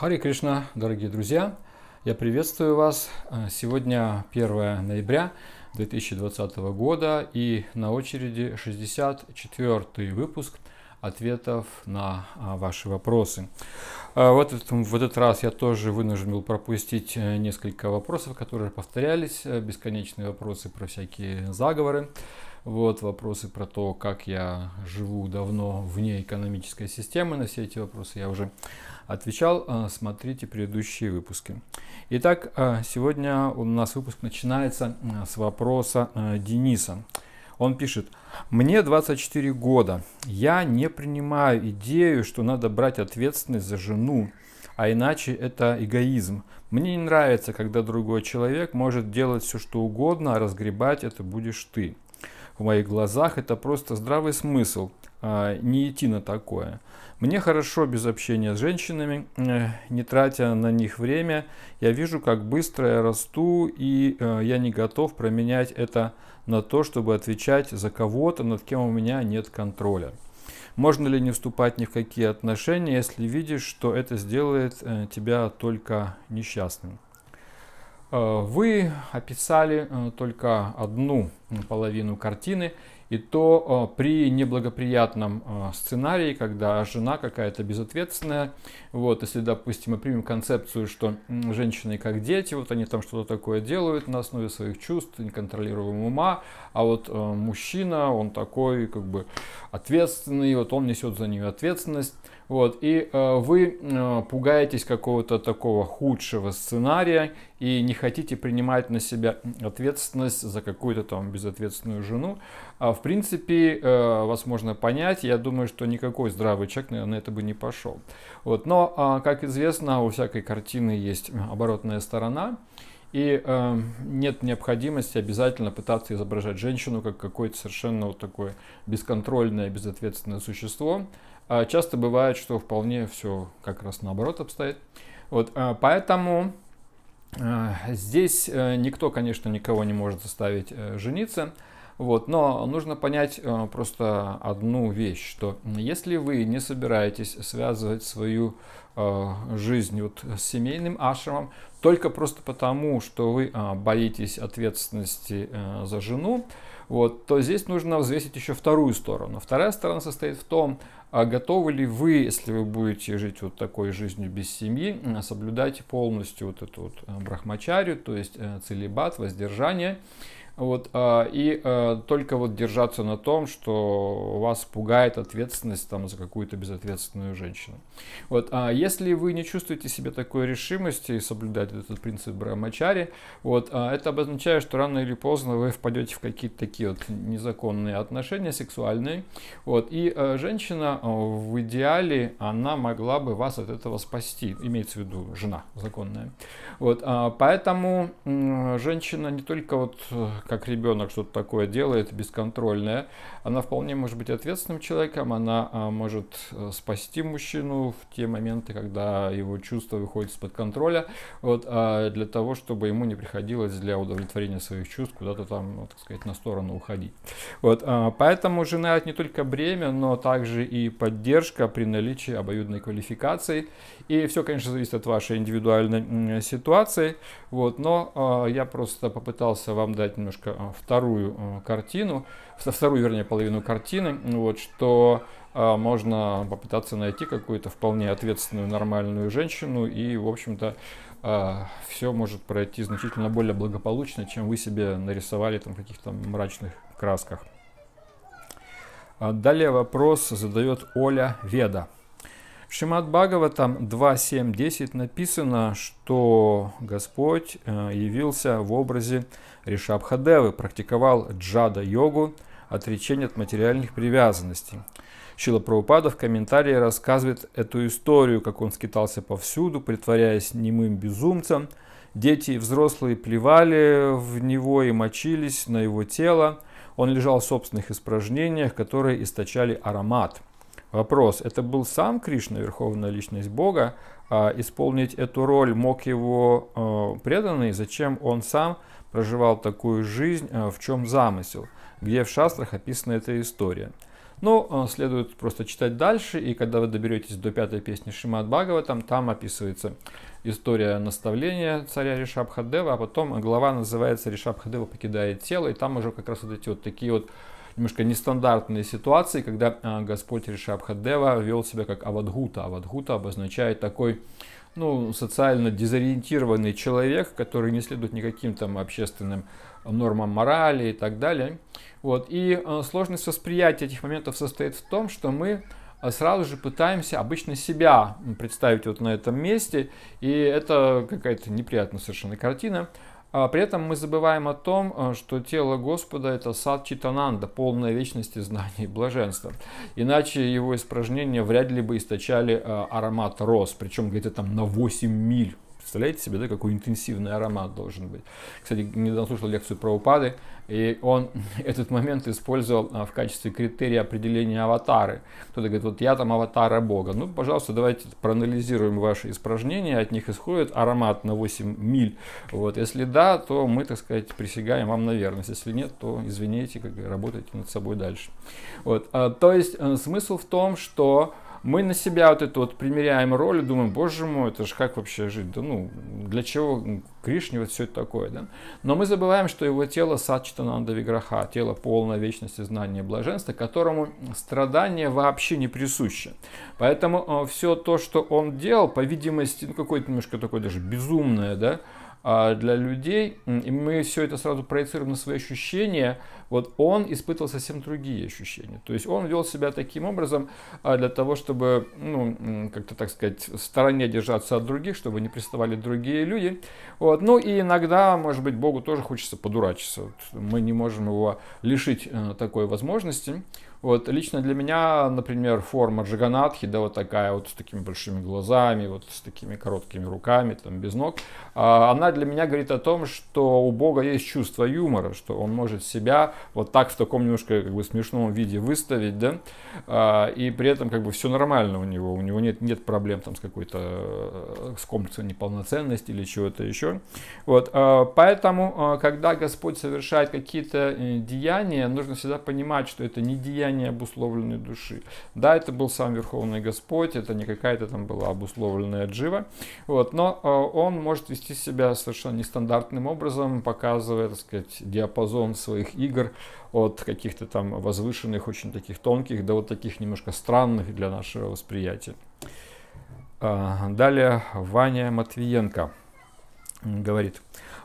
Хари Кришна, дорогие друзья! Я приветствую вас. Э, сегодня 1 ноября 2020 года и на очереди 64 выпуск ответов на а, ваши вопросы. Э, в этот, в этот раз я тоже вынужден был пропустить э, несколько вопросов, которые повторялись, бесконечные вопросы про всякие заговоры. Вот вопросы про то, как я живу давно вне экономической системы. На все эти вопросы я уже отвечал, э, смотрите предыдущие выпуски. Итак, э, сегодня у нас выпуск начинается э, с вопроса Дениса. Он пишет, мне 24 года, я не принимаю идею, что надо брать ответственность за жену, а иначе это эгоизм. Мне не нравится, когда другой человек может делать все, что угодно, а разгребать это будешь ты. В моих глазах это просто здравый смысл, не идти на такое. Мне хорошо без общения с женщинами, э, не тратя на них время. Я вижу, как быстро я расту, и э, я не готов променять это на то, чтобы отвечать за кого-то, над кем у меня нет контроля. Можно ли не вступать ни в какие отношения, если видишь, что это сделает э, тебя только несчастным? Вы описали только одну половину картины, и то э, при неблагоприятном э, сценарии, когда жена какая-то безответственная, вот, если, допустим, мы примем концепцию, что женщины как дети, вот они там что-то такое делают на основе своих чувств, неконтролируемого ума, а вот э, мужчина, он такой, как бы, ответственный, вот он несет за нее ответственность, вот, и э, вы э, пугаетесь какого-то такого худшего сценария и не хотите принимать на себя ответственность за какую-то там безответственную жену. А, в принципе, э, вас можно понять. Я думаю, что никакой здравый человек на, это бы не пошел. Вот, но, э, как известно, у всякой картины есть оборотная сторона. И э, нет необходимости обязательно пытаться изображать женщину как какое-то совершенно вот такое бесконтрольное, безответственное существо. А часто бывает, что вполне все как раз наоборот обстоит. Вот, а, поэтому а, здесь э, никто, конечно, никого не может заставить э, жениться. Вот, но нужно понять э, просто одну вещь, что если вы не собираетесь связывать свою жизнь вот с семейным ашрамом, только просто потому, что вы а, боитесь ответственности за жену, вот, то здесь нужно взвесить еще вторую сторону. Вторая сторона состоит в том, а готовы ли вы, если вы будете жить вот такой жизнью без семьи, соблюдать полностью вот эту вот э, брахмачарию, то есть э, целебат, воздержание? Вот, а, и а, только вот держаться на том, что вас пугает ответственность там, за какую-то безответственную женщину. Вот, а если вы не чувствуете себе такой решимости соблюдать этот принцип Брамачари, вот, а, это обозначает, что рано или поздно вы впадете в какие-то такие вот незаконные отношения сексуальные. Вот, и женщина в идеале, она могла бы вас от этого спасти, имеется в виду жена законная. Вот, поэтому женщина не только вот э, как ребенок что-то такое делает, бесконтрольное. Она вполне может быть ответственным человеком, она а, может э, спасти мужчину в те моменты, когда его чувства выходят из-под контроля, вот, а для того, чтобы ему не приходилось для удовлетворения своих чувств куда-то там, ну, так сказать, на сторону уходить. Вот, а, поэтому жена это не только бремя, но также и поддержка при наличии обоюдной квалификации. И все, конечно, зависит от вашей индивидуальной ситуации, вот, но я просто попытался вам дать немного ну, немножко а, вторую а, картину, вторую, вернее, половину картины, вот, что а, можно попытаться найти какую-то вполне ответственную, нормальную женщину, и, в общем-то, все может пройти значительно более благополучно, чем вы себе нарисовали там в каких-то мрачных красках. Далее вопрос задает Оля Веда. В Шимат Бхагаватам 2.7.10 написано, что Господь э, явился в образе Ришабхадевы, практиковал джада-йогу, отречение от материальных привязанностей. Шила Прабхупада в комментарии рассказывает эту историю, как он скитался повсюду, притворяясь немым безумцем. Дети и взрослые плевали в него и мочились на его тело. Он лежал в собственных испражнениях, которые источали аромат – Вопрос, это был сам Кришна, верховная личность Бога, а исполнить эту роль мог его э, преданный, зачем он сам проживал такую жизнь, э, в чем замысел, где в шастрах описана эта история. Но ну, э, следует просто читать дальше, и когда вы доберетесь до пятой песни Шимат Бхагава, там, там описывается история наставления царя Ришабхадева, а потом глава называется «Ришабхадева покидает тело», и там уже как раз вот эти вот такие вот немножко нестандартные ситуации, когда а, Господь Ришабхадева вел себя как Авадгута. Авадгута обозначает такой ну, социально дезориентированный человек, который не следует никаким там общественным нормам морали и так далее. Вот. И а, сложность восприятия этих моментов состоит в том, что мы а, сразу же пытаемся обычно себя представить вот на этом месте, и это какая-то неприятная совершенно картина. А при этом мы забываем о том, э, что тело Господа – это сад Читананда, полная вечности знаний и блаженства. Иначе его испражнения вряд ли бы источали э, аромат роз, причем где-то там на 8 миль Представляете себе, да, какой интенсивный аромат должен быть. Кстати, недавно слушал лекцию про упады, и он этот момент использовал а, в качестве критерия определения аватары. Кто-то говорит, вот я там аватара бога. Ну, пожалуйста, давайте проанализируем ваши испражнения, от них исходит аромат на 8 миль. Вот, если да, то мы, так сказать, присягаем вам на верность. Если нет, то извините, как работайте над собой дальше. Вот, а, то есть э, смысл в том, что мы на себя вот эту вот примеряем роль и думаем, боже мой, это же как вообще жить, да ну, для чего Кришне вот все это такое, да? Но мы забываем, что его тело сачтананда виграха, тело полное вечности знания и блаженства, которому страдание вообще не присуще. Поэтому э, все то, что он делал, по видимости, ну, какое-то немножко такое даже безумное, да, а, для людей, и мы все это сразу проецируем на свои ощущения, вот он испытывал совсем другие ощущения. То есть он вел себя таким образом а, для того, чтобы, ну, как-то, так сказать, в стороне держаться от других, чтобы не приставали другие люди. Вот. Ну и иногда, может быть, Богу тоже хочется подурачиться. Мы не можем его лишить э, такой возможности. Вот лично для меня, например, форма Джаганатхи, да, вот такая вот с такими большими глазами, вот с такими короткими руками, там, без ног, а, она для меня говорит о том, что у Бога есть чувство юмора, что он может себя вот так в таком немножко как бы смешном виде выставить, да, а, и при этом как бы все нормально у него, у него нет, нет проблем там с какой-то, э, с комплексом неполноценности или чего-то еще. Вот, а, поэтому, когда Господь совершает какие-то э, деяния, нужно всегда понимать, что это не деяние состояние обусловленной души. Да, это был сам Верховный Господь, это не какая-то там была обусловленная джива, вот, но э, он может вести себя совершенно нестандартным образом, показывая, так сказать, диапазон своих игр от каких-то там возвышенных, очень таких тонких, до вот таких немножко странных для нашего восприятия. А, далее Ваня Матвиенко говорит.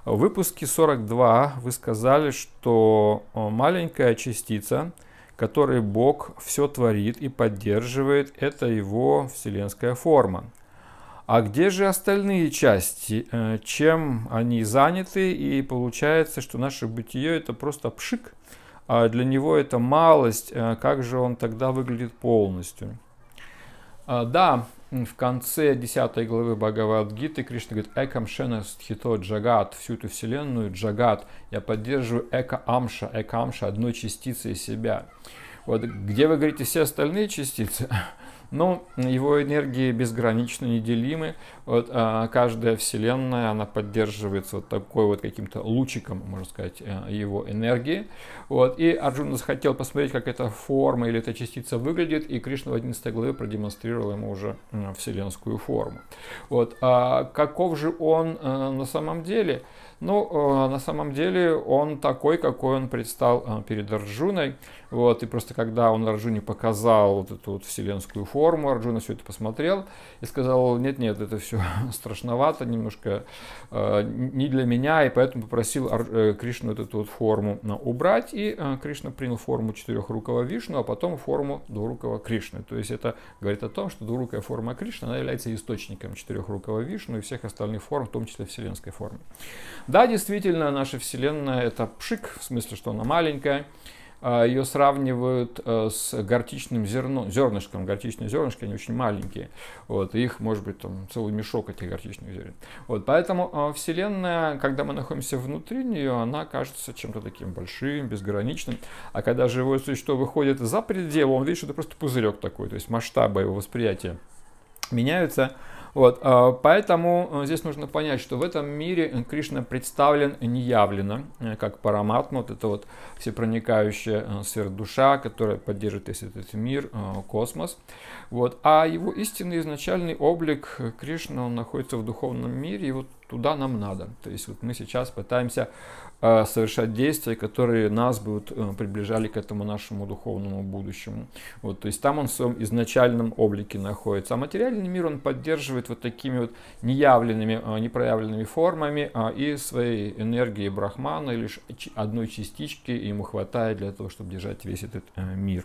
В выпуске 42 вы сказали, что э, маленькая частица – который Бог все творит и поддерживает, это его вселенская форма. А где же остальные части? Э, чем они заняты? И получается, что наше бытие это просто пшик, а для него это малость, э, как же он тогда выглядит полностью? А, да, в конце 10 главы Бхагавадгиты Кришна говорит «Эка мшена стхито джагат» всю эту вселенную джагат я поддерживаю эка амша, эка амша одной частицей себя. Вот где вы говорите все остальные частицы, но ну, его энергии безгранично неделимы. Вот, а каждая вселенная, она поддерживается вот такой вот каким-то лучиком, можно сказать, э, его энергии. Вот, и Арджуна хотел посмотреть, как эта форма или эта частица выглядит, и Кришна в 11 главе продемонстрировал ему уже вселенскую форму. Вот, а каков же он э, на самом деле? Ну, э, на самом деле он такой, какой он предстал перед Арджуной. Вот, и просто когда он Арджуне показал вот эту вот вселенскую форму, Арджуна все это посмотрел и сказал, нет-нет, это все страшновато, немножко э, не для меня, и поэтому попросил Ар, э, Кришну вот эту вот форму э, убрать, и э, Кришна принял форму четырехрукого Вишну, а потом форму двурукого Кришны. То есть это говорит о том, что двурукая форма Кришны, она является источником четырехрукого Вишну и всех остальных форм, в том числе вселенской формы. Да, действительно, наша Вселенная это пшик, в смысле, что она маленькая, а, ее сравнивают э, с горчичным зерно, зернышком. Горчичные зернышки, они очень маленькие. Вот, их, может быть, там целый мешок этих горчичных зерен. Вот, поэтому э, Вселенная, когда мы находимся внутри нее, она кажется чем-то таким большим, безграничным. А когда живое существо выходит за пределы, он видит, что это просто пузырек такой, то есть масштабы его восприятия меняются. Вот, а, поэтому э, здесь нужно понять, что в этом мире Кришна представлен не э, как параматма, вот это вот всепроникающая э, сфера душа, которая поддерживает весь этот мир, космос. Вот. А его истинный изначальный облик Кришна, он находится в духовном мире, и вот туда нам надо. То есть вот мы сейчас пытаемся а, совершать действия, которые нас будут э, приближали к этому нашему духовному будущему. Вот, то есть там он в своем изначальном облике находится. А материальный мир он поддерживает вот такими вот неявленными, а, непроявленными формами а, и своей энергии Брахмана, лишь одной частички ему хватает для того, чтобы держать весь этот э, мир.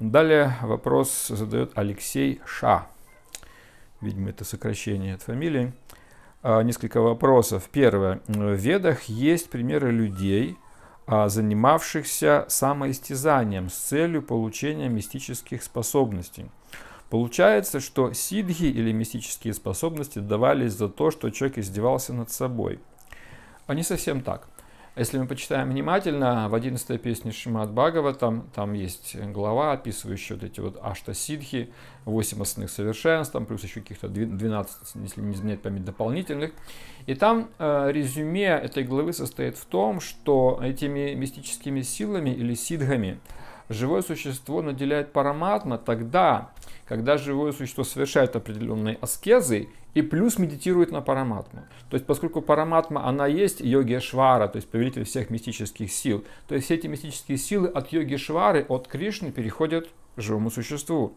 Далее вопрос задает Алексей Ша. Видимо, это сокращение от фамилии. А, несколько вопросов. Первое. В Ведах есть примеры людей, а, занимавшихся самоистязанием с целью получения мистических способностей. Получается, что сидхи или мистические способности давались за то, что человек издевался над собой. А не совсем так. Если мы почитаем внимательно, в 11 песне Шимат Бхагава, там, там есть глава, описывающая вот эти вот Ашта Сидхи, 8 основных совершенств, там плюс еще каких-то 12, если не изменять память, дополнительных. И там э, резюме этой главы состоит в том, что этими мистическими силами или сидхами – живое существо наделяет параматма тогда, когда живое существо совершает определенные аскезы и плюс медитирует на параматму. То есть, поскольку параматма, она есть йоги Швара, то есть повелитель всех мистических сил, то есть все эти мистические силы от йоги Швары, от Кришны переходят живому существу.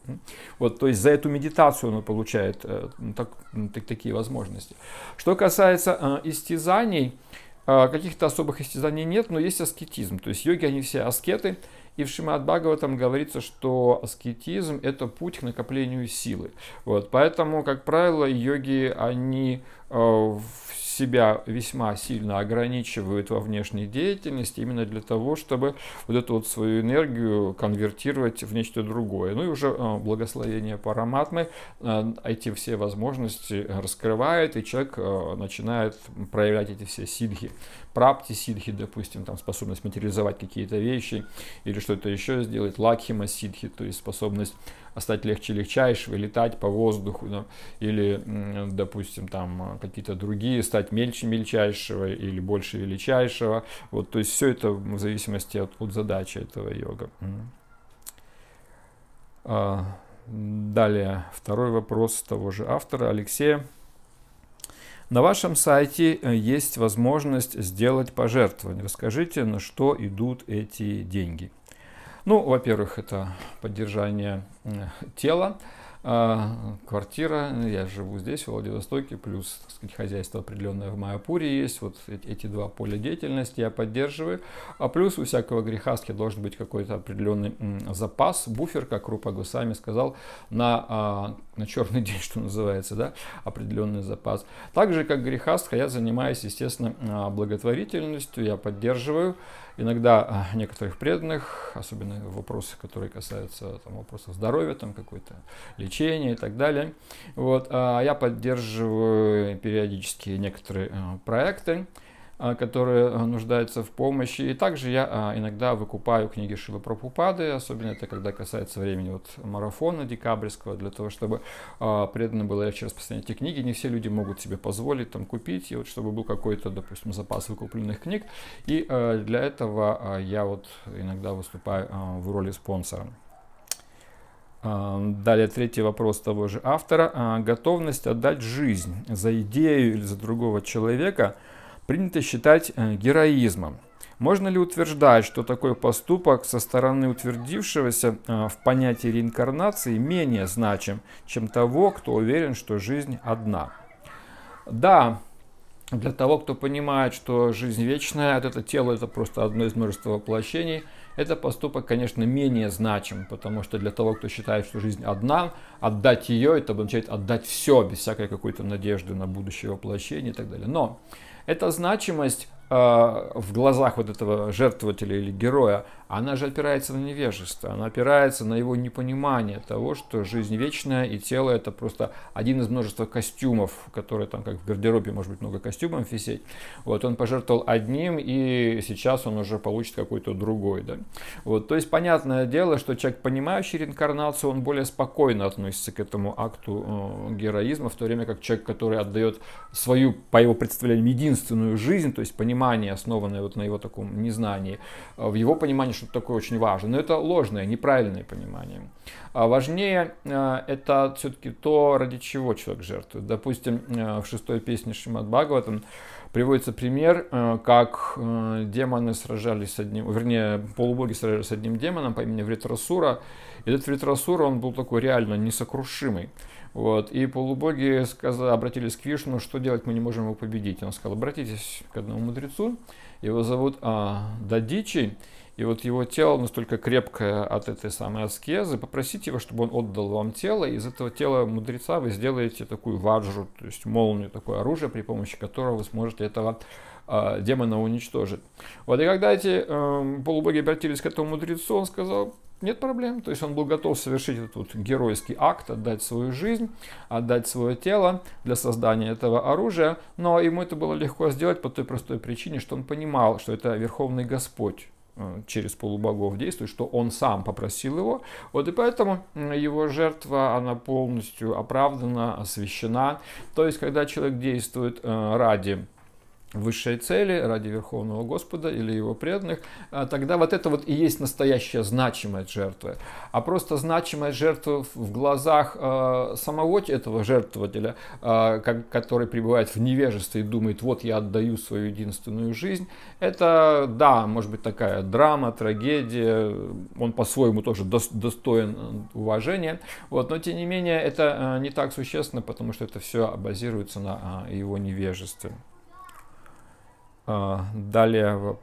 Вот, то есть за эту медитацию он получает э, так, так, такие возможности. Что касается э, истязаний, э, каких-то особых истязаний нет, но есть аскетизм. То есть йоги, они все аскеты, и в Шимат там говорится, что аскетизм – это путь к накоплению силы. Вот, поэтому, как правило, йоги, они э, себя весьма сильно ограничивают во внешней деятельности именно для того, чтобы вот эту вот свою энергию конвертировать в нечто другое. Ну и уже э, благословение параматмы э, эти все возможности раскрывает, и человек э, начинает проявлять эти все сидхи прапти сидхи, допустим, там способность материализовать какие-то вещи или что-то еще сделать, лакхима сидхи, то есть способность стать легче легчайшего, летать по воздуху, да, или, допустим, там э, какие-то другие, стать мельче мельчайшего или больше величайшего. Вот, то есть все это в зависимости от, от задачи этого йога. А, далее, второй вопрос того же автора Алексея. На вашем сайте э, есть возможность сделать пожертвование. Расскажите, на что идут эти деньги. Ну, во-первых, это поддержание э, тела. А, квартира, я живу здесь, в Владивостоке, плюс, так сказать, хозяйство определенное в Майапуре есть, вот эти два поля деятельности я поддерживаю, а плюс у всякого грехаски должен быть какой-то определенный запас, буфер, как Рупа Гусами сказал, на, а, на черный день, что называется, да, определенный запас. также как грехастка, я занимаюсь, естественно, а, благотворительностью, я поддерживаю иногда а, некоторых преданных, особенно вопросы, которые касаются там, вопросов здоровья, там какое-то лечение и так далее. Вот, а, я поддерживаю периодически некоторые а, проекты. А, которые а, нуждаются в помощи. И также я а, иногда выкупаю книги Шивы Прабхупады, особенно это когда касается времени вот марафона декабрьского, для того, чтобы преданно было легче распространять эти книги. Не все люди могут себе позволить там купить, и вот чтобы был какой-то, допустим, запас выкупленных книг. И для этого я вот иногда выступаю в роли спонсора. Далее третий вопрос того же автора. Готовность отдать жизнь за идею или за другого человека – принято считать э, героизмом. Можно ли утверждать, что такой поступок со стороны утвердившегося э, в понятии реинкарнации менее значим, чем того, кто уверен, что жизнь одна? Да, для того, кто понимает, что жизнь вечная, это тело это просто одно из множества воплощений, это поступок, конечно, менее значим, потому что для того, кто считает, что жизнь одна, отдать ее, это означает отдать все, без всякой какой-то надежды на будущее воплощение и так далее. Но эта значимость а, в глазах вот этого жертвователя или героя, она же опирается на невежество, она опирается на его непонимание того, что жизнь вечная и тело это просто один из множества костюмов, которые там как в гардеробе может быть много костюмов висеть. Вот он пожертвовал одним и сейчас он уже получит какой-то другой. Да? Вот, то есть понятное дело, что человек, понимающий реинкарнацию, он более спокойно относится к этому акту э, героизма, в то время как человек, который отдает свою, по его представлениям, единственную жизнь, то есть понимание, основанное вот на его таком незнании, э, в его понимании что-то такое очень важное. Но это ложное, неправильное понимание. А важнее э, это все-таки то, ради чего человек жертвует. Допустим, э, в шестой песне Шримад Бхагаватам приводится пример, э, как демоны сражались с одним, вернее, полубоги сражались с одним демоном по имени Вритрасура. И этот Вритрасура, он был такой реально несокрушимый. Вот. И полубоги сказали, обратились к Вишну, что делать, мы не можем его победить. Он сказал, обратитесь к одному мудрецу, его зовут а, Дадичи, и вот его тело настолько крепкое от этой самой аскезы, попросите его, чтобы он отдал вам тело, и из этого тела мудреца вы сделаете такую ваджру, то есть молнию, такое оружие, при помощи которого вы сможете этого э, демона уничтожить. Вот и когда эти э, полубоги обратились к этому мудрецу, он сказал, нет проблем. То есть он был готов совершить этот вот геройский акт, отдать свою жизнь, отдать свое тело для создания этого оружия, но ему это было легко сделать по той простой причине, что он понимал, что это Верховный Господь. Э, через полубогов действует, что он сам попросил его. Вот и поэтому его жертва, она полностью оправдана, освящена. То есть, когда человек действует э, ради высшей цели, ради Верховного Господа или его преданных, а тогда вот это вот и есть настоящая значимость жертвы. А просто значимость жертвы в глазах а, самого этого жертвователя, а, который пребывает в невежестве и думает, вот я отдаю свою единственную жизнь, это, да, может быть такая драма, трагедия, он по-своему тоже достоин э, уважения, вот, но тем не менее это э, не так существенно, потому что это все базируется на э, его невежестве. А, далее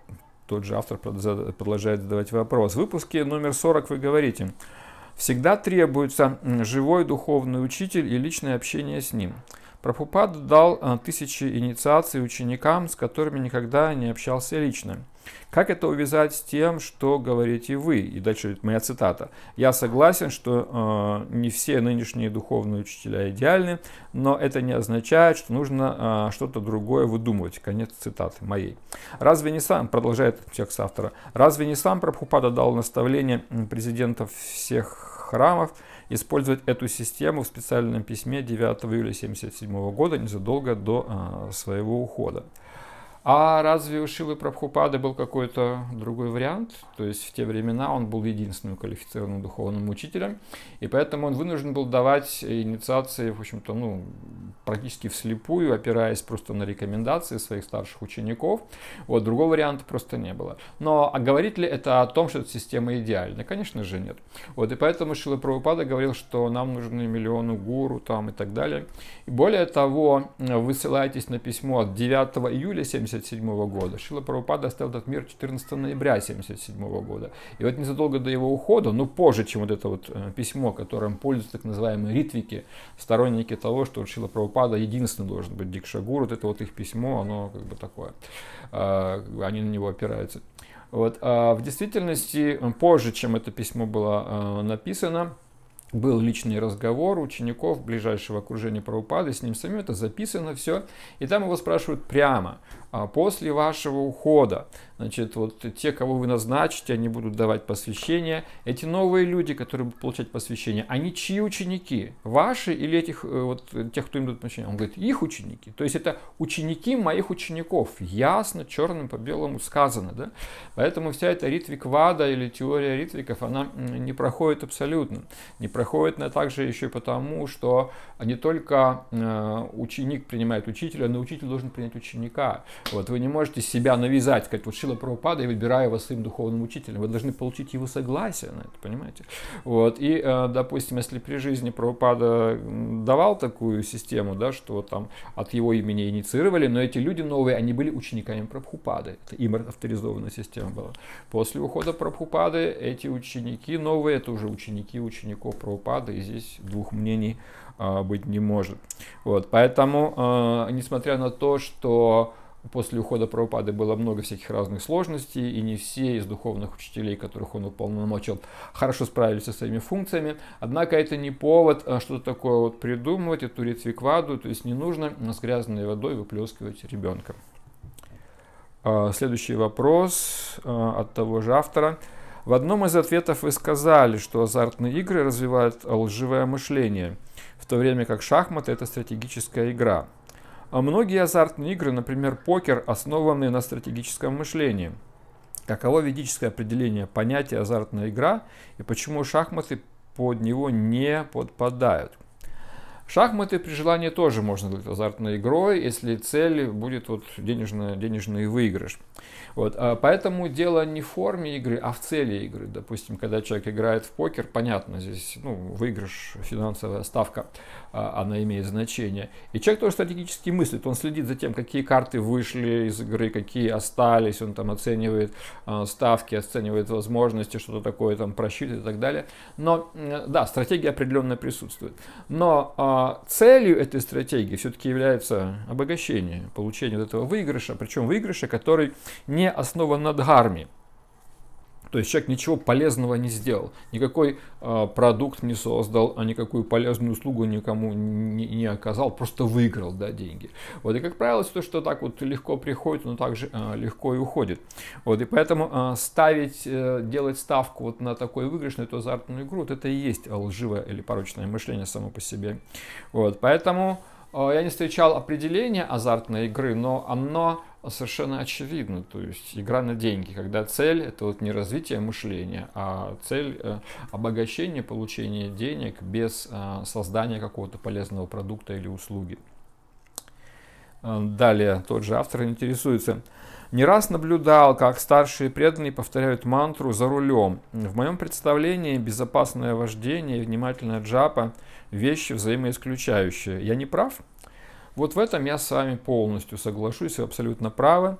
тот же автор продолжает задавать вопрос. В выпуске номер 40 вы говорите, всегда требуется живой духовный учитель и личное общение с ним. Прабхупада дал э, тысячи инициаций ученикам, с которыми никогда не общался лично. Как это увязать с тем, что говорите вы? И дальше моя цитата. «Я согласен, что э, не все нынешние духовные учителя идеальны, но это не означает, что нужно э, что-то другое выдумывать». Конец цитаты моей. «Разве не сам», продолжает текст автора, «разве не сам Прабхупада дал наставление президентов всех храмов, использовать эту систему в специальном письме 9 июля 1977 года, незадолго до а, своего ухода. А разве у Шилы Прабхупады был какой-то другой вариант? То есть в те времена он был единственным квалифицированным духовным учителем, и поэтому он вынужден был давать инициации, в общем-то, ну, практически вслепую, опираясь просто на рекомендации своих старших учеников. Вот, другого варианта просто не было. Но а говорит ли это о том, что эта система идеальна? Конечно же нет. Вот, и поэтому Шила Прабхупада говорил, что нам нужны миллионы гуру там и так далее. И более того, вы ссылаетесь на письмо от 9 июля 70 1977 года. Шила Прабхупада оставил этот мир 14 ноября 1977 года. И вот незадолго до его ухода, ну позже, чем вот это вот э, письмо, которым пользуются так называемые ритвики, сторонники того, что вот Шила Прабхупада единственный должен быть Дикшагур, вот это вот их письмо, оно как бы такое, а, они на него опираются. Вот. А в действительности, позже, чем это письмо было а, написано, был личный разговор учеников ближайшего окружения Прабхупады, с ним самим это записано все. И там его спрашивают прямо, а после вашего ухода. Значит, вот те, кого вы назначите, они будут давать посвящение. Эти новые люди, которые будут получать посвящение, они чьи ученики? Ваши или этих, э, вот, тех, кто им дает посвящение? Он говорит, их ученики. То есть это ученики моих учеников. Ясно, черным по белому сказано. Да? Поэтому вся эта ритвиквада или теория ритвиков, она не проходит абсолютно. Не проходит она также еще и потому, что не только э, ученик принимает учителя, но учитель должен принять ученика. Вот, вы не можете себя навязать, сказать, вот Шила Прабхупада, я выбираю вас своим духовным учителем. Вы должны получить его согласие на это, понимаете? Вот, и, э, допустим, если при жизни Прабхупада давал такую систему, да, что там от его имени инициировали, но эти люди новые, они были учениками Прабхупады. Это им авторизованная система была. После ухода Прабхупады эти ученики новые, это уже ученики учеников Прабхупады, и здесь двух мнений э, быть не может. Вот, поэтому, э, несмотря на то, что после ухода Прабхупады было много всяких разных сложностей, и не все из духовных учителей, которых он уполномочил, хорошо справились со своими функциями. Однако это не повод а, что-то такое вот придумывать, эту рецвикваду, то есть не нужно с грязной водой выплескивать ребенка. А, следующий вопрос а, от того же автора. В одном из ответов вы сказали, что азартные игры развивают лживое мышление, в то время как шахматы – это стратегическая игра. А многие азартные игры, например, покер, основаны на стратегическом мышлении. Каково ведическое определение понятия азартная игра и почему шахматы под него не подпадают? Шахматы при желании тоже можно делать азартной игрой, если цель будет вот денежный, денежный выигрыш. Вот. А поэтому дело не в форме игры, а в цели игры. Допустим, когда человек играет в покер, понятно, здесь ну, выигрыш, финансовая ставка. А, она имеет значение. И человек тоже стратегически мыслит, он следит за тем, какие карты вышли из игры, какие остались, он там оценивает а, ставки, оценивает возможности, что-то такое там просчитывает и так далее. Но да, стратегия определенно присутствует. Но а, целью этой стратегии все-таки является обогащение, получение вот этого выигрыша, причем выигрыша, который не основан на дхарме. То есть человек ничего полезного не сделал, никакой э, продукт не создал, а никакую полезную услугу никому не, не оказал, просто выиграл да, деньги. Вот, и, как правило, все, что так вот легко приходит, но также э, а, легко и уходит. Вот, и поэтому э, ставить, э, делать ставку вот на такой выигрыш, на эту азартную игру, вот это и есть лживое или порочное мышление само по себе. Вот, поэтому... Э, я не встречал определения азартной игры, но оно совершенно очевидно. То есть игра на деньги, когда цель это вот не развитие мышления, а цель э, обогащение, получение денег без э, создания какого-то полезного продукта или услуги. Э, далее тот же автор интересуется. Не раз наблюдал, как старшие преданные повторяют мантру за рулем. В моем представлении безопасное вождение и внимательная джапа – вещи взаимоисключающие. Я не прав? Вот в этом я с вами полностью соглашусь, вы абсолютно правы.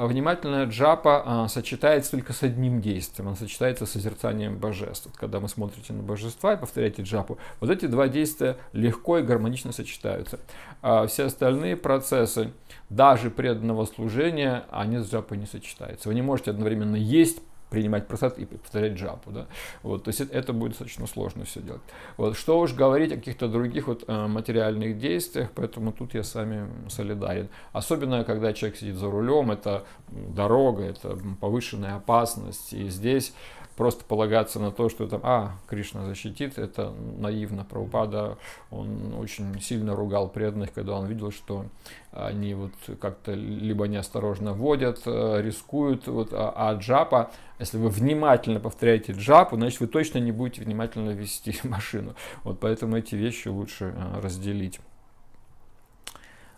А внимательная джапа а, сочетается только с одним действием. Она сочетается с созерцанием божеств. Вот когда вы смотрите на божества и повторяете джапу, вот эти два действия легко и гармонично сочетаются. А все остальные процессы, даже преданного служения, они с джапой не сочетаются. Вы не можете одновременно есть, принимать просад и повторять джапу, да. Вот, то есть это будет достаточно сложно все делать. Вот, что уж говорить о каких-то других вот э, материальных действиях, поэтому тут я с вами солидарен. Особенно, когда человек сидит за рулем, это дорога, это повышенная опасность, и здесь просто полагаться на то, что там, а, Кришна защитит, это наивно. Прабхупада, он очень сильно ругал преданных, когда он видел, что они вот как-то либо неосторожно водят, э, рискуют, вот, а, а джапа, если вы внимательно повторяете джапу, значит, вы точно не будете внимательно вести машину. Вот поэтому эти вещи лучше э, разделить.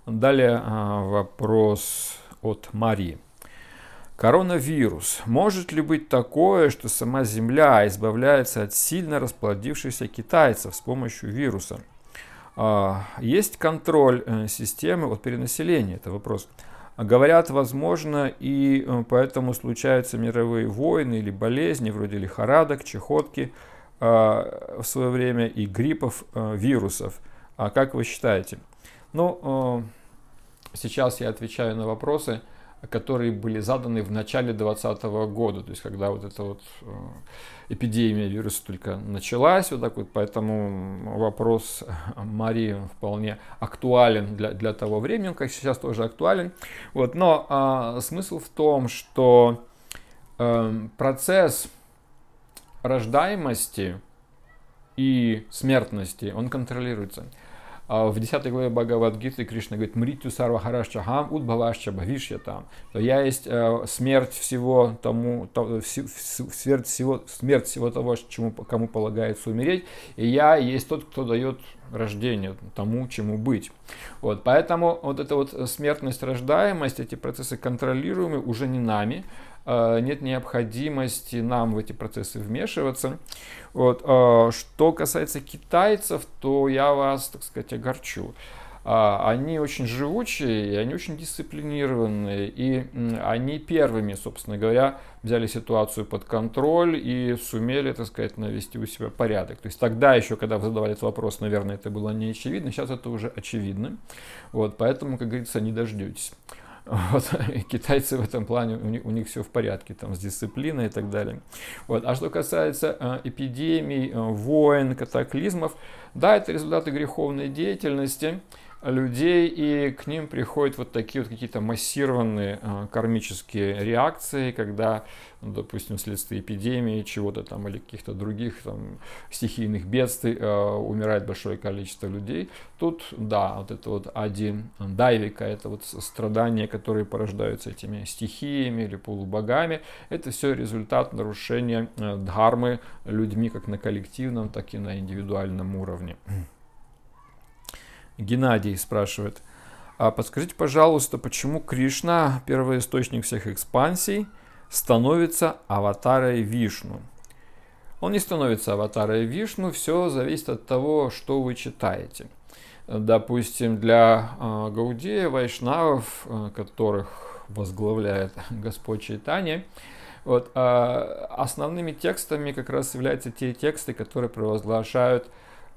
Далее э, вопрос от Марии. Коронавирус. Может ли быть такое, что сама Земля избавляется от сильно расплодившихся китайцев с помощью вируса? А, есть контроль э, системы от перенаселения? Это вопрос. Говорят, возможно, и э, поэтому случаются мировые войны или болезни, вроде лихорадок, чехотки а, в свое время и гриппов, э, вирусов. А как вы считаете? Ну, э, сейчас я отвечаю на вопросы которые были заданы в начале 2020 года, то есть когда вот эта вот э, эпидемия вируса только началась, вот так вот, поэтому вопрос Марии вполне актуален для, для того времени, он как сейчас тоже актуален. Вот, но а, смысл в том, что а, процесс рождаемости и смертности, он контролируется. А в 10 главе бхагавад Бхагавадгиты Кришна говорит «Мритю сарвахарашча хам удбавашча бавишья там». То я есть э, смерть всего тому, то, смерть, всего, смерть всего того, чему, кому полагается умереть, и я есть тот, кто дает рождение тому, чему быть. Вот, поэтому вот эта вот смертность, рождаемость, эти процессы контролируемые уже не нами, Э, нет необходимости нам в эти процессы вмешиваться. Вот. Э, что касается китайцев, то я вас, так сказать, огорчу. Э, они очень живучие, и они очень дисциплинированные, и они первыми, собственно говоря, взяли ситуацию под контроль и сумели, так сказать, навести у себя порядок. То есть тогда еще, когда вы задавали этот вопрос, наверное, это было не очевидно, сейчас это уже очевидно. Вот, поэтому, как говорится, не дождетесь. Вот. И китайцы в этом плане, у них, у них все в порядке там с дисциплиной и так далее. Вот. А что касается э, эпидемий, э, войн, катаклизмов, да, это результаты греховной деятельности людей, и к ним приходят вот такие вот какие-то массированные э, кармические реакции, когда допустим, следствие эпидемии, чего-то там или каких-то других там, стихийных бедствий э, умирает большое количество людей. Тут, да, вот это вот один дайвика, это вот страдания, которые порождаются этими стихиями или полубогами, это все результат нарушения э, дхармы людьми как на коллективном, так и на индивидуальном уровне. Геннадий спрашивает, а подскажите, пожалуйста, почему Кришна первоисточник всех экспансий – становится аватарой Вишну. Он не становится аватарой Вишну, все зависит от того, что вы читаете. Допустим, для а, Гаудея, вайшнавов, а, которых возглавляет Господь Чайтани, вот, а, основными текстами как раз являются те тексты, которые провозглашают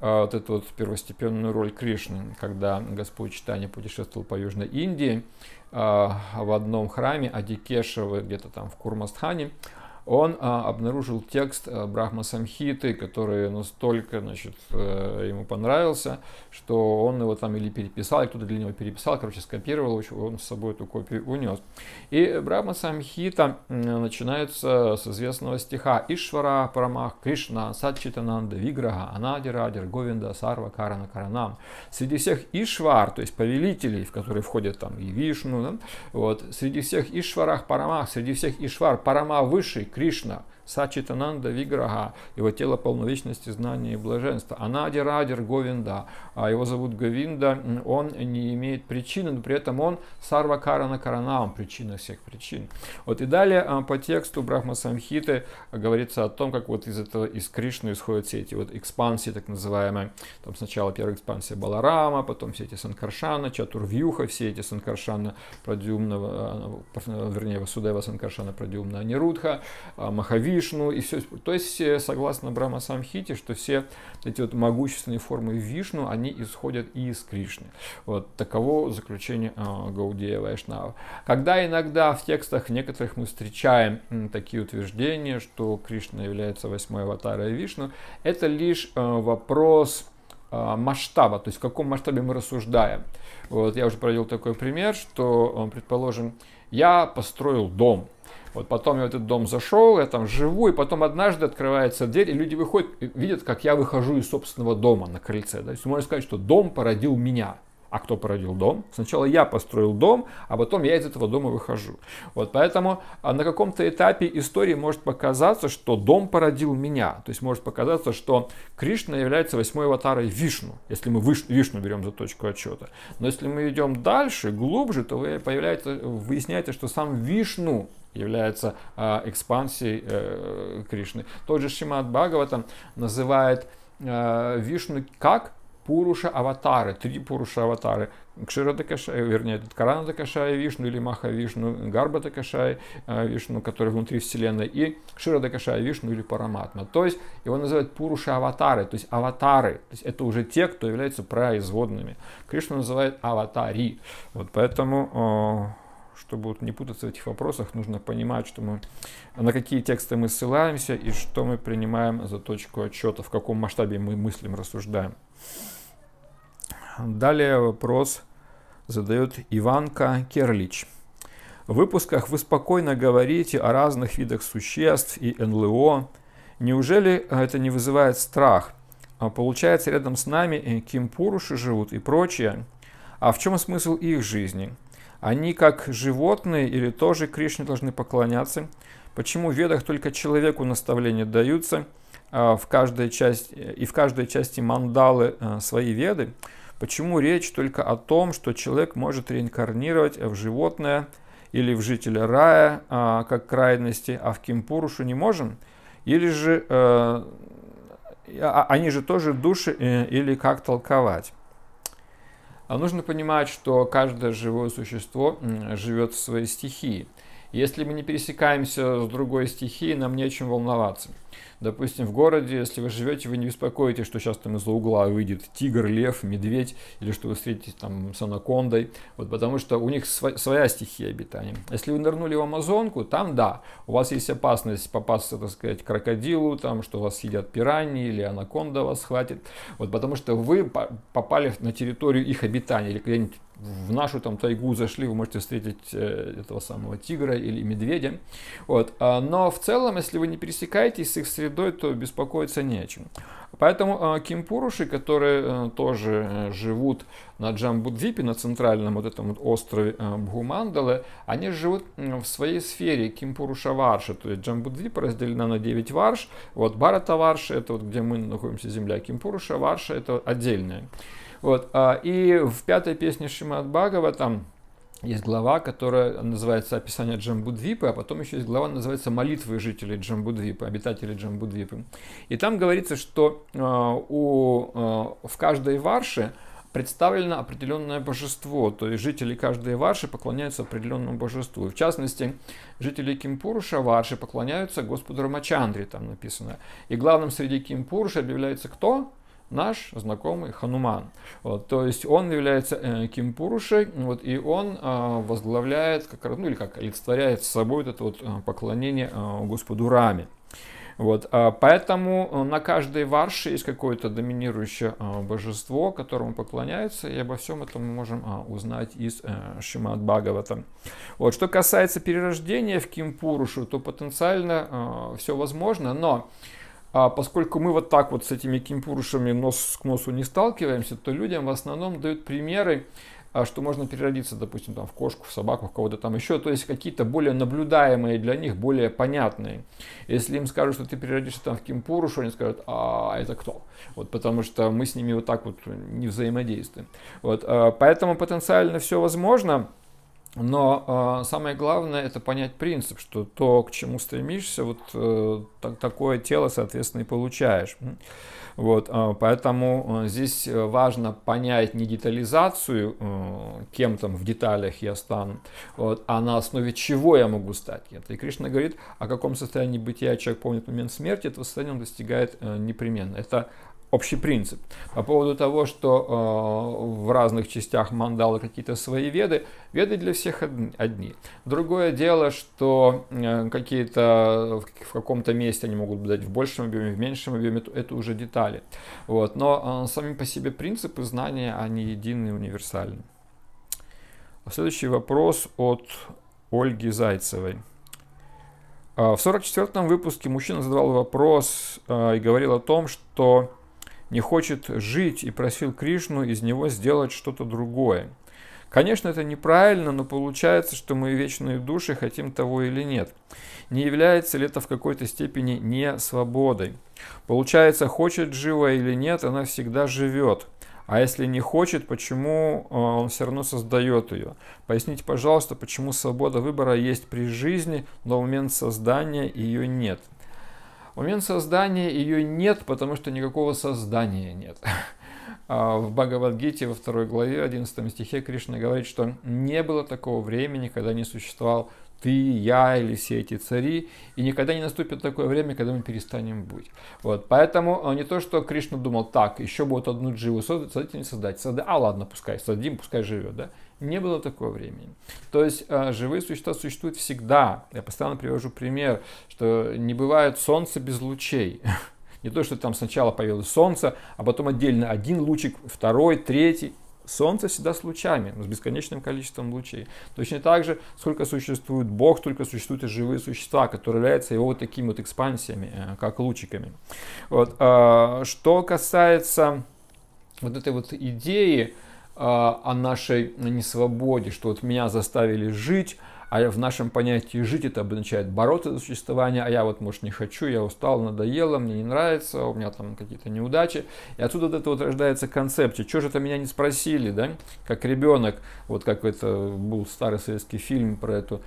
вот эту вот первостепенную роль Кришны, когда Господь Читания путешествовал по Южной Индии, а, в одном храме Адикешевы, где-то там в Курмастхане он а, обнаружил текст а, Брахма Самхиты, который настолько значит, э, ему понравился, что он его там или переписал, или кто-то для него переписал, короче, скопировал, он с собой эту копию унес. И Брахма Самхита начинается с известного стиха «Ишвара Парамах Кришна Садчитананда Виграха Анадирадир Говинда Сарва Карана Каранам». Среди всех Ишвар, то есть повелителей, в которые входят там и Вишну, да, вот, среди всех Ишварах Парамах, среди всех Ишвар Парама Высший, Кришна Сачитананда Виграха, его тело полно вечности, знания и блаженства. Анади Радир Говинда, а его зовут Говинда, он не имеет причины, но при этом он Сарва Карана Каранаам, причина всех причин. Вот и далее а, по тексту Брахма Самхиты говорится о том, как вот из этого, из Кришны исходят все эти вот экспансии, так называемые. Там сначала первая экспансия Баларама, потом все эти Санкаршана, Чатурвьюха, все эти Санкаршана Прадюмна, вернее, Судева Санкаршана Прадюмна Анирудха, а, Махави Вишну и все. То есть, согласно Брама Самхите, что все эти вот могущественные формы Вишну, они исходят и из Кришны. Вот таково заключение а, Гаудея Вайшнава. Когда иногда в текстах некоторых мы встречаем такие утверждения, что Кришна является восьмой аватарой Вишну, это лишь а, вопрос а, масштаба, то есть в каком масштабе мы рассуждаем. Вот я уже провел такой пример, что, предположим, я построил дом, вот потом я в этот дом зашел, я там живу, и потом однажды открывается дверь, и люди выходят, видят, как я выхожу из собственного дома на крыльце. Да? То есть можно сказать, что дом породил меня. А кто породил дом? Сначала я построил дом, а потом я из этого дома выхожу. Вот поэтому а, на каком-то этапе истории может показаться, что дом породил меня. То есть может показаться, что Кришна является восьмой аватарой Вишну, если мы Вишну берем за точку отчета. Но если мы идем дальше, глубже, то появляется, выясняется, что сам Вишну является а, экспансией э, Кришны. Тот же Шимат Бхагаватам называет а, Вишну как Пуруша аватары, три Пуруша аватары. Кширата Кашай, вернее, этот Караната Кашай Вишну или Маха Вишну, Гарбата Кашай а, Вишну, который внутри Вселенной, и Кширата Кашай Вишну или Параматма. То есть его называют Пуруша аватары, то есть аватары. То есть это уже те, кто являются производными. Кришна называет аватари. Вот поэтому чтобы вот не путаться в этих вопросах, нужно понимать, что мы, на какие тексты мы ссылаемся и что мы принимаем за точку отчета, в каком масштабе мы мыслим, рассуждаем. Далее вопрос задает Иванка Керлич. В выпусках вы спокойно говорите о разных видах существ и НЛО. Неужели а, это не вызывает страх? А, получается, рядом с нами э, кимпуруши живут и прочее. А в чем смысл их жизни? Они как животные или тоже Кришне должны поклоняться? Почему в ведах только человеку наставления даются а в каждой части, и в каждой части мандалы э, свои веды? Почему речь только о том, что человек может реинкарнировать в животное или в жителя рая а, как крайности, а в Кимпурушу не можем? Или же э, а, они же тоже души э, или как толковать? А нужно понимать, что каждое живое существо живет в своей стихии. Если мы не пересекаемся с другой стихией, нам нечем волноваться. Допустим, в городе, если вы живете, вы не беспокоитесь, что сейчас там из-за угла выйдет тигр, лев, медведь, или что вы встретитесь там с анакондой, вот, потому что у них св- своя стихия обитания. Если вы нырнули в Амазонку, там да, у вас есть опасность попасться, так сказать, крокодилу, там, что вас съедят пираньи или анаконда вас хватит, вот, потому что вы попали на территорию их обитания или где-нибудь в нашу там тайгу зашли, вы можете встретить э, этого самого тигра или медведя. Вот. А, но в целом, если вы не пересекаетесь с их их средой, то беспокоиться не о чем. Поэтому э, кимпуруши, которые э, тоже э, живут на Джамбудвипе на центральном вот этом вот острове Бхумандалы, они живут в своей сфере Кимпуруша Варши. То есть Джамбудвип разделена на 9 варш. Вот Барата Варша, это вот где мы находимся, земля Кимпуруша Варша, это отдельная. Вот. А, и в пятой песне Шимат Бхагава там есть глава, которая называется «Описание Джамбудвипы», а потом еще есть глава, называется «Молитвы жителей Джамбудвипы», обитателей Джамбудвипы. И там говорится, что а, у, а, в каждой варше представлено определенное божество, то есть жители каждой варши поклоняются определенному божеству. В частности, жители Кимпуруша варши поклоняются Господу Рамачандре, там написано. И главным среди Кимпуруша объявляется кто? наш знакомый Хануман. Вот, то есть он является э, Кимпурушей, вот, и он э, возглавляет, как, ну или как олицетворяет собой это вот э, поклонение э, Господу Раме. Вот, а поэтому э, на каждой варше есть какое-то доминирующее э, божество, которому поклоняются, и обо всем этом мы можем а, узнать из Шимат Бхагавата. Вот, что касается перерождения в Кимпурушу, то потенциально все возможно, но а поскольку мы вот так вот с этими кимпурушами нос к носу не сталкиваемся, то людям в основном дают примеры, а, что можно переродиться, допустим, там, в кошку, в собаку, в кого-то там еще, то есть какие-то более наблюдаемые для них, более понятные. Если им скажут, что ты переродишься там в кимпурушу, они скажут, а это кто? Вот, потому что мы с ними вот так вот не взаимодействуем. Вот, а, поэтому потенциально все возможно. Но э, самое главное это понять принцип, что то, к чему стремишься, вот э, так, такое тело, соответственно, и получаешь. Вот, э, поэтому э, здесь э, важно понять не детализацию, э, кем там в деталях я стану, вот, а на основе чего я могу стать кем-то. И Кришна говорит, о каком состоянии бытия человек помнит момент смерти, этого состояния он достигает э, непременно. Это общий принцип. По поводу того, что э, в разных частях мандалы какие-то свои веды, веды для всех одни. Другое дело, что э, какие-то в, в каком-то месте они могут дать в большем объеме, в меньшем объеме, это, это уже детали. Вот. Но э, сами по себе принципы знания, они едины и универсальны. Следующий вопрос от Ольги Зайцевой. Э, в 44-м выпуске мужчина задавал вопрос э, и говорил о том, что не хочет жить и просил Кришну из него сделать что-то другое. Конечно, это неправильно, но получается, что мы вечные души хотим того или нет. Не является ли это в какой-то степени не свободой? Получается, хочет жива или нет, она всегда живет. А если не хочет, почему э, он все равно создает ее? Поясните, пожалуйста, почему свобода выбора есть при жизни, но в момент создания ее нет. В момент создания ее нет, потому что никакого создания нет. А в Бхагавадгите во второй главе, 11 стихе, Кришна говорит, что не было такого времени, когда не существовал ты, я или все эти цари. И никогда не наступит такое время, когда мы перестанем быть. Вот. Поэтому э, не то, что Кришна думал, так, еще будет одну дживу создать, не создать. создать. А ладно, пускай создим, пускай живет. Да? Не было такого времени. То есть э, живые существа существуют всегда. Я постоянно привожу пример, что не бывает солнца без лучей. Не то, что там сначала появилось солнце, а потом отдельно один лучик, второй, третий. Солнце всегда с лучами, с бесконечным количеством лучей. Точно так же, сколько существует Бог, только существуют и живые существа, которые являются его вот такими вот экспансиями, э, как лучиками. Вот. А, что касается вот этой вот идеи а, о нашей несвободе, что вот меня заставили жить, а в нашем понятии жить это обозначает бороться за существование, а я вот, может, не хочу, я устал, надоело, мне не нравится, у меня там какие-то неудачи. И отсюда вот это вот рождается концепция. Чего же это меня не спросили, да? Как ребенок, вот как это был старый советский фильм про эту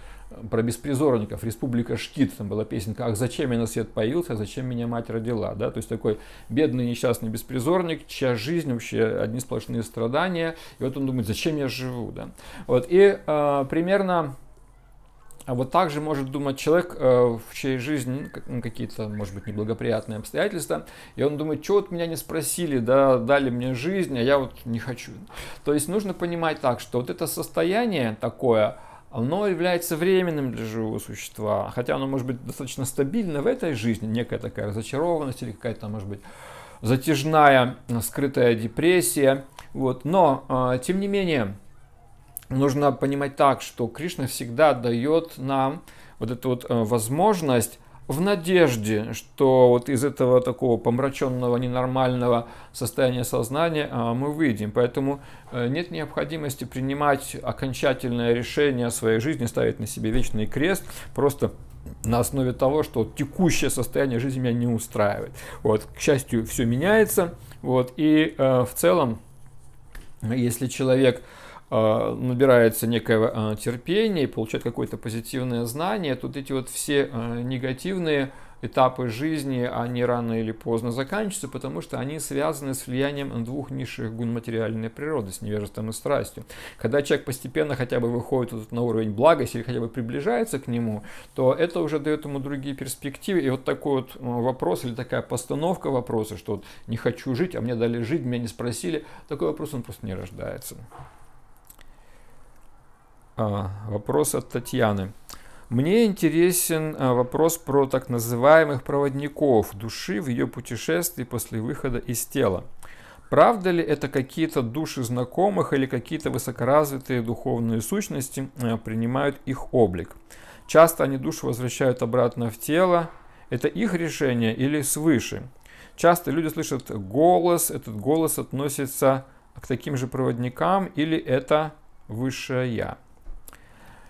про беспризорников, Республика Шкит, там была песенка «Ах, зачем я на свет появился, а зачем меня мать родила?» да? То есть такой бедный несчастный беспризорник, чья жизнь вообще одни сплошные страдания, и вот он думает, зачем я живу? Да? Вот, и э, примерно а вот так же может думать человек, э, в чьей жизни ну, ну, какие-то, может быть, неблагоприятные обстоятельства, и он думает, что вот меня не спросили, да, дали мне жизнь, а я вот не хочу. То есть нужно понимать так, что вот это состояние такое, оно является временным для живого существа, хотя оно может быть достаточно стабильно в этой жизни, некая такая разочарованность или какая-то, может быть, затяжная скрытая депрессия, вот, но, э, тем не менее, нужно понимать так, что Кришна всегда дает нам вот эту вот э, возможность в надежде, что вот из этого такого помраченного, ненормального состояния сознания э, мы выйдем. Поэтому э, нет необходимости принимать окончательное решение о своей жизни, ставить на себе вечный крест, просто на основе того, что текущее состояние жизни меня не устраивает. Вот, к счастью, все меняется, вот, и э, в целом, если человек а, набирается некое а, терпение, получает какое-то позитивное знание, тут эти вот все а, негативные этапы жизни, они рано или поздно заканчиваются, потому что они связаны с влиянием двух низших гун материальной природы, с невежеством и страстью. Когда человек постепенно хотя бы выходит на уровень благости или хотя бы приближается к нему, то это уже дает ему другие перспективы. И вот такой вот вопрос или такая постановка вопроса, что вот не хочу жить, а мне дали жить, меня не спросили, такой вопрос он просто не рождается. А, вопрос от Татьяны. Мне интересен а, вопрос про так называемых проводников души в ее путешествии после выхода из тела. Правда ли это какие-то души знакомых или какие-то высокоразвитые духовные сущности а, принимают их облик? Часто они душу возвращают обратно в тело. Это их решение или свыше? Часто люди слышат голос, этот голос относится к таким же проводникам или это высшее я?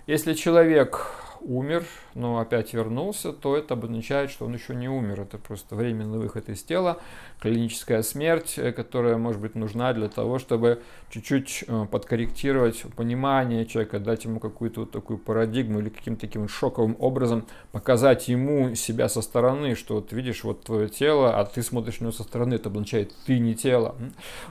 Если человек умер, но опять вернулся, то это обозначает, что он еще не умер. Это просто временный выход из тела, клиническая смерть, э, которая может быть нужна для того, чтобы чуть-чуть э, подкорректировать понимание человека, дать ему какую-то вот такую парадигму или каким-то таким шоковым образом показать ему себя со стороны, что вот видишь, вот твое тело, а ты смотришь на него со стороны, это обозначает ты не тело.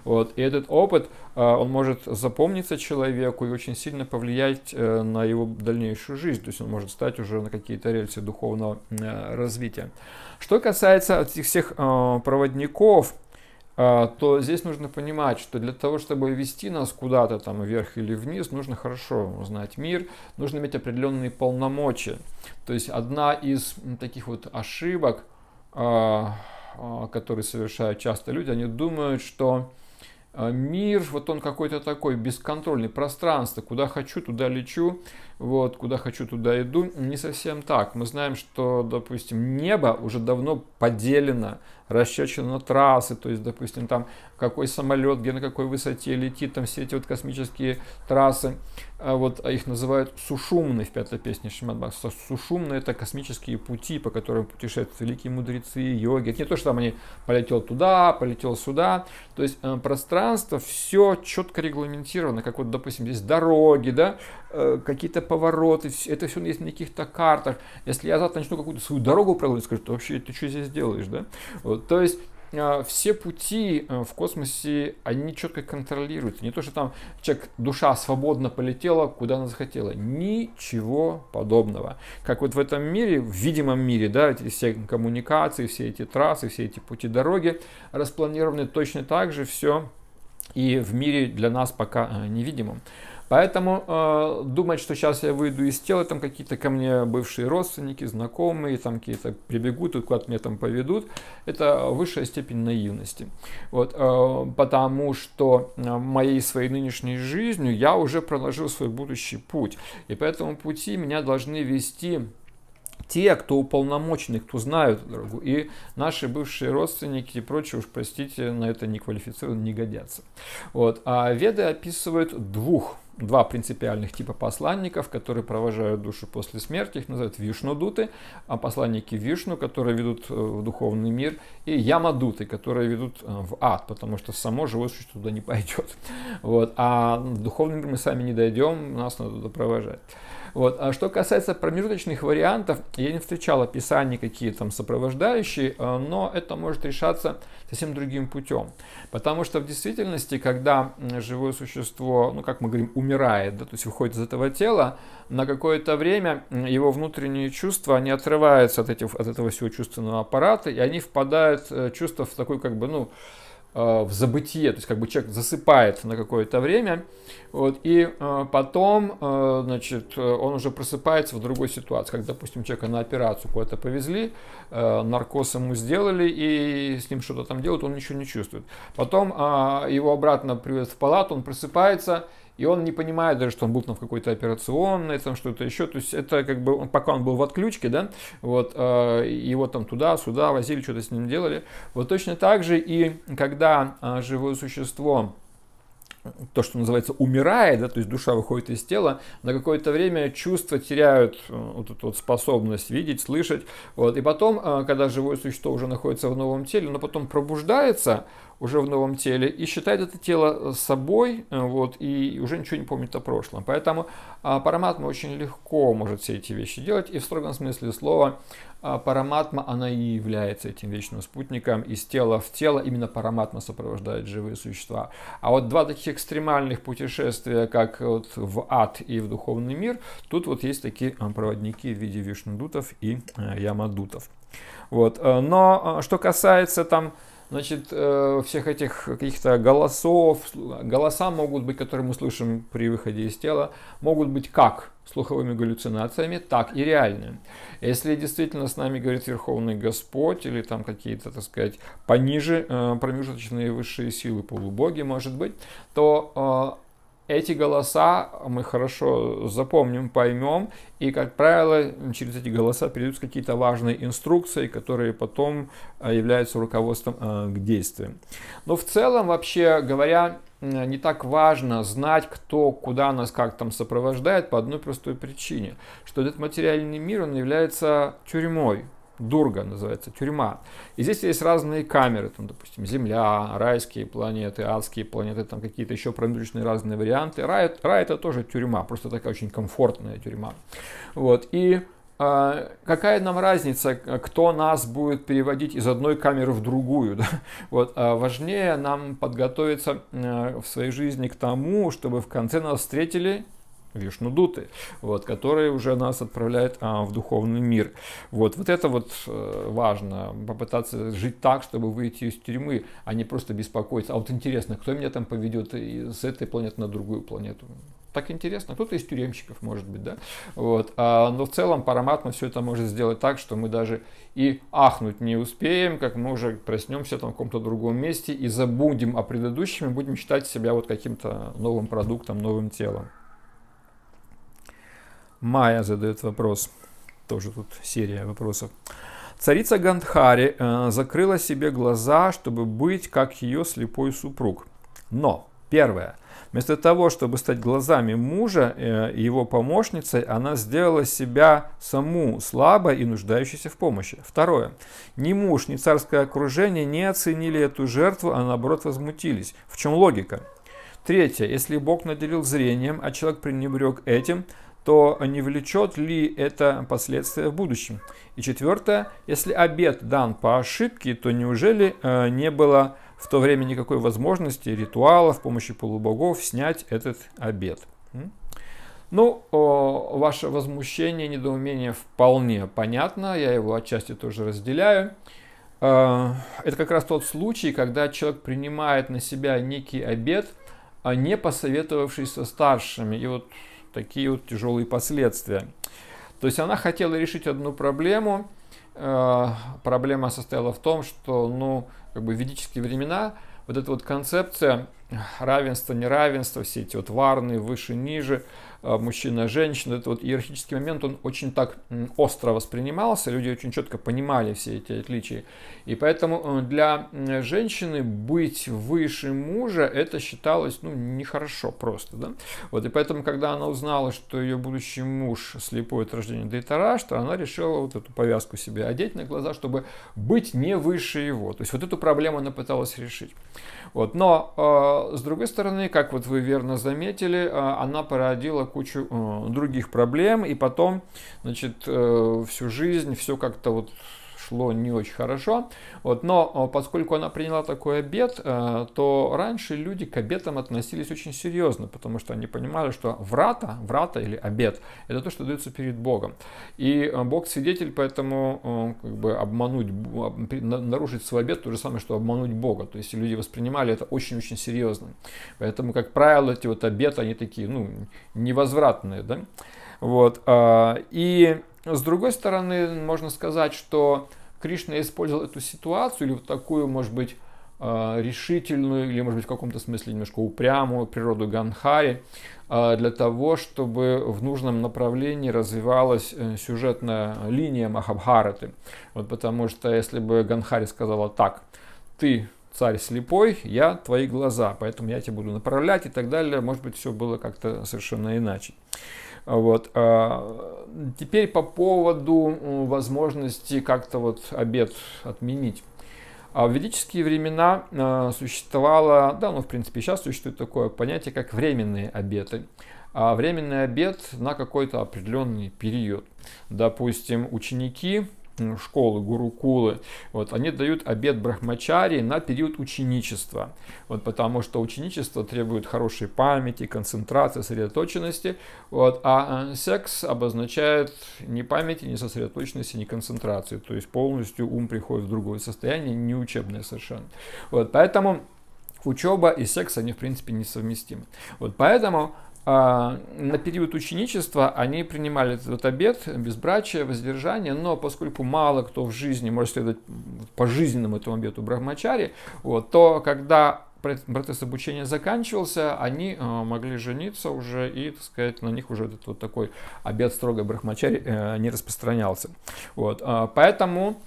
Вот. И этот опыт, э, он может запомниться человеку и очень сильно повлиять на его дальнейшую жизнь. То есть он может стать уже на какие-то рельсы духовного э, развития. Что касается этих всех э, проводников, э, то здесь нужно понимать, что для того, чтобы вести нас куда-то там вверх или вниз, нужно хорошо узнать мир, нужно иметь определенные полномочия. То есть одна из таких вот ошибок, которые совершают часто люди, они думают, что мир, вот он какой-то такой бесконтрольный, пространство, куда хочу, туда лечу, вот, куда хочу, туда иду, не совсем так. Мы знаем, что, допустим, небо уже давно поделено на трассы, то есть, допустим, там какой самолет, где на какой высоте летит, там все эти вот космические трассы, а вот а их называют сушумные в пятой песне Шимадбакса. Сушумные это космические пути, по которым путешествуют великие мудрецы, йоги. Это не то, что там они полетел туда, полетел сюда. То есть э, пространство все четко регламентировано, как вот, допустим, здесь дороги, да, э, какие-то повороты, это все есть на каких-то картах. Если я завтра начну какую-то свою дорогу проложить, скажу, вообще ты что здесь делаешь, да? То есть э, все пути э, в космосе, они четко контролируются. Не то, что там человек, душа свободно полетела, куда она захотела. Ничего подобного. Как вот в этом мире, в видимом мире, да, эти все коммуникации, все эти трассы, все эти пути дороги распланированы точно так же все и в мире для нас пока э, невидимом. Поэтому э, думать, что сейчас я выйду из тела, там какие-то ко мне бывшие родственники, знакомые, там какие-то прибегут и куда-то меня там поведут, это высшая степень наивности. Вот, э, потому что э, моей своей нынешней жизнью я уже проложил свой будущий путь. И по этому пути меня должны вести те, кто уполномочены, кто знают дорогу, и наши бывшие родственники и прочее, уж простите, на это не квалифицированно не годятся. Вот. А веды описывают двух два принципиальных типа посланников, которые провожают душу после смерти, их называют вишнудуты, а посланники вишну, которые ведут э, в духовный мир, и ямадуты, которые ведут э, в ад, потому что само живое существо туда не пойдет. Вот. А в духовный мир мы сами не дойдем, нас надо туда провожать. Вот. А что касается промежуточных вариантов, я не встречал описаний, какие там сопровождающие, э, но это может решаться совсем другим путем. Потому что в действительности, когда живое существо, ну как мы говорим, умирает, да, то есть выходит из этого тела, на какое-то время его внутренние чувства, они отрываются от, этих, от этого всего чувственного аппарата, и они впадают, э, чувства в такой как бы, ну, Э, в забытие, то есть как бы человек засыпает на какое-то время, вот, и э, потом, э, значит, э, он уже просыпается в другой ситуации, как, допустим, человека на операцию куда-то повезли, э, наркоз ему сделали, и с ним что-то там делают, он ничего не чувствует. Потом э, его обратно привезут в палату, он просыпается, и он не понимает даже, что он был там в какой-то операционной, там что-то еще. То есть это как бы, он, пока он был в отключке, да, вот, э, его там туда-сюда возили, что-то с ним делали. Вот точно так же и когда э, живое существо то, что называется, умирает, да, то есть душа выходит из тела, на какое-то время чувства теряют э, вот эту вот способность видеть, слышать. Вот. И потом, э, когда живое существо уже находится в новом теле, но потом пробуждается уже в новом теле и считает это тело э, собой, вот, и уже ничего не помнит о прошлом. Поэтому а, параматма очень легко может все эти вещи делать, и в строгом смысле слова а, параматма, она и является этим вечным спутником. Из тела в тело именно параматма сопровождает живые существа. А вот два таких экстремальных путешествия, как вот в ад и в духовный мир, тут вот есть такие а, проводники в виде вишнудутов и э, ямадутов. Вот. Э, но э, что касается там Значит, э, всех этих каких-то голосов, голоса могут быть, которые мы слышим при выходе из тела, могут быть как слуховыми галлюцинациями, так и реальными. Если действительно с нами говорит Верховный Господь или там какие-то, так сказать, пониже э, промежуточные высшие силы, полубоги, может быть, то э, эти голоса мы хорошо запомним, поймем, и, как правило, через эти голоса придут какие-то важные инструкции, которые потом э, являются руководством э, к действиям. Но в целом, вообще говоря, не так важно знать, кто куда нас как там сопровождает по одной простой причине, что этот материальный мир, он является тюрьмой, Дурга называется, тюрьма. И здесь есть разные камеры, там, допустим, Земля, райские планеты, адские планеты, там какие-то еще промежуточные разные варианты. Рай, рай это тоже тюрьма, просто такая очень комфортная тюрьма. Вот, и э, какая нам разница, кто нас будет переводить из одной камеры в другую. Да? Вот, а важнее нам подготовиться э, в своей жизни к тому, чтобы в конце нас встретили Вишнудуты, вот, которые уже нас отправляют а, в духовный мир. Вот, вот это вот э, важно, попытаться жить так, чтобы выйти из тюрьмы, а не просто беспокоиться. А вот интересно, кто меня там поведет с этой планеты на другую планету? так интересно. Кто-то из тюремщиков, может быть, да? Вот. А, но в целом Параматма все это может сделать так, что мы даже и ахнуть не успеем, как мы уже проснемся там в каком-то другом месте и забудем о предыдущем и будем считать себя вот каким-то новым продуктом, новым телом. Майя задает вопрос. Тоже тут серия вопросов. Царица Гандхари э, закрыла себе глаза, чтобы быть как ее слепой супруг. Но, первое, вместо того, чтобы стать глазами мужа э, его помощницей, она сделала себя саму слабой и нуждающейся в помощи. Второе, ни муж, ни царское окружение не оценили эту жертву, а наоборот возмутились. В чем логика? Третье, если Бог наделил зрением, а человек пренебрег этим – то не влечет ли это последствия в будущем? И четвертое, если обед дан по ошибке, то неужели э, не было в то время никакой возможности, ритуалов, помощи полубогов снять этот обед? Ну, о, ваше возмущение, недоумение вполне понятно, я его отчасти тоже разделяю. Э, это как раз тот случай, когда человек принимает на себя некий обед, а не посоветовавшись со старшими. И вот такие вот тяжелые последствия. То есть она хотела решить одну проблему. Э, проблема состояла в том, что, ну, как бы в ведические времена вот эта вот концепция равенства, неравенства, все эти вот варны, выше, ниже – а, мужчина, женщина, этот вот иерархический момент, он очень так остро воспринимался, люди очень четко понимали все эти отличия. И поэтому э, для женщины быть выше мужа, это считалось, ну, нехорошо просто, да. Вот, и поэтому, когда она узнала, что ее будущий муж слепой от рождения Дейтара, что она решила вот эту повязку себе одеть на глаза, чтобы быть не выше его. То есть вот эту проблему она пыталась решить. Вот. Но, э, с другой стороны, как вот вы верно заметили, э, она породила кучу э, других проблем, и потом, значит, всю жизнь все как-то вот шло не очень хорошо. Вот, но а, поскольку она приняла такой обед, э, то раньше люди к обетам относились очень серьезно, потому что они понимали, что врата, врата или обед, это то, что дается перед Богом. И э, Бог свидетель, поэтому э, как бы обмануть, нарушить свой обед, то же самое, что обмануть Бога. То есть люди воспринимали это очень-очень серьезно. Поэтому, как правило, эти вот обеты, они такие, ну, невозвратные, да. Вот. А, и с другой стороны, можно сказать, что Кришна использовал эту ситуацию, или вот такую, может быть, э, решительную, или, может быть, в каком-то смысле немножко упрямую природу Ганхари, э, для того, чтобы в нужном направлении развивалась э, сюжетная линия Махабхараты. Вот потому что, если бы Ганхари сказала так, ты царь слепой, я твои глаза, поэтому я тебя буду направлять и так далее, может быть, все было как-то совершенно иначе. Вот. А, теперь по поводу возможности как-то вот обед отменить. А в ведические времена а, существовало, да, ну в принципе сейчас существует такое понятие, как временные обеты. А временный обед на какой-то определенный период. Допустим, ученики школы, гурукулы, вот, они дают обед брахмачарии на период ученичества, вот, потому что ученичество требует хорошей памяти, концентрации, сосредоточенности, вот, а, а секс обозначает ни памяти, ни сосредоточенности, ни концентрации, то есть полностью ум приходит в другое состояние, не учебное совершенно. Вот, поэтому учеба и секс, они в принципе несовместимы. Вот поэтому а, на период ученичества они принимали этот обед, безбрачие, воздержание, но поскольку мало кто в жизни может следовать по жизненному этому обету брахмачари, вот, то когда процесс обучения заканчивался, они э, могли жениться уже и, так сказать, на них уже этот вот такой обед строгой брахмачари э, не распространялся. Вот, а, поэтому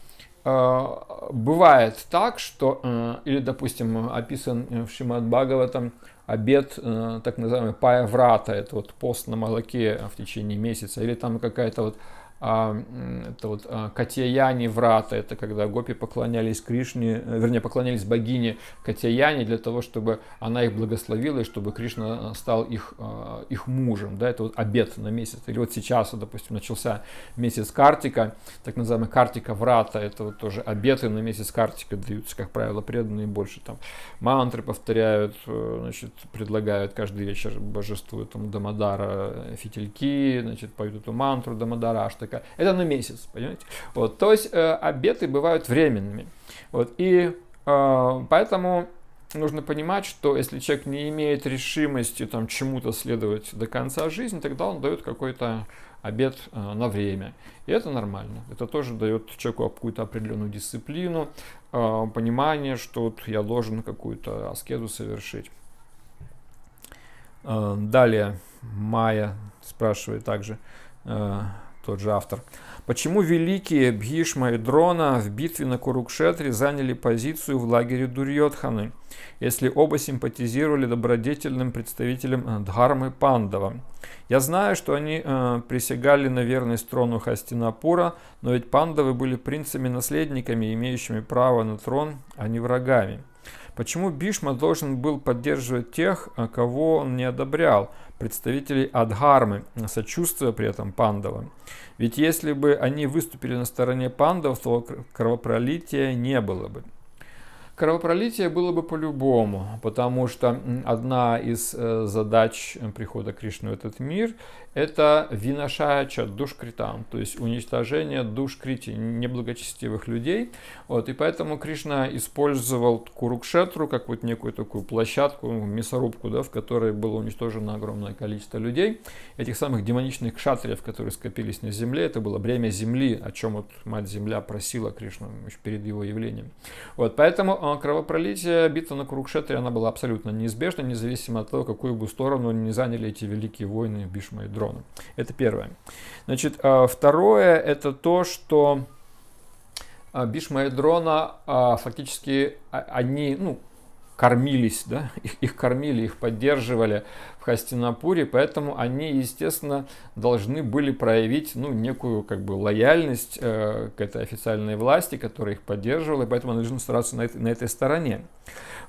э, бывает так, что, или, допустим, описан в Шимад Бхагаватам, там обед, э, так называемый пая это вот пост на молоке в течение месяца, или там какая-то вот а, это вот а, Катьяяни врата, это когда гопи поклонялись Кришне, э, вернее, поклонялись богине Катьяяни для того, чтобы она их благословила и чтобы Кришна э, стал их, а, их мужем, да, это вот обед на месяц. Или вот сейчас, допустим, начался месяц Картика, так называемый Картика врата, это вот тоже обеты на месяц Картика даются, как правило, преданные больше там мантры повторяют, э, значит, предлагают каждый вечер божеству этому Дамадара фитильки, значит, поют эту мантру Дамадара, что такая. Это на месяц, понимаете? Вот, то есть э, обеты бывают временными. Вот, и э, поэтому нужно понимать, что если человек не имеет решимости там чему-то следовать до конца жизни, тогда он дает какой-то обед э, на время. И это нормально. Это тоже дает человеку какую-то определенную дисциплину, э, понимание, что вот я должен какую-то аскезу совершить. Э, далее Майя спрашивает также, э, тот же автор. Почему великие Бхишма и Дрона в битве на Курукшетре заняли позицию в лагере Дурьотханы, если оба симпатизировали добродетельным представителям э, Дхармы Пандава? Я знаю, что они э, присягали на верность трону Хастинапура, но ведь пандавы были принцами-наследниками, имеющими право на трон, а не врагами. Почему Бишма должен был поддерживать тех, э, кого он не одобрял? представителей Адхармы, сочувствуя при этом пандавам. Ведь если бы они выступили на стороне пандав, то кровопролития не было бы. Кровопролитие было бы по-любому, потому что одна из э, задач э, прихода Кришны в этот мир это виношача душкритам, то есть уничтожение душ крити, неблагочестивых людей. Вот, и поэтому Кришна использовал Курукшетру как вот некую такую площадку, мясорубку, да, в которой было уничтожено огромное количество людей, этих самых демоничных кшатриев, которые скопились на земле. Это было бремя земли, о чем вот Мать-Земля просила Кришну перед его явлением. Вот, поэтому а, кровопролитие, битва на Курукшетре, она была абсолютно неизбежна, независимо от того, какую бы сторону не заняли эти великие войны Бишма и Дро корону. Это первое. Значит, а, второе это то, что а, Бишмаэдрона а, фактически они, ну, кормились, да, их, их кормили, их поддерживали в Хастинапуре, поэтому они, естественно, должны были проявить, ну, некую, как бы, лояльность э, к этой официальной власти, которая их поддерживала, и поэтому они должны стараться на, на этой стороне.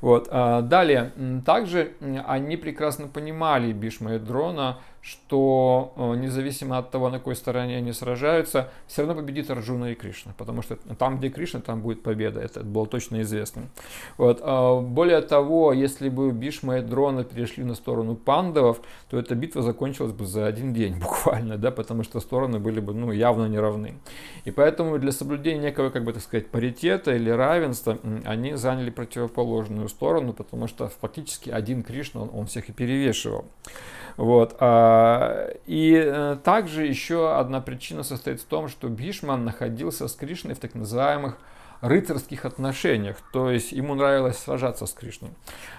Вот, а далее, также они прекрасно понимали Бишма и Дрона, что э, независимо от того, на какой стороне они сражаются, все равно победит Арджуна и Кришна, потому что там, где Кришна, там будет победа, это было точно известно. Вот. А более того, если бы Бишма и Дрона перешли на сторону пандавов, то эта битва закончилась бы за один день буквально, да, потому что стороны были бы ну, явно не равны. И поэтому для соблюдения некого, как бы так сказать, паритета или равенства, они заняли противоположную сторону, потому что фактически один Кришна, он, он всех и перевешивал. Вот. А, и э, также еще одна причина состоит в том, что Бишман находился с Кришной в так называемых рыцарских отношениях, то есть ему нравилось сражаться с Кришной.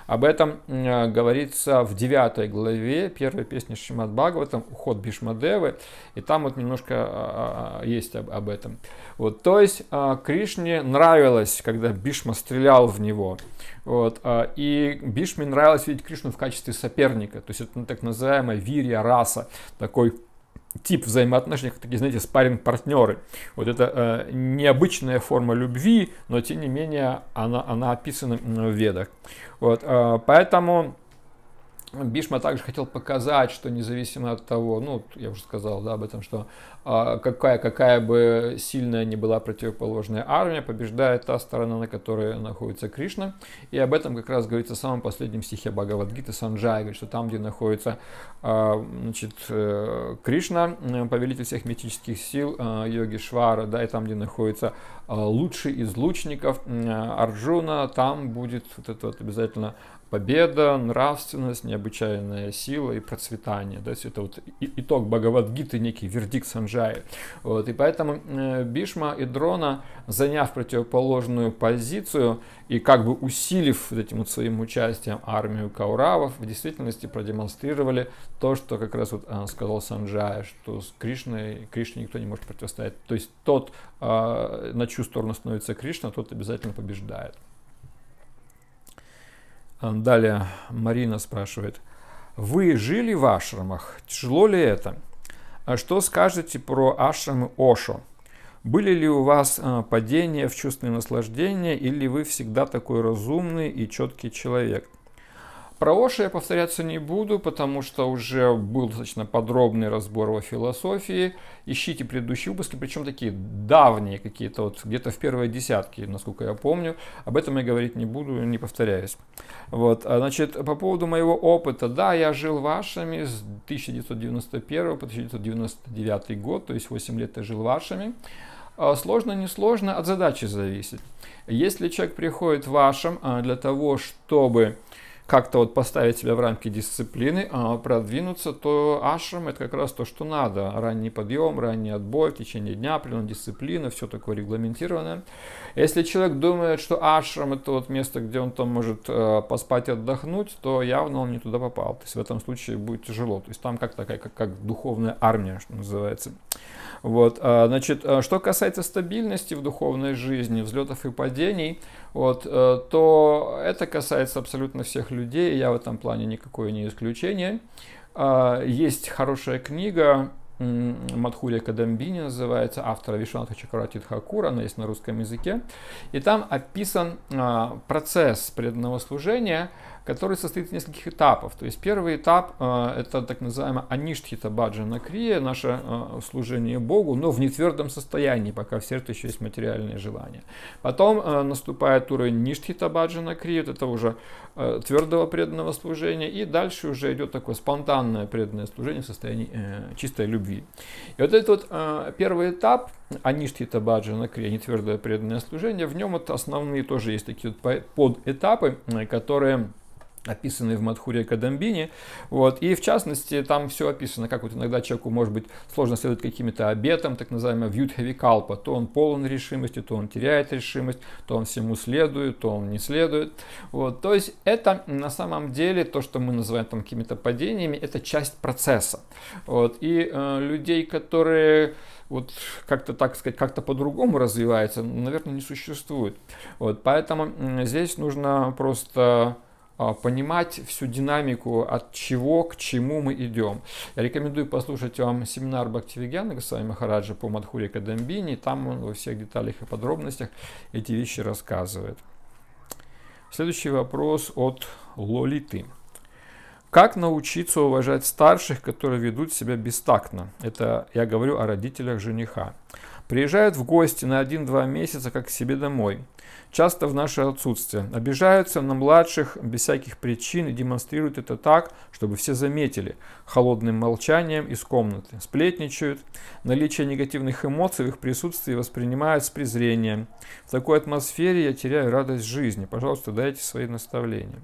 Об этом э, говорится в 9 главе первой песни Шримад Бхагаватам «Уход Бишмадевы», и там вот немножко а, а, а, есть об, этом. Вот, то есть Кришне нравилось, когда Бишма стрелял в него, вот, и Бишме нравилось видеть Кришну в качестве соперника, то есть это ну, так называемая вирья раса, такой тип взаимоотношений, такие, знаете, спаринг партнеры Вот это э, необычная форма любви, но тем не менее она, она описана в ведах. Вот, э, поэтому Бишма также хотел показать, что независимо от того, ну, я уже сказал да, об этом, что а, какая, какая бы сильная ни была противоположная армия, побеждает та сторона, на которой находится Кришна. И об этом как раз говорится в самом последнем стихе Бхагавадгиты Санджай, что там, где находится а, значит, э, Кришна, э, повелитель всех мистических сил, э, йоги Швара, да, и там, где находится а, лучший из лучников Арджуна, там будет вот этот вот обязательно победа, нравственность, необычайная сила и процветание. То есть это вот итог Бхагавадгиты, некий вердикт Санджаи. Вот. И поэтому э, Бишма и Дрона, заняв противоположную позицию и как бы усилив этим вот своим участием армию Кауравов, в действительности продемонстрировали то, что как раз вот э, сказал Санджая, что с Кришной, Кришне никто не может противостоять. То есть тот, э, на чью сторону становится Кришна, тот обязательно побеждает. Далее Марина спрашивает. Вы жили в ашрамах? Тяжело ли это? А что скажете про ашрамы Ошо? Были ли у вас а, падения в чувственные наслаждения или вы всегда такой разумный и четкий человек? Про Оша я повторяться не буду, потому что уже был достаточно подробный разбор его философии. Ищите предыдущие выпуски, причем такие давние какие-то, вот где-то в первые десятки, насколько я помню. Об этом я говорить не буду, не повторяюсь. Вот, а, значит, по поводу моего опыта. Да, я жил в Ашами с 1991 по 1999 год, то есть 8 лет я жил в Ашами. А, сложно, не сложно, от задачи зависит. Если человек приходит в Ашам а, для того, чтобы как-то вот поставить себя в рамки дисциплины, а продвинуться, то ашрам это как раз то, что надо. Ранний подъем, ранний отбой в течение дня, определенная дисциплина, все такое регламентированное. Если человек думает, что ашрам это вот место, где он там может э, поспать и отдохнуть, то явно он не туда попал. То есть в этом случае будет тяжело. То есть там как такая, как, как духовная армия, что называется. Вот, а, значит, а, что касается стабильности в духовной жизни, взлетов и падений, вот, э, то это касается абсолютно всех людей, я в этом плане никакое не исключение. А, есть хорошая книга Мадхури Кадамбини называется, автора Вишанта Чакаратит Хакура, она есть на русском языке. И там описан процесс преданного служения – который состоит из нескольких этапов. То есть первый этап э, это так называемая аништхита баджана крия, наше э, служение Богу, но в нетвердом состоянии, пока в сердце еще есть материальные желания. Потом э, наступает уровень ништхита баджана крия, это уже твердого преданного служения, и дальше уже идет такое спонтанное преданное служение в состоянии чистой любви. И вот этот вот первый этап аништхита баджана крия, нетвердое преданное служение, в нем вот основные тоже есть такие вот подэтапы, которые описанные в Мадхуре Кадамбине. Вот. И в частности, там все описано, как вот иногда человеку может быть сложно следовать каким-то обетам, так называемая вьютхеви калпа. То он полон решимости, то он теряет решимость, то он всему следует, то он не следует. Вот. То есть это на самом деле то, что мы называем там какими-то падениями, это часть процесса. Вот. И э, людей, которые вот как-то, так сказать, как-то по-другому развиваются, наверное, не существует. Вот. Поэтому здесь нужно просто а, понимать всю динамику, от чего к чему мы идем. Я рекомендую послушать вам семинар Бхактивигьяна Госвами Махараджа по Мадхуре Кадамбини. Там он во всех деталях и подробностях эти вещи рассказывает. Следующий вопрос от Лолиты. Как научиться уважать старших, которые ведут себя бестактно? Это я говорю о родителях жениха. Приезжают в гости на 1-2 месяца как к себе домой часто в наше отсутствие. Обижаются на младших без всяких причин и демонстрируют это так, чтобы все заметили, холодным молчанием из комнаты. Сплетничают, наличие негативных эмоций в их присутствии воспринимают с презрением. В такой атмосфере я теряю радость жизни. Пожалуйста, дайте свои наставления.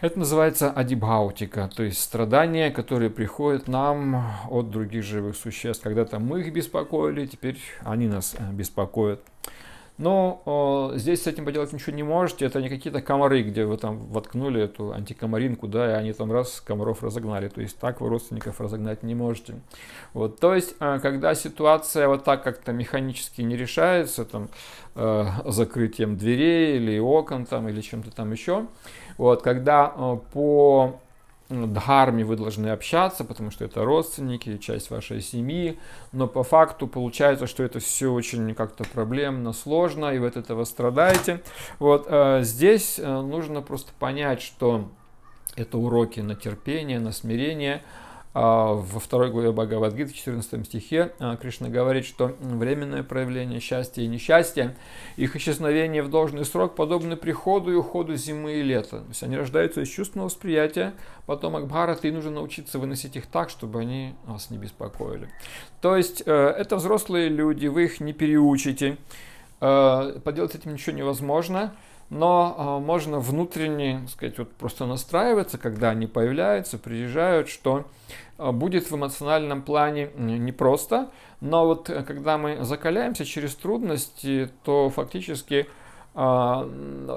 Это называется адибгаутика, то есть страдания, которые приходят нам от других живых существ. Когда-то мы их беспокоили, теперь они нас э, беспокоят. Но ну, э, здесь с этим поделать ничего не можете. Это не какие-то комары, где вы там воткнули эту антикомаринку, да, и они там раз комаров разогнали. То есть так вы родственников разогнать не можете. Вот, то есть, э, когда ситуация вот так как-то механически не решается, там э, закрытием дверей или окон там или чем-то там еще, вот, когда э, по дхарме вы должны общаться, потому что это родственники, часть вашей семьи, но по факту получается, что это все очень как-то проблемно, сложно, и вы от этого страдаете. Вот э, здесь э, нужно просто понять, что это уроки на терпение, на смирение – а, во второй главе Бхагавадгиты, 14 стихе, а, Кришна говорит, что временное проявление счастья и несчастья, их исчезновение в должный срок подобны приходу и уходу зимы и лета. То есть они рождаются из чувственного восприятия, потом Акбхарат, и нужно научиться выносить их так, чтобы они вас не беспокоили. То есть э, это взрослые люди, вы их не переучите, э, поделать с этим ничего невозможно но э, можно внутренне, так сказать, вот просто настраиваться, когда они появляются, приезжают, что Э, будет в эмоциональном плане непросто, но вот э, когда мы закаляемся через трудности, то фактически а,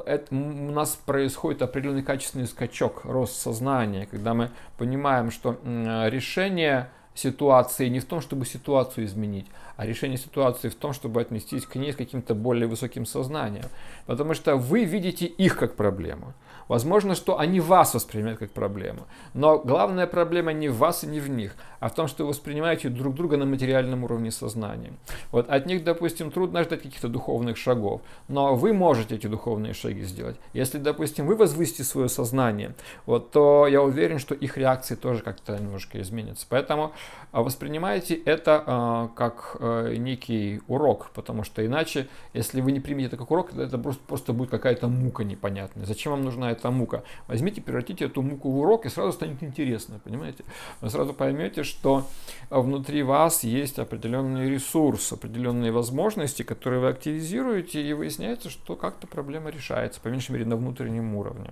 это, у нас происходит определенный качественный скачок, рост сознания, когда мы понимаем, что решение ситуации не в том, чтобы ситуацию изменить, а решение ситуации в том, чтобы отнестись к ней с каким-то более высоким сознанием. Потому что вы видите их как проблему. Возможно, что они вас воспринимают как проблему. Но главная проблема не в вас и не в них, а в том, что вы воспринимаете друг друга на материальном уровне сознания. Вот от них, допустим, трудно ждать каких-то духовных шагов, но вы можете эти духовные шаги сделать. Если, допустим, вы возвысите свое сознание, вот, то я уверен, что их реакции тоже как-то немножко изменятся. Поэтому а, воспринимайте это э, как э, некий урок, потому что иначе, если вы не примете это как урок, это просто, просто будет какая-то мука непонятная. Зачем вам нужна эта мука. Возьмите, превратите эту муку в урок, и сразу станет интересно, понимаете? Вы сразу поймете, что внутри вас есть определенный ресурс, определенные возможности, которые вы активизируете, и выясняется, что как-то проблема решается, по меньшей мере, на внутреннем уровне.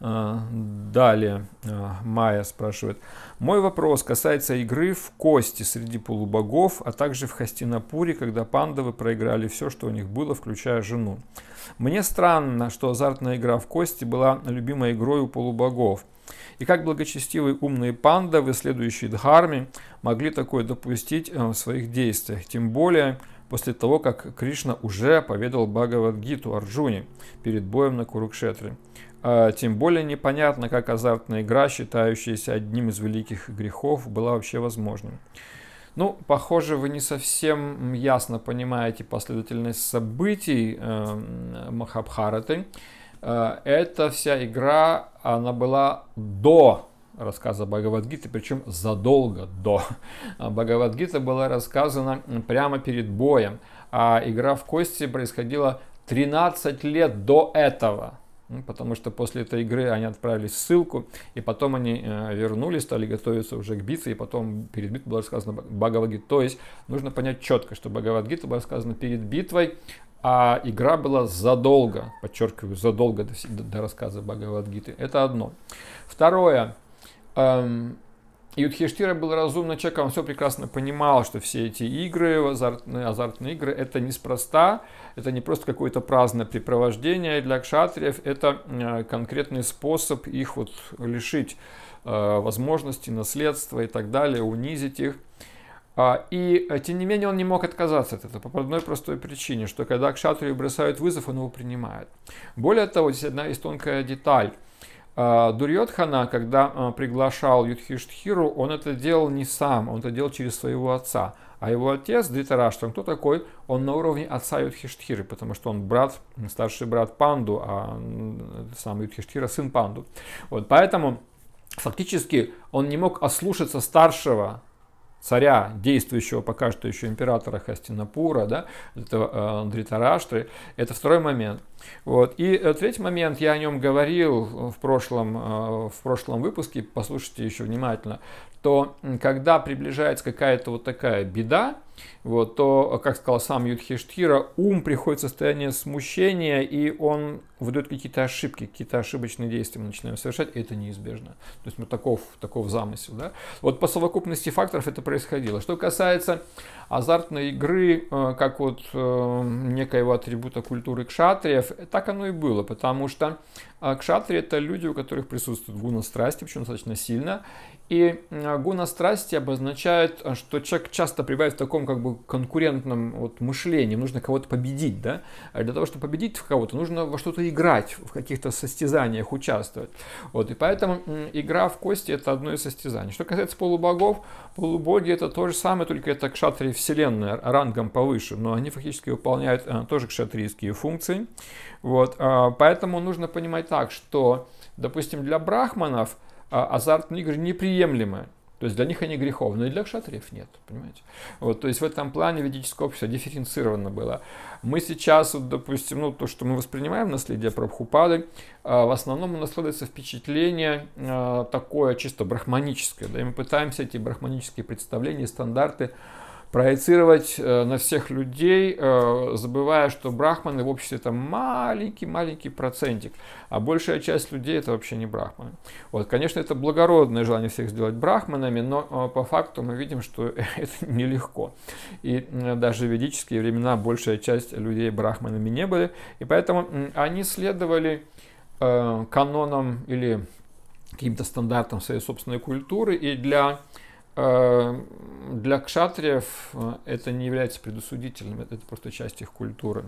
Далее а, Майя спрашивает. Мой вопрос касается игры в кости среди полубогов, а также в Хастинапуре, когда пандавы проиграли все, что у них было, включая жену. Мне странно, что азартная игра в кости была любимой игрой у полубогов. И как благочестивые умные пандавы, следующие Дхарме, могли такое допустить а, в своих действиях? Тем более, после того, как Кришна уже поведал Бхагавадгиту Арджуне перед боем на Курукшетре. А, тем более непонятно, как азартная игра, считающаяся одним из великих грехов, была вообще возможным. Ну, похоже, вы не совсем ясно понимаете последовательность событий эм, э, Махабхараты. эта вся игра, она была до рассказа Бхагавадгиты, причем задолго до. А, Бхагавадгита была рассказана прямо перед боем, а игра в кости происходила 13 лет до этого. Ну, потому что после этой игры они отправили ссылку, и потом они э, вернулись, стали готовиться уже к битве, и потом перед битвой было сказано Бхагавадгита. То есть нужно понять четко, что Бхагавадгита была сказана перед битвой, а игра была задолго, подчеркиваю, задолго до, до рассказа Бхагавадгиты. Это одно. Второе. Эм, и Юдхиштира был разумным человеком, он все прекрасно понимал, что все эти игры, азартные, азартные игры, это неспроста, это не просто какое-то праздное препровождение для кшатриев, это э, конкретный способ их вот лишить э, возможности, наследства и так далее, унизить их. А, и э, тем не менее он не мог отказаться от этого по одной простой причине, что когда к бросают вызов, он его принимает. Более того, здесь одна есть тонкая деталь – а, Дурьотхана, когда а, приглашал Юдхиштхиру, он это делал не сам, он это делал через своего отца. А его отец, Дритараштан, кто такой? Он на уровне отца Юдхиштхиры, потому что он брат, старший брат Панду, а сам Юдхиштхира сын Панду. Вот, поэтому фактически он не мог ослушаться старшего царя, действующего пока что еще императора Хастинапура, да, этого э, Дритараштры. Это второй момент. Вот. И э, третий момент, я о нем говорил в прошлом, э, в прошлом выпуске, послушайте еще внимательно, то когда приближается какая-то вот такая беда, вот, то, как сказал сам Юдхиштхира, ум приходит в состояние смущения, и он выдает какие-то ошибки, какие-то ошибочные действия мы начинаем совершать, и это неизбежно. То есть мы ну, таков, таков замысел. Да? Вот по совокупности факторов это происходило. Что касается азартной игры, э, как вот э, некоего атрибута культуры кшатриев, так оно и было, потому что э, кшатри это люди, у которых присутствует гуна страсти, причем достаточно сильно, и гуна страсти обозначает, что человек часто пребывает в таком как бы конкурентном вот мышлении, нужно кого-то победить, да? А для того, чтобы победить кого-то, нужно во что-то играть, в каких-то состязаниях участвовать. Вот, и поэтому игра в кости – это одно из состязаний. Что касается полубогов, полубоги – это то же самое, только это кшатри вселенная, рангом повыше, но они фактически выполняют э, тоже кшатрийские функции. Вот, а, поэтому нужно понимать так, что, допустим, для брахманов а, азартные игры неприемлемы. То есть для них они греховны, и для кшатриев нет, понимаете? Вот, то есть в этом плане ведическое общество дифференцировано было. Мы сейчас, вот, допустим, ну, то, что мы воспринимаем наследие Прабхупады, а, в основном у нас складывается впечатление а, такое чисто брахманическое. Да, и мы пытаемся эти брахманические представления, стандарты проецировать э, на всех людей, э, забывая, что брахманы в обществе это маленький-маленький процентик, а большая часть людей это вообще не брахманы. Вот, конечно, это благородное желание всех сделать брахманами, но э, по факту мы видим, что это нелегко. И даже в ведические времена большая часть людей брахманами не были, и поэтому они следовали канонам или каким-то стандартам своей собственной культуры, и для Э, для кшатриев э, это не является предусудительным, это просто часть их культуры.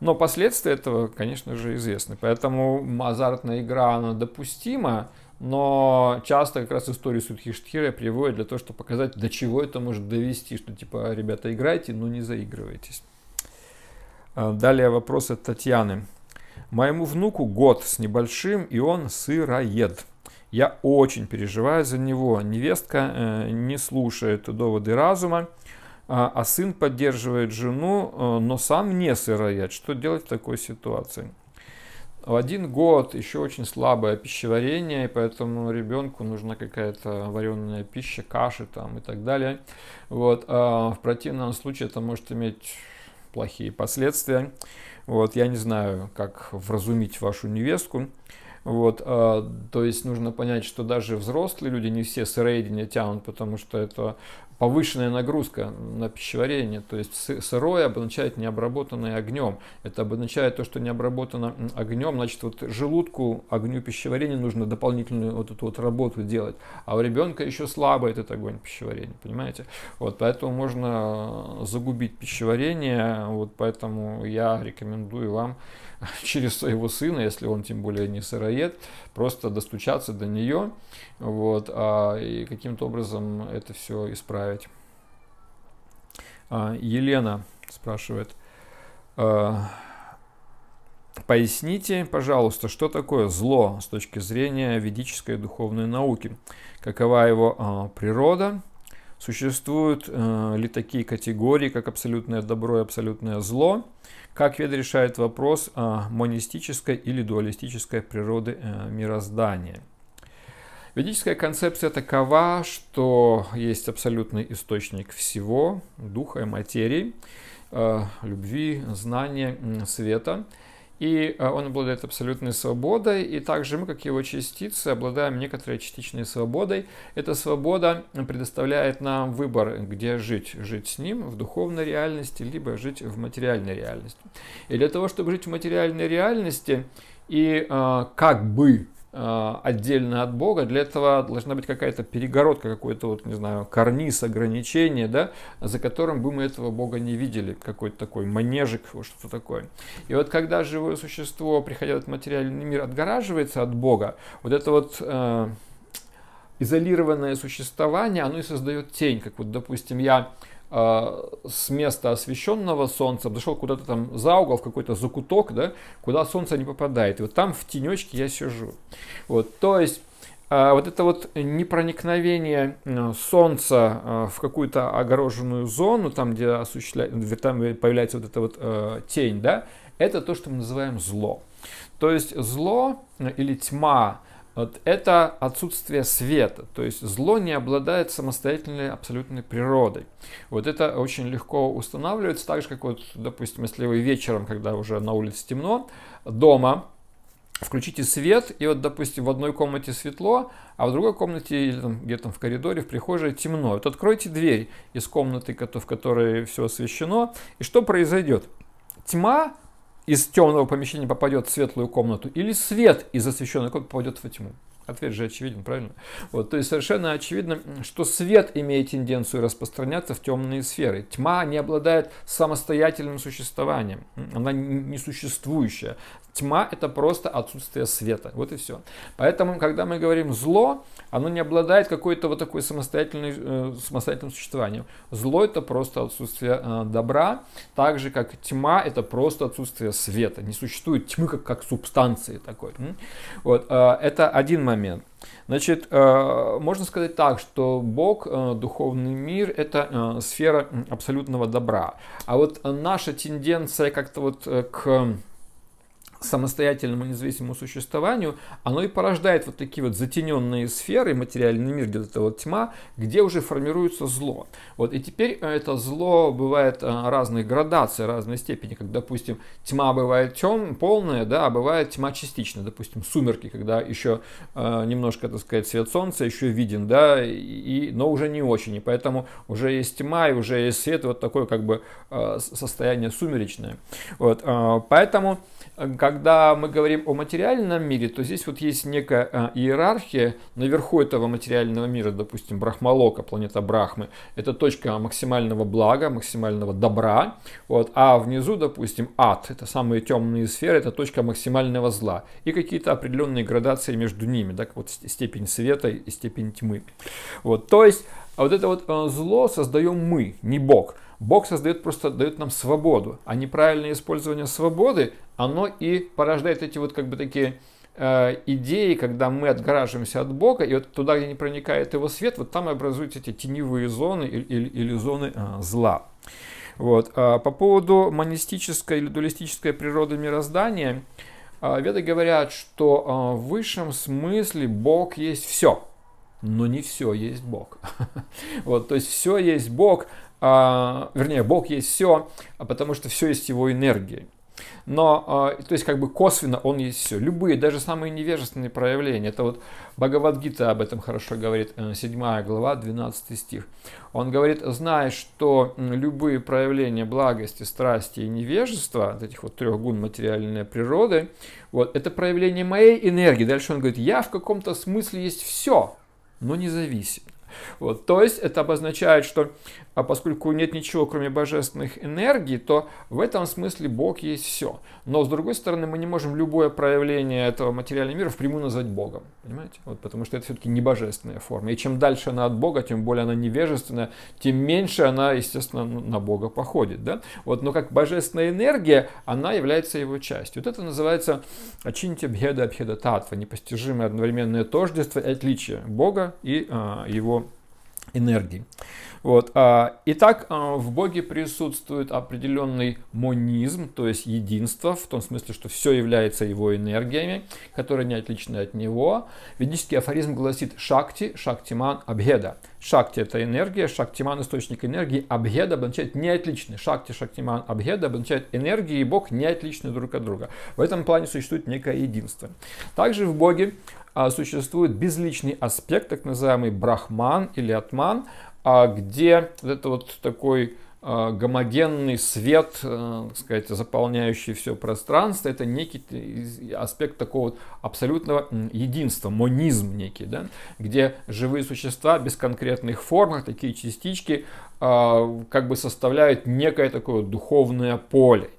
Но последствия этого, конечно же, известны. Поэтому азартная игра, она допустима, но часто как раз историю Судхиштхира приводит для того, чтобы показать, до чего это может довести, что типа, ребята, играйте, но не заигрывайтесь. Э, далее вопрос от Татьяны. Моему внуку год с небольшим, и он сыроед. Я очень переживаю за него. Невестка э, не слушает доводы разума, а, а сын поддерживает жену, э, но сам не сыроед. Что делать в такой ситуации? В один год еще очень слабое пищеварение, и поэтому ребенку нужна какая-то вареная пища, каши там и так далее. Вот. А в противном случае это может иметь плохие последствия. Вот, я не знаю, как вразумить вашу невестку. Вот, э, то есть нужно понять, что даже взрослые люди не все не тянут, потому что это повышенная нагрузка на пищеварение. То есть сырое обозначает необработанное огнем. Это обозначает то, что не обработано огнем, значит вот желудку, огню пищеварения нужно дополнительную вот эту вот работу делать. А у ребенка еще слабый этот огонь пищеварения, понимаете? Вот, поэтому можно а, загубить пищеварение, вот поэтому я рекомендую вам через своего сына, если он тем более не сыроед, просто достучаться до нее, вот, а, и каким-то образом это все исправить. А, Елена спрашивает, а, Поясните, пожалуйста, что такое зло с точки зрения ведической духовной науки? Какова его а, природа? Существуют а, ли такие категории, как абсолютное добро и абсолютное зло? Как Веда решает вопрос а, монистической или дуалистической природы э, мироздания? Ведическая концепция такова, что есть абсолютный источник всего, духа и материи, э, любви, знания, света – и э, он обладает абсолютной свободой, и также мы, как его частицы, обладаем некоторой частичной свободой. Эта свобода предоставляет нам выбор, где жить. Жить с ним в духовной реальности, либо жить в материальной реальности. И для того, чтобы жить в материальной реальности, и э, как бы а, отдельно от Бога. Для этого должна быть какая-то перегородка, какой-то, вот, не знаю, карниз, ограничение, да, за которым бы мы этого Бога не видели, какой-то такой манежик, что-то такое. И вот когда живое существо, приходя в этот материальный мир, отгораживается от Бога, вот это вот э, изолированное существование, оно и создает тень, как вот, допустим, я а, с места освещенного солнцем, зашел куда-то там за угол, в какой-то закуток, да, куда солнце не попадает. И вот там в тенечке я сижу. Вот, то есть а, вот это вот непроникновение э, солнца э, в какую-то огороженную зону, там, где, осуществля... там появляется вот эта вот э, тень, да, это то, что мы называем зло. То есть зло или тьма вот это отсутствие света, то есть зло не обладает самостоятельной абсолютной природой. Вот это очень легко устанавливается, так же как вот, допустим, если вы вечером, когда уже на улице темно, дома включите свет, и вот, допустим, в одной комнате светло, а в другой комнате или там, где-то в коридоре, в прихожей темно. Вот откройте дверь из комнаты, в которой все освещено, и что произойдет? Тьма из темного помещения попадет в светлую комнату, или свет из освещенной комнаты попадет во тьму. Ответ же очевиден, правильно? Вот, то есть совершенно очевидно, что свет имеет тенденцию распространяться в темные сферы. Тьма не обладает самостоятельным существованием, она несуществующая. Тьма – это просто отсутствие света, вот и все. Поэтому, когда мы говорим «зло», оно не обладает какой-то вот такой самостоятельной, э, самостоятельным существованием. Зло – это просто отсутствие э, добра, так же, как тьма – это просто отсутствие света. Не существует тьмы как, как субстанции такой. Вот, э, это один момент момент. Значит, э, можно сказать так, что Бог, э, духовный мир – это э, сфера абсолютного добра. А вот наша тенденция как-то вот к самостоятельному независимому существованию, оно и порождает вот такие вот затененные сферы, материальный мир, где-то это вот тьма, где уже формируется зло. Вот, и теперь э, это зло бывает э, разных градаций, разной степени, как, допустим, тьма бывает тем, полная, да, а бывает тьма частичная, допустим, сумерки, когда еще э, немножко, так сказать, свет солнца еще виден, да, и, но уже не очень, и поэтому уже есть тьма и уже есть свет, вот такое как бы э, состояние сумеречное. Вот, э, поэтому когда мы говорим о материальном мире, то здесь вот есть некая а, иерархия. Наверху этого материального мира, допустим, Брахмалока, планета Брахмы, это точка максимального блага, максимального добра. Вот. А внизу, допустим, ад, это самые темные сферы, это точка максимального зла. И какие-то определенные градации между ними, да, вот степень света и степень тьмы. Вот. То есть а вот это вот а, зло создаем мы, не Бог. Бог создает просто, дает нам свободу, а неправильное использование свободы, оно и порождает эти вот как бы такие э, идеи, когда мы отгораживаемся от Бога, и вот туда, где не проникает его свет, вот там и образуются эти теневые зоны или, или, или зоны э, зла. Вот. А по поводу монистической или дуалистической природы мироздания, э, веды говорят, что э, в высшем смысле Бог есть все – но не все есть Бог. вот, то есть все есть Бог, а, вернее, Бог есть все, а потому что все есть его энергия. Но, а, то есть, как бы косвенно он есть все. Любые, даже самые невежественные проявления. Это вот Бхагавадгита об этом хорошо говорит, 7 э, глава, 12 стих. Он говорит, зная, что любые проявления благости, страсти и невежества, вот этих вот трех гун материальной природы, вот, это проявление моей энергии. Дальше он говорит, я в каком-то смысле есть все, но независимо. Вот, то есть это обозначает, что а поскольку нет ничего, кроме божественных энергий, то в этом смысле Бог есть все. Но с другой стороны, мы не можем любое проявление этого материального мира впрямую назвать Богом, понимаете? Вот потому что это все-таки не божественная форма. И чем дальше она от Бога, тем более она невежественная, тем меньше она, естественно, ну, на Бога походит, да? Вот, но как божественная энергия, она является его частью. Вот это называется Ачинти Бхеда Бхеда Татва, непостижимое одновременное тождество и отличие Бога и а, его энергии. Вот. А, итак, а, в Боге присутствует определенный монизм, то есть единство, в том смысле, что все является его энергиями, которые не отличны от него. Ведический афоризм гласит «шакти, шактиман, абхеда». Шакти – это энергия, шактиман – источник энергии, абхеда обозначает «не Шакти, шактиман, абхеда обозначает энергии и Бог не отличны друг от друга. В этом плане существует некое единство. Также в Боге а существует безличный аспект, так называемый брахман или атман, а где это вот такой а, гомогенный свет, э, так сказать, заполняющий все пространство, это некий аспект такого абсолютного единства, монизм некий, да, где живые существа без конкретных форм, такие частички, а, как бы составляют некое такое духовное поле.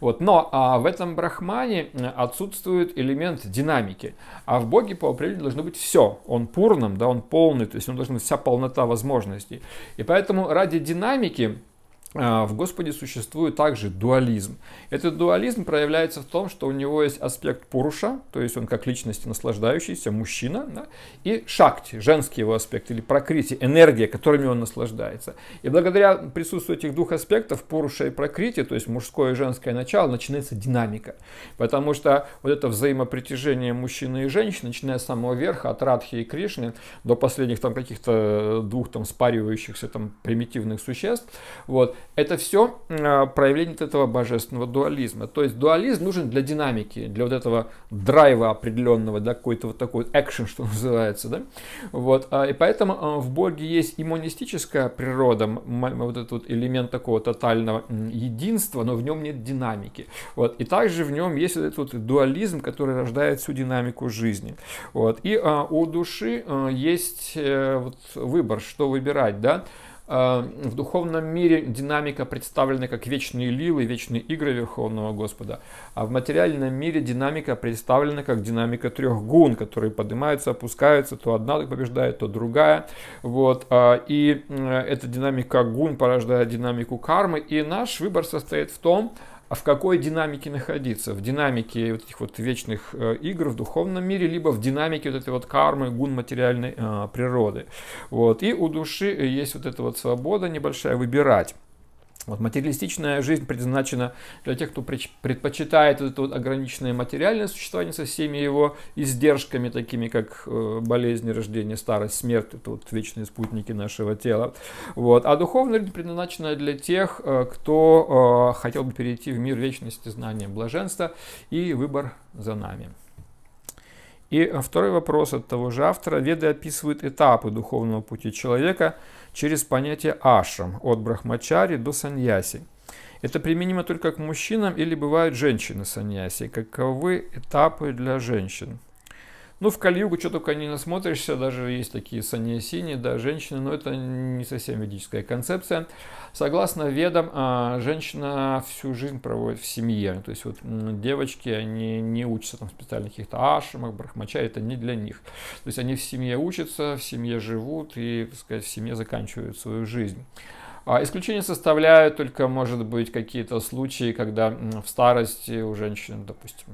Вот. Но а в этом брахмане э, отсутствует элемент динамики. А в Боге по определению должно быть все. Он пурным, да, он полный, то есть он должен быть вся полнота возможностей. И поэтому ради динамики а, в Господе существует также дуализм. Этот дуализм проявляется в том, что у него есть аспект Пуруша, то есть он как личность наслаждающийся, мужчина, да, и Шакти, женский его аспект, или прокрити, энергия, которыми он наслаждается. И благодаря присутствию этих двух аспектов, Пуруша и прокрити, то есть мужское и женское начало, начинается динамика. Потому что вот это взаимопритяжение мужчины и женщины, начиная с самого верха, от Радхи и Кришны, до последних там каких-то двух там спаривающихся там примитивных существ, вот, это все э, проявление этого божественного дуализма. То есть дуализм нужен для динамики, для вот этого драйва определенного, для какой-то вот такой экшен, что называется. Да? Вот. А, и поэтому э, в Боге есть и монистическая природа, вот этот вот элемент такого тотального единства, но в нем нет динамики. Вот. И также в нем есть вот этот вот дуализм, который рождает всю динамику жизни. Вот. И а, у души э, есть вот выбор, что выбирать. Да? А, в духовном мире динамика представлена как вечные лилы, вечные игры Верховного Господа, а в материальном мире динамика представлена как динамика трех гун, которые поднимаются, опускаются, то одна побеждает, то другая. Вот. А, и э, эта динамика гун порождает динамику кармы, и наш выбор состоит в том, а в какой динамике находиться? В динамике вот этих вот вечных э, игр в духовном мире, либо в динамике вот этой вот кармы, гун материальной э, природы. Вот. И у души есть вот эта вот свобода небольшая выбирать вот, материалистичная жизнь предназначена для тех, кто предпочитает это вот ограниченное материальное существование со всеми его издержками, такими как э, болезни, рождение, старость, смерть, это вот вечные спутники нашего тела. Вот. А духовная жизнь предназначена для тех, э, кто э, хотел бы перейти в мир вечности, знания, блаженства, и выбор за нами. И второй вопрос от того же автора. Веды описывают этапы духовного пути человека – через понятие ашрам от брахмачари до саньяси. Это применимо только к мужчинам или бывают женщины саньяси. Каковы этапы для женщин? Ну, в Кальюгу что только не насмотришься, даже есть такие саньясини, да, женщины, но это не совсем ведическая концепция. Согласно ведам, а, женщина всю жизнь проводит в семье, то есть вот девочки, они не учатся там в специальных каких-то ашамах, брахмача, это не для них. То есть они в семье учатся, в семье живут и, так сказать, в семье заканчивают свою жизнь. А, Исключение составляют только, может быть, какие-то случаи, когда в старости у женщин, допустим,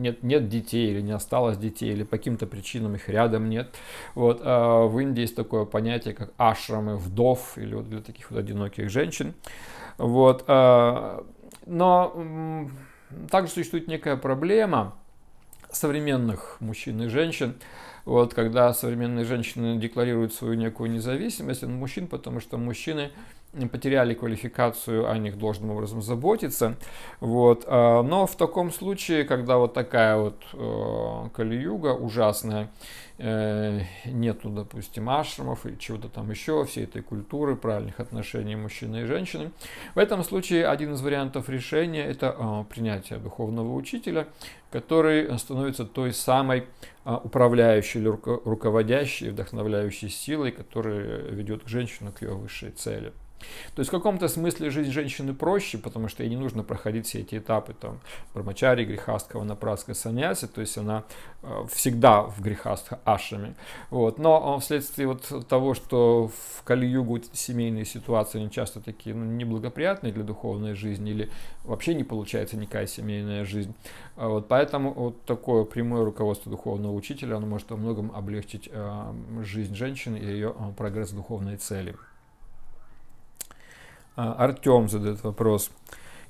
нет, нет детей или не осталось детей, или по каким-то причинам их рядом нет. Вот, а, в Индии есть такое понятие, как ашрамы вдов, или вот для таких вот одиноких женщин. Вот, а, но также существует некая проблема современных мужчин и женщин, вот, когда современные женщины декларируют свою некую независимость от мужчин, потому что мужчины потеряли квалификацию, о них должным образом заботиться. Вот. А, но в таком случае, когда вот такая вот э, калиюга ужасная, э, нету, допустим, ашрамов и чего-то там еще, всей этой культуры, правильных отношений мужчины и женщины. В этом случае один из вариантов решения – это а, принятие духовного учителя, который становится той самой а, управляющей или руководящей, вдохновляющей силой, которая ведет к женщину к ее высшей цели. То есть в каком-то смысле жизнь женщины проще, потому что ей не нужно проходить все эти этапы там Брамачари, грехастского, Напраска, Саньяси, то есть она э, всегда в грехастах Ашами. Вот. Но э, вследствие вот того, что в Кали-Югу семейные ситуации они часто такие ну, неблагоприятные для духовной жизни или вообще не получается никакая семейная жизнь. А вот. Поэтому вот такое прямое руководство духовного учителя, оно может во многом облегчить э, жизнь женщины и ее прогресс духовной цели. А, Артем задает вопрос.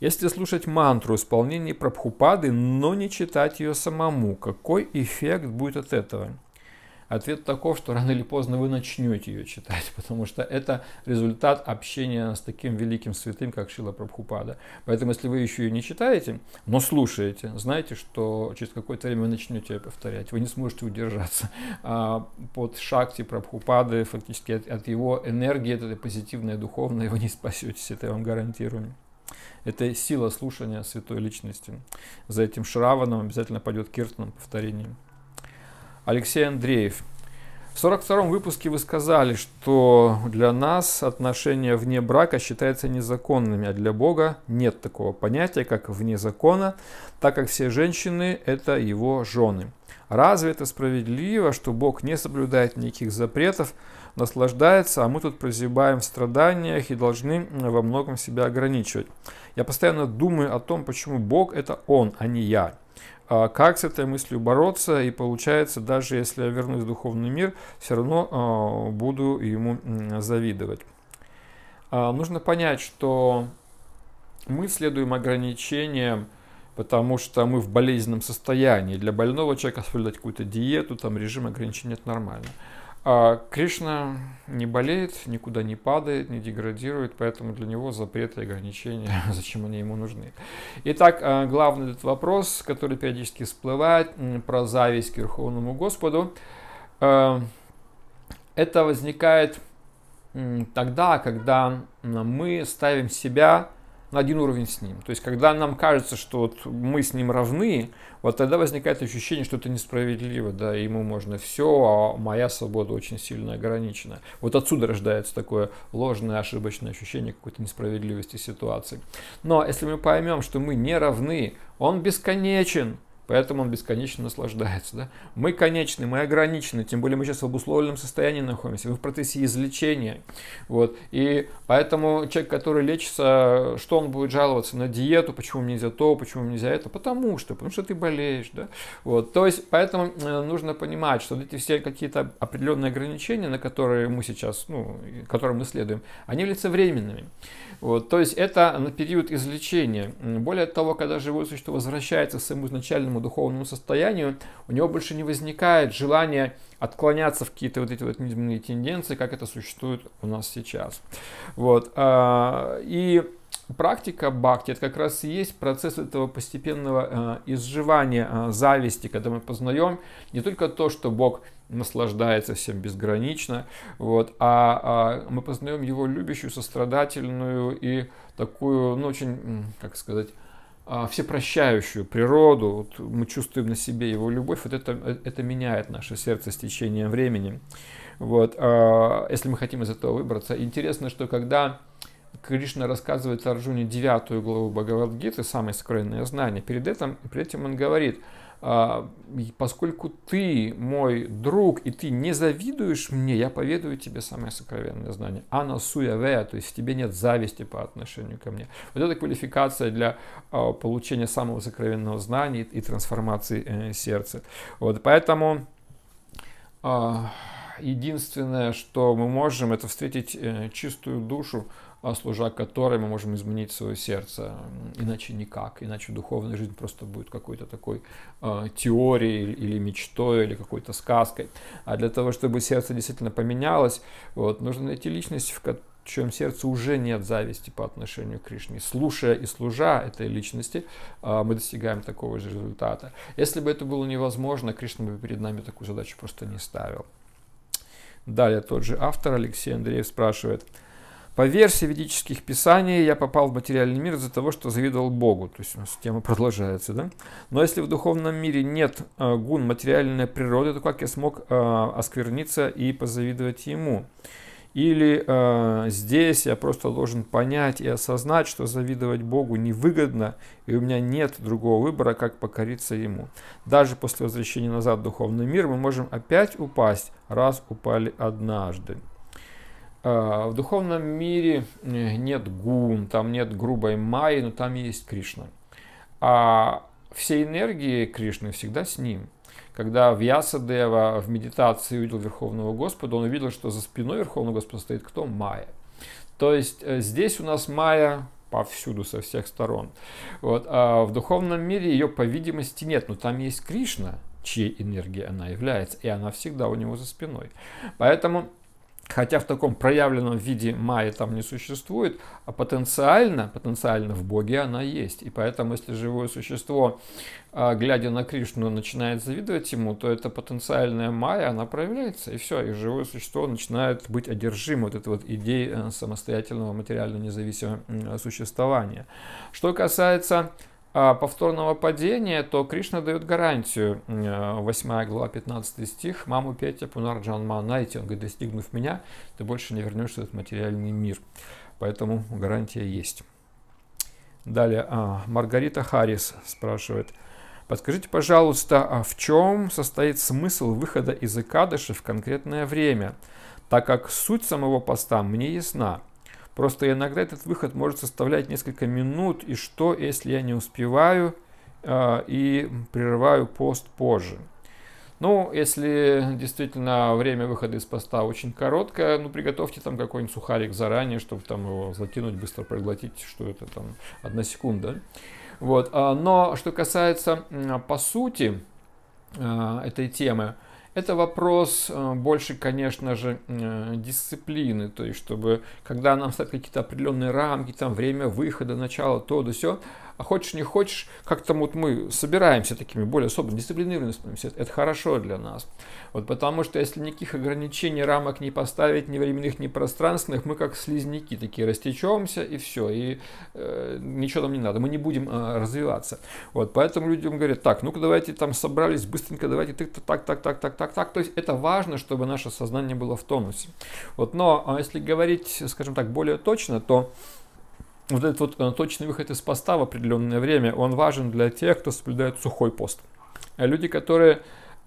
Если слушать мантру исполнения Прабхупады, но не читать ее самому, какой эффект будет от этого? Ответ таков, что рано или поздно вы начнете ее читать, потому что это результат общения с таким великим святым, как Шила Прабхупада. Поэтому, если вы еще ее не читаете, но слушаете, знаете, что через какое-то время вы начнете ее повторять. Вы не сможете удержаться а, под шакти Прабхупады, фактически от, от его энергии, от этой позитивной духовной, вы не спасетесь, это я вам гарантирую. Это сила слушания святой личности. За этим Шраваном обязательно пойдет Киртаном повторением. Алексей Андреев. В 42-м выпуске вы сказали, что для нас отношения вне брака считаются незаконными, а для Бога нет такого понятия, как вне закона, так как все женщины – это его жены. Разве это справедливо, что Бог не соблюдает никаких запретов, наслаждается, а мы тут прозябаем в страданиях и должны во многом себя ограничивать? Я постоянно думаю о том, почему Бог – это Он, а не я. А как с этой мыслью бороться, и получается, даже если я вернусь в духовный мир, все равно а, буду ему завидовать. А, нужно понять, что мы следуем ограничениям, потому что мы в болезненном состоянии. Для больного человека соблюдать какую-то диету, там режим ограничений – это нормально. А Кришна не болеет, никуда не падает, не деградирует, поэтому для него запреты и ограничения, зачем они ему нужны. Итак, а, главный этот вопрос, который периодически всплывает, про зависть к Верховному Господу, а, это возникает тогда, когда мы ставим себя на один уровень с ним. То есть, когда нам кажется, что вот мы с ним равны, вот тогда возникает ощущение, что это несправедливо, да, ему можно все, а моя свобода очень сильно ограничена. Вот отсюда рождается такое ложное, ошибочное ощущение какой-то несправедливости ситуации. Но если мы поймем, что мы не равны, он бесконечен, Поэтому он бесконечно наслаждается. Да? Мы конечны, мы ограничены, тем более мы сейчас в обусловленном состоянии находимся, мы в процессе излечения. Вот. И поэтому человек, который лечится, что он будет жаловаться на диету, почему нельзя то, почему нельзя это, потому что, потому что ты болеешь. Да? Вот. То есть, поэтому э, нужно понимать, что эти все какие-то определенные ограничения, на которые мы сейчас, ну, которым мы следуем, они являются временными. Вот. То есть, это на период излечения. Более того, когда живое существо возвращается к своему изначальному правильному духовному состоянию, у него больше не возникает желания отклоняться в какие-то вот эти вот низменные тенденции, как это существует у нас сейчас. Вот. А, и практика бхакти, это как раз и есть процесс этого постепенного а, изживания а, зависти, когда мы познаем не только то, что Бог наслаждается всем безгранично, вот, а, а мы познаем его любящую, сострадательную и такую, ну, очень, как сказать, а, всепрощающую природу, вот мы чувствуем на себе его любовь, вот это, э, это меняет наше сердце с течением времени. Вот, а, если мы хотим из этого выбраться. Интересно, что когда Кришна рассказывает Арджуне девятую главу Бхагавадгиты, самое сокровенное знание, перед этим, перед этим он говорит – а, поскольку ты мой друг, и ты не завидуешь мне, я поведаю тебе самое сокровенное знание. Ана суяве, то есть в тебе нет зависти по отношению ко мне. Вот эта квалификация для а, получения самого сокровенного знания и трансформации э, сердца. Вот, поэтому а, единственное, что мы можем, это встретить э, чистую душу, а служа которой мы можем изменить свое сердце. Иначе никак, иначе духовная жизнь просто будет какой-то такой э, теорией или мечтой, или какой-то сказкой. А для того, чтобы сердце действительно поменялось, вот, нужно найти личность, в которой в чьем сердце уже нет зависти по отношению к Кришне. Слушая и служа этой личности, а, мы достигаем такого же результата. Если бы это было невозможно, Кришна бы перед нами такую задачу просто не ставил. Далее тот же автор Алексей Андреев спрашивает – по версии ведических писаний я попал в материальный мир из-за того, что завидовал Богу. То есть у нас тема продолжается, да? Но если в духовном мире нет э, гун материальной природы, то как я смог э, оскверниться и позавидовать ему? Или э, здесь я просто должен понять и осознать, что завидовать Богу невыгодно, и у меня нет другого выбора, как покориться Ему. Даже после возвращения назад в духовный мир мы можем опять упасть, раз упали однажды. Э, в духовном мире э, нет гун, там нет грубой майи, но там есть Кришна. А все энергии Кришны всегда с ним. Когда Вьясадева в медитации увидел Верховного Господа, он увидел, что за спиной Верховного Господа стоит кто? Майя. То есть э, здесь у нас Майя повсюду, со всех сторон. Вот. А в духовном мире ее, по видимости, нет, но там есть Кришна, чьей энергией она является, и она всегда у него за спиной. Поэтому хотя в таком проявленном виде Майя там не существует, а потенциально, потенциально в Боге она есть. И поэтому, если живое существо, а, глядя на Кришну, начинает завидовать ему, то это потенциальная Майя, она проявляется, и все, и живое существо начинает быть одержимо вот этой вот идеей э, самостоятельного материально независимого существования. Что касается а повторного падения, то Кришна дает гарантию, 8 э, глава, 15 стих, «Маму Петя Пунарджанма найти». Он говорит, достигнув меня, ты больше не вернешься в этот материальный мир. Поэтому гарантия есть. Далее, а, Маргарита Харрис спрашивает, Подскажите, пожалуйста, а в чем состоит смысл выхода из Икадыши в конкретное время, так как суть самого поста мне ясна – Просто иногда этот выход может составлять несколько минут, и что, если я не успеваю э, и прерываю пост позже. Ну, если действительно время выхода из поста очень короткое, ну, приготовьте там какой-нибудь сухарик заранее, чтобы там его закинуть, быстро проглотить, что это там, одна секунда. Вот. А, но что касается, по сути, а, этой темы, это вопрос э, больше, конечно же, э, дисциплины, то есть чтобы, когда нам ставят какие-то определенные рамки, там время выхода, начало, то да все, а хочешь не хочешь, как-то вот мы собираемся такими более особо дисциплинированными становимся, это хорошо для нас. Вот потому что если никаких ограничений, рамок не поставить, ни временных, ни пространственных, мы как слизняки такие растечемся и все, и э, ничего нам не надо, мы не будем э, развиваться. Вот, поэтому людям говорят, так, ну-ка давайте там собрались быстренько, давайте так, так, так, так, так, так, так. То есть это важно, чтобы наше сознание было в тонусе. Вот, но а, если говорить, скажем так, более точно, то вот этот вот э, точный выход из поста в определенное время, он важен для тех, кто соблюдает сухой пост. Люди, которые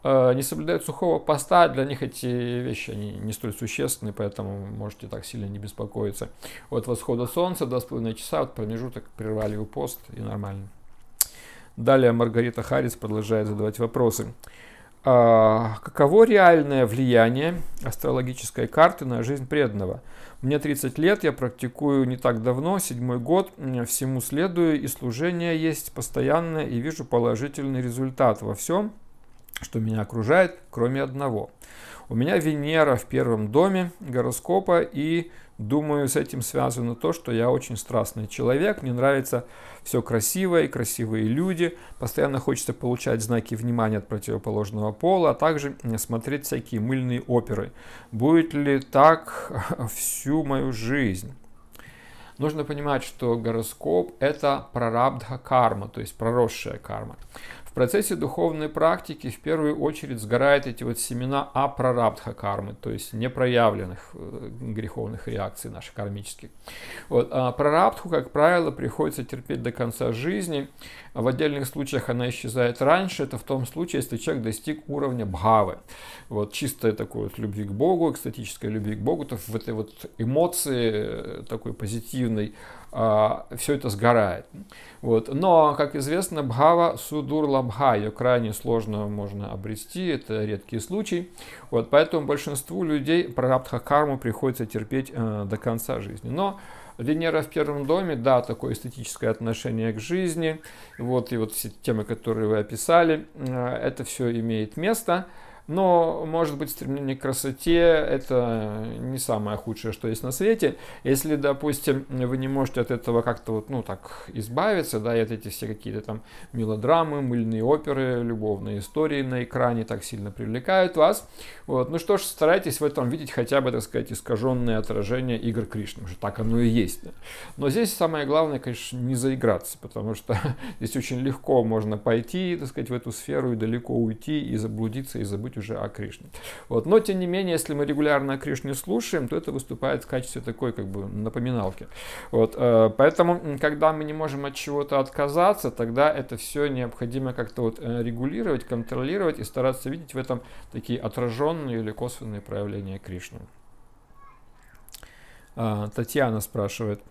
Э, не соблюдают сухого поста, для них эти вещи они не столь существенны, поэтому можете так сильно не беспокоиться. От восхода солнца до с половиной часа, вот промежуток прервали его пост и нормально. Далее Маргарита Харрис продолжает задавать вопросы. А, каково реальное влияние астрологической карты на жизнь преданного? Мне 30 лет, я практикую не так давно, седьмой год, всему следую, и служение есть постоянное, и вижу положительный результат во всем – что меня окружает, кроме одного. У меня Венера в первом доме гороскопа, и думаю, с этим связано то, что я очень страстный человек, мне нравится все красивое и красивые люди, постоянно хочется получать знаки внимания от противоположного пола, а также смотреть всякие мыльные оперы. Будет ли так всю мою жизнь? Нужно понимать, что гороскоп – это прарабдха карма, то есть проросшая карма процессе духовной практики в первую очередь сгорают эти вот семена апрарабдха кармы, то есть непроявленных э, греховных реакций наших кармических. Вот. А прарабдху, как правило, приходится терпеть до конца жизни. В отдельных случаях она исчезает раньше. Это в том случае, если человек достиг уровня бхавы. Вот чистой такой вот любви к Богу, экстатической любви к Богу, то в этой вот эмоции э, такой позитивной, а, все это сгорает. Вот. Но, как известно, бхава судурлабха, ее крайне сложно можно обрести, это редкий случай. Вот, поэтому большинству людей прарабдха карму приходится терпеть э, до конца жизни. Но Венера в первом доме, да, такое эстетическое отношение к жизни, вот и вот все темы, которые вы описали, э, это все имеет место но, может быть, стремление к красоте – это не самое худшее, что есть на свете. Если, допустим, вы не можете от этого как-то вот, ну, так избавиться, да, и от этих все какие-то там мелодрамы, мыльные оперы, любовные истории на экране так сильно привлекают вас, вот, ну что ж, старайтесь в этом видеть хотя бы, так сказать, искаженное отражение игр Кришны, потому что так оно и есть. Да. Но здесь самое главное, конечно, не заиграться, потому что здесь очень легко можно пойти, так сказать, в эту сферу и далеко уйти, и заблудиться, и забыть, думать уже о Кришне. Вот. Но, тем не менее, если мы регулярно о Кришне слушаем, то это выступает в качестве такой как бы напоминалки. Вот. Э, поэтому, когда мы не можем от чего-то отказаться, тогда это все необходимо как-то вот э, регулировать, контролировать и стараться видеть в этом такие отраженные или косвенные проявления Кришны. А, Татьяна спрашивает –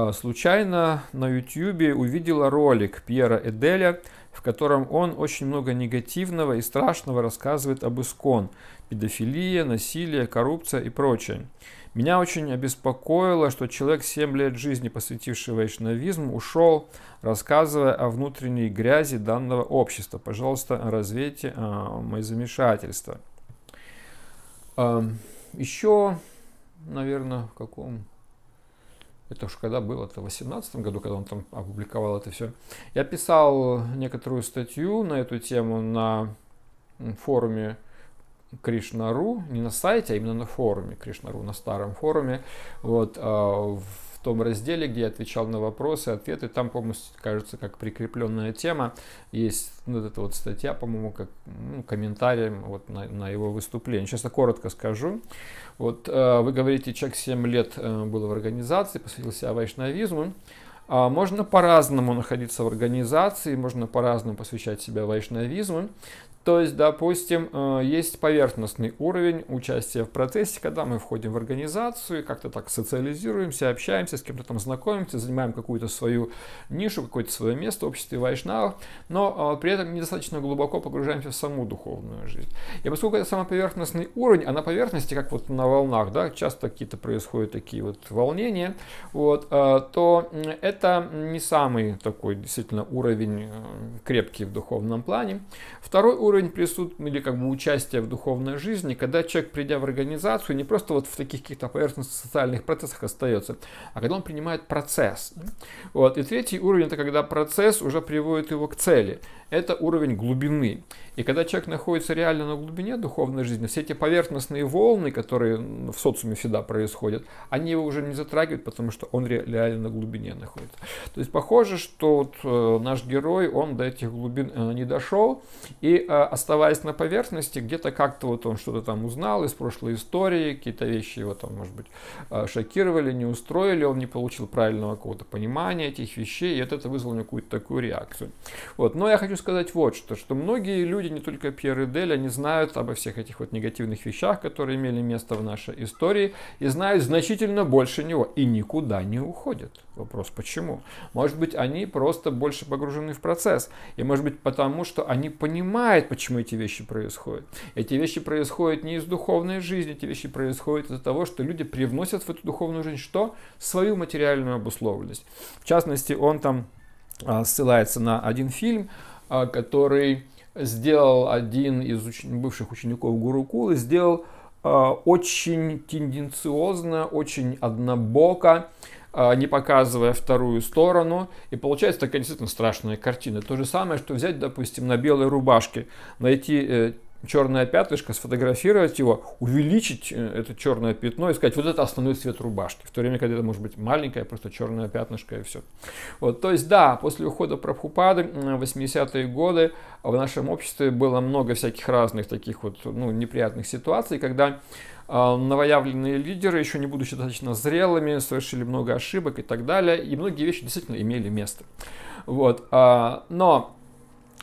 а, случайно на YouTube увидела ролик Пьера Эделя, в котором он очень много негативного и страшного рассказывает об Искон. Педофилия, насилие, коррупция и прочее. Меня очень обеспокоило, что человек 7 лет жизни, посвятивший вайшнавизму, ушел, рассказывая о внутренней грязи данного общества. Пожалуйста, развейте э, мои замешательства. Э, еще, наверное, в каком это уж когда было, это в 2018 году, когда он там опубликовал это все. Я писал некоторую статью на эту тему на форуме Кришна.ру, не на сайте, а именно на форуме Кришна.ру, на старом форуме, вот, а, в в том разделе, где я отвечал на вопросы, ответы. Там, по-моему, кажется, как прикрепленная тема. Есть вот эта вот статья, по-моему, как ну, комментарием вот на, на его выступление. Сейчас я коротко скажу. Вот э, вы говорите, человек 7 лет э, был в организации, посвятил себя вайшнавизму. А можно по-разному находиться в организации, можно по-разному посвящать себя вайшнавизму. То есть, допустим, э, есть поверхностный уровень участия в процессе, когда мы входим в организацию, как-то так социализируемся, общаемся, с кем-то там знакомимся, занимаем какую-то свою нишу, какое-то свое место в обществе вайшнавов, но э, при этом недостаточно глубоко погружаемся в саму духовную жизнь. И поскольку это самый поверхностный уровень, а на поверхности, как вот на волнах, да, часто какие-то происходят такие вот волнения, вот, э, то это не самый такой действительно уровень крепкий в духовном плане. Второй уровень уровень присутствия ну, или как бы участия в духовной жизни, когда человек, придя в организацию, не просто вот в таких каких-то поверхностных социальных процессах остается, а когда он принимает процесс. Вот. И третий уровень – это когда процесс уже приводит его к цели. Это уровень глубины. И когда человек находится реально на глубине духовной жизни, все эти поверхностные волны, которые в социуме всегда происходят, они его уже не затрагивают, потому что он реально на глубине находится. То есть похоже, что вот э, наш герой, он до этих глубин э, не дошел, и э, оставаясь на поверхности, где-то как-то вот он что-то там узнал из прошлой истории, какие-то вещи его там, может быть, а, шокировали, не устроили, он не получил правильного какого-то понимания этих вещей, и от этого вызвало какую-то такую реакцию. Вот. Но я хочу сказать вот что, что многие люди, не только Пьер и Дель, они знают обо всех этих вот негативных вещах, которые имели место в нашей истории, и знают значительно больше него, и никуда не уходят. Вопрос, почему? Может быть, они просто больше погружены в процесс, и может быть, потому что они понимают, почему эти вещи происходят. Эти вещи происходят не из духовной жизни, эти вещи происходят из-за того, что люди привносят в эту духовную жизнь что? Свою материальную обусловленность. В частности, он там а, ссылается на один фильм, а, который сделал один из бывших учеников гуру Гурукулы, сделал а, очень тенденциозно, очень однобоко а, не показывая вторую сторону. И получается такая действительно страшная картина. То же самое, что взять, допустим, на белой рубашке, найти э, черное пятнышко, сфотографировать его, увеличить э, это черное пятно и сказать, вот это основной цвет рубашки. В то время, когда это может быть маленькое, просто черное пятнышко и все. Вот, то есть, да, после ухода Прабхупады в 80-е годы в нашем обществе было много всяких разных таких вот ну, неприятных ситуаций, когда а, новоявленные лидеры, еще не будучи достаточно зрелыми, совершили много ошибок и так далее, и многие вещи действительно имели место. Вот. А, но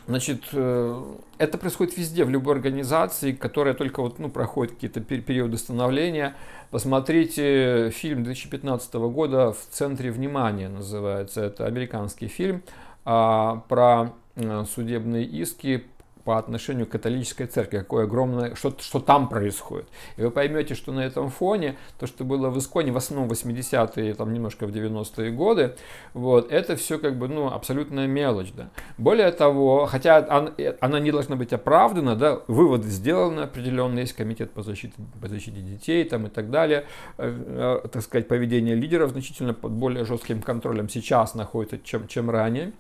Значит, э, это происходит везде, в любой организации, которая только вот, ну, проходит какие-то периоды становления. Посмотрите фильм 2015 года «В центре внимания» называется. Это американский фильм а, про э, судебные иски по отношению к католической церкви, какое огромное, что, что там происходит. И вы поймете, что на этом фоне, то, что было в Исконе, в основном 80-е, там немножко в 90-е годы, вот, это все как бы, ну, абсолютная мелочь, да. Более того, хотя э, она, не должна быть оправдана, да, выводы сделаны определенные, есть комитет по защите, по защите детей там и так далее, э, э, так сказать, поведение лидеров значительно под более жестким контролем сейчас находится, чем, чем ранее.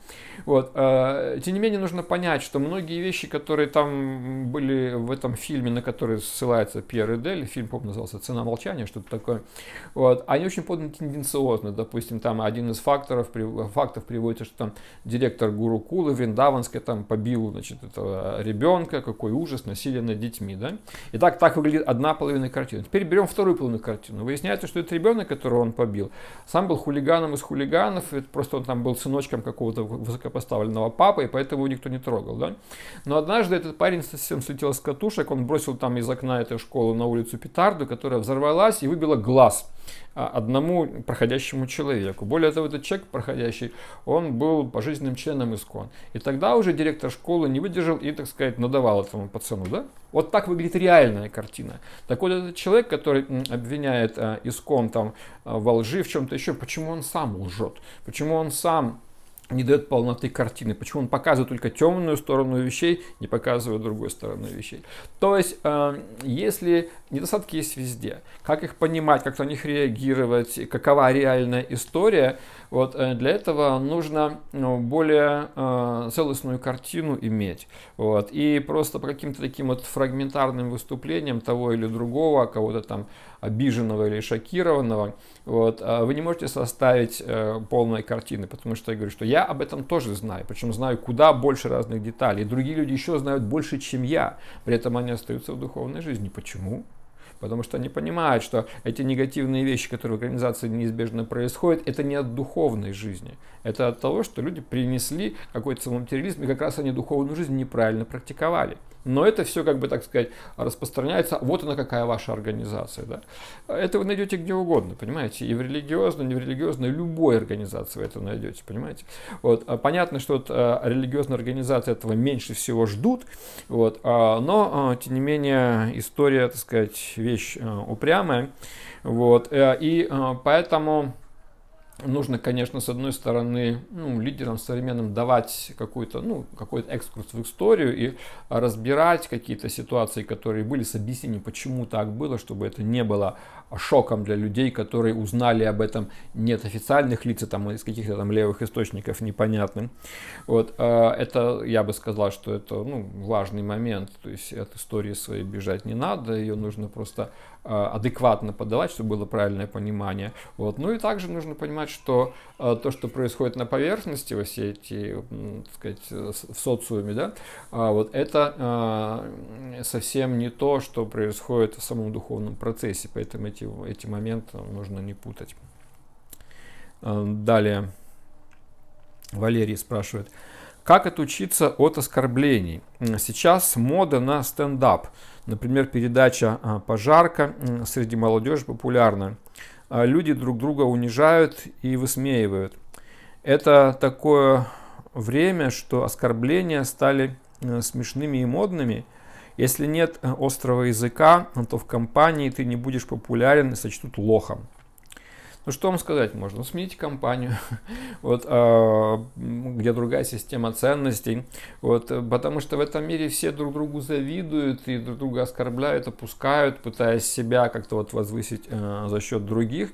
Вот. тем не менее, нужно понять, что многие вещи, которые там были в этом фильме, на который ссылается Пьер Эдель, фильм, по назывался «Цена молчания», что-то такое, вот, они очень поданы тенденциозно. Допустим, там один из факторов, фактов приводится, что там директор Гуру Кулы Вриндаванская там побил значит, этого ребенка, какой ужас, насилие над детьми. Да? И так, так выглядит одна половина картины. Теперь берем вторую половину картины. Выясняется, что это ребенок, которого он побил, сам был хулиганом из хулиганов, это просто он там был сыночком какого-то высокопоставленного папы, и поэтому его никто не трогал. Да? Но однажды этот парень совсем слетел с катушек, он бросил там из окна этой школы на улицу петарду, которая взорвалась и выбила глаз а, одному проходящему человеку. Более того, этот человек, проходящий, он был пожизненным членом ИСКОН. И тогда уже директор школы не выдержал и, так сказать, надавал этому пацану, да? Вот так выглядит реальная картина. Так вот, этот человек, который обвиняет э, ИСКОН там э, во лжи, в чем-то еще, почему он сам лжет? Почему он сам не дает полноты картины, почему он показывает только темную сторону вещей, не показывает другой сторону вещей. То есть, э, если недостатки есть везде, как их понимать, как на них реагировать, какова реальная история – вот э, для этого нужно ну, более э, целостную картину иметь. Вот. И просто по каким-то таким вот фрагментарным выступлением того или другого, кого-то там обиженного или шокированного, вот, э, вы не можете составить полной картины, потому что я говорю, что я об этом тоже знаю, причем знаю куда больше разных деталей. Другие люди еще знают больше, чем я, при этом они остаются в духовной жизни. Почему? потому что они понимают, что эти негативные вещи, которые в организации неизбежно происходят, это не от духовной жизни, это от того, что люди принесли какой-то самоматериализм, и как раз они духовную жизнь неправильно практиковали. Но это все, как бы так сказать, распространяется. Вот она какая ваша организация. Да? Это вы найдете где угодно, понимаете? И в религиозной, и не в религиозной, любой организации вы это найдете, понимаете? Вот. А, понятно, что вот, а, религиозные организации этого меньше всего ждут, вот. А, но, тем не менее, история, так сказать, вещь э, упрямая. Вот. Э, и э, поэтому нужно, конечно, с одной стороны, ну, лидерам современным давать какой-то, ну, какой-то экскурс в историю и разбирать какие-то ситуации, которые были, с объяснением, почему так было, чтобы это не было шоком для людей, которые узнали об этом нет официальных лиц, там из каких-то там левых источников непонятным. Вот, а, это, я бы сказал, что это, ну, важный момент, то есть от истории своей бежать не надо, ее нужно просто Э, адекватно подавать, чтобы было правильное понимание. Вот. Ну и также нужно понимать, что э, то, что происходит на поверхности во все эти, так сказать, э, в социуме, да, а вот это совсем не то, что происходит в самом духовном процессе, поэтому эти, эти моменты нужно не путать. Далее Валерий спрашивает, как отучиться от оскорблений? Сейчас мода на стендап. Например, передача а, «Пожарка» среди молодежи популярна. А, люди друг друга унижают и высмеивают. Это такое время, что оскорбления стали э, смешными и модными. Если нет э, острого языка, то в компании ты не будешь популярен и сочтут лохом. Ну, что вам сказать можно? сменить компанию, вот, а, где другая система ценностей, вот, потому что в этом мире все друг другу завидуют и друг друга оскорбляют, опускают, пытаясь себя как-то вот возвысить а, за счет других.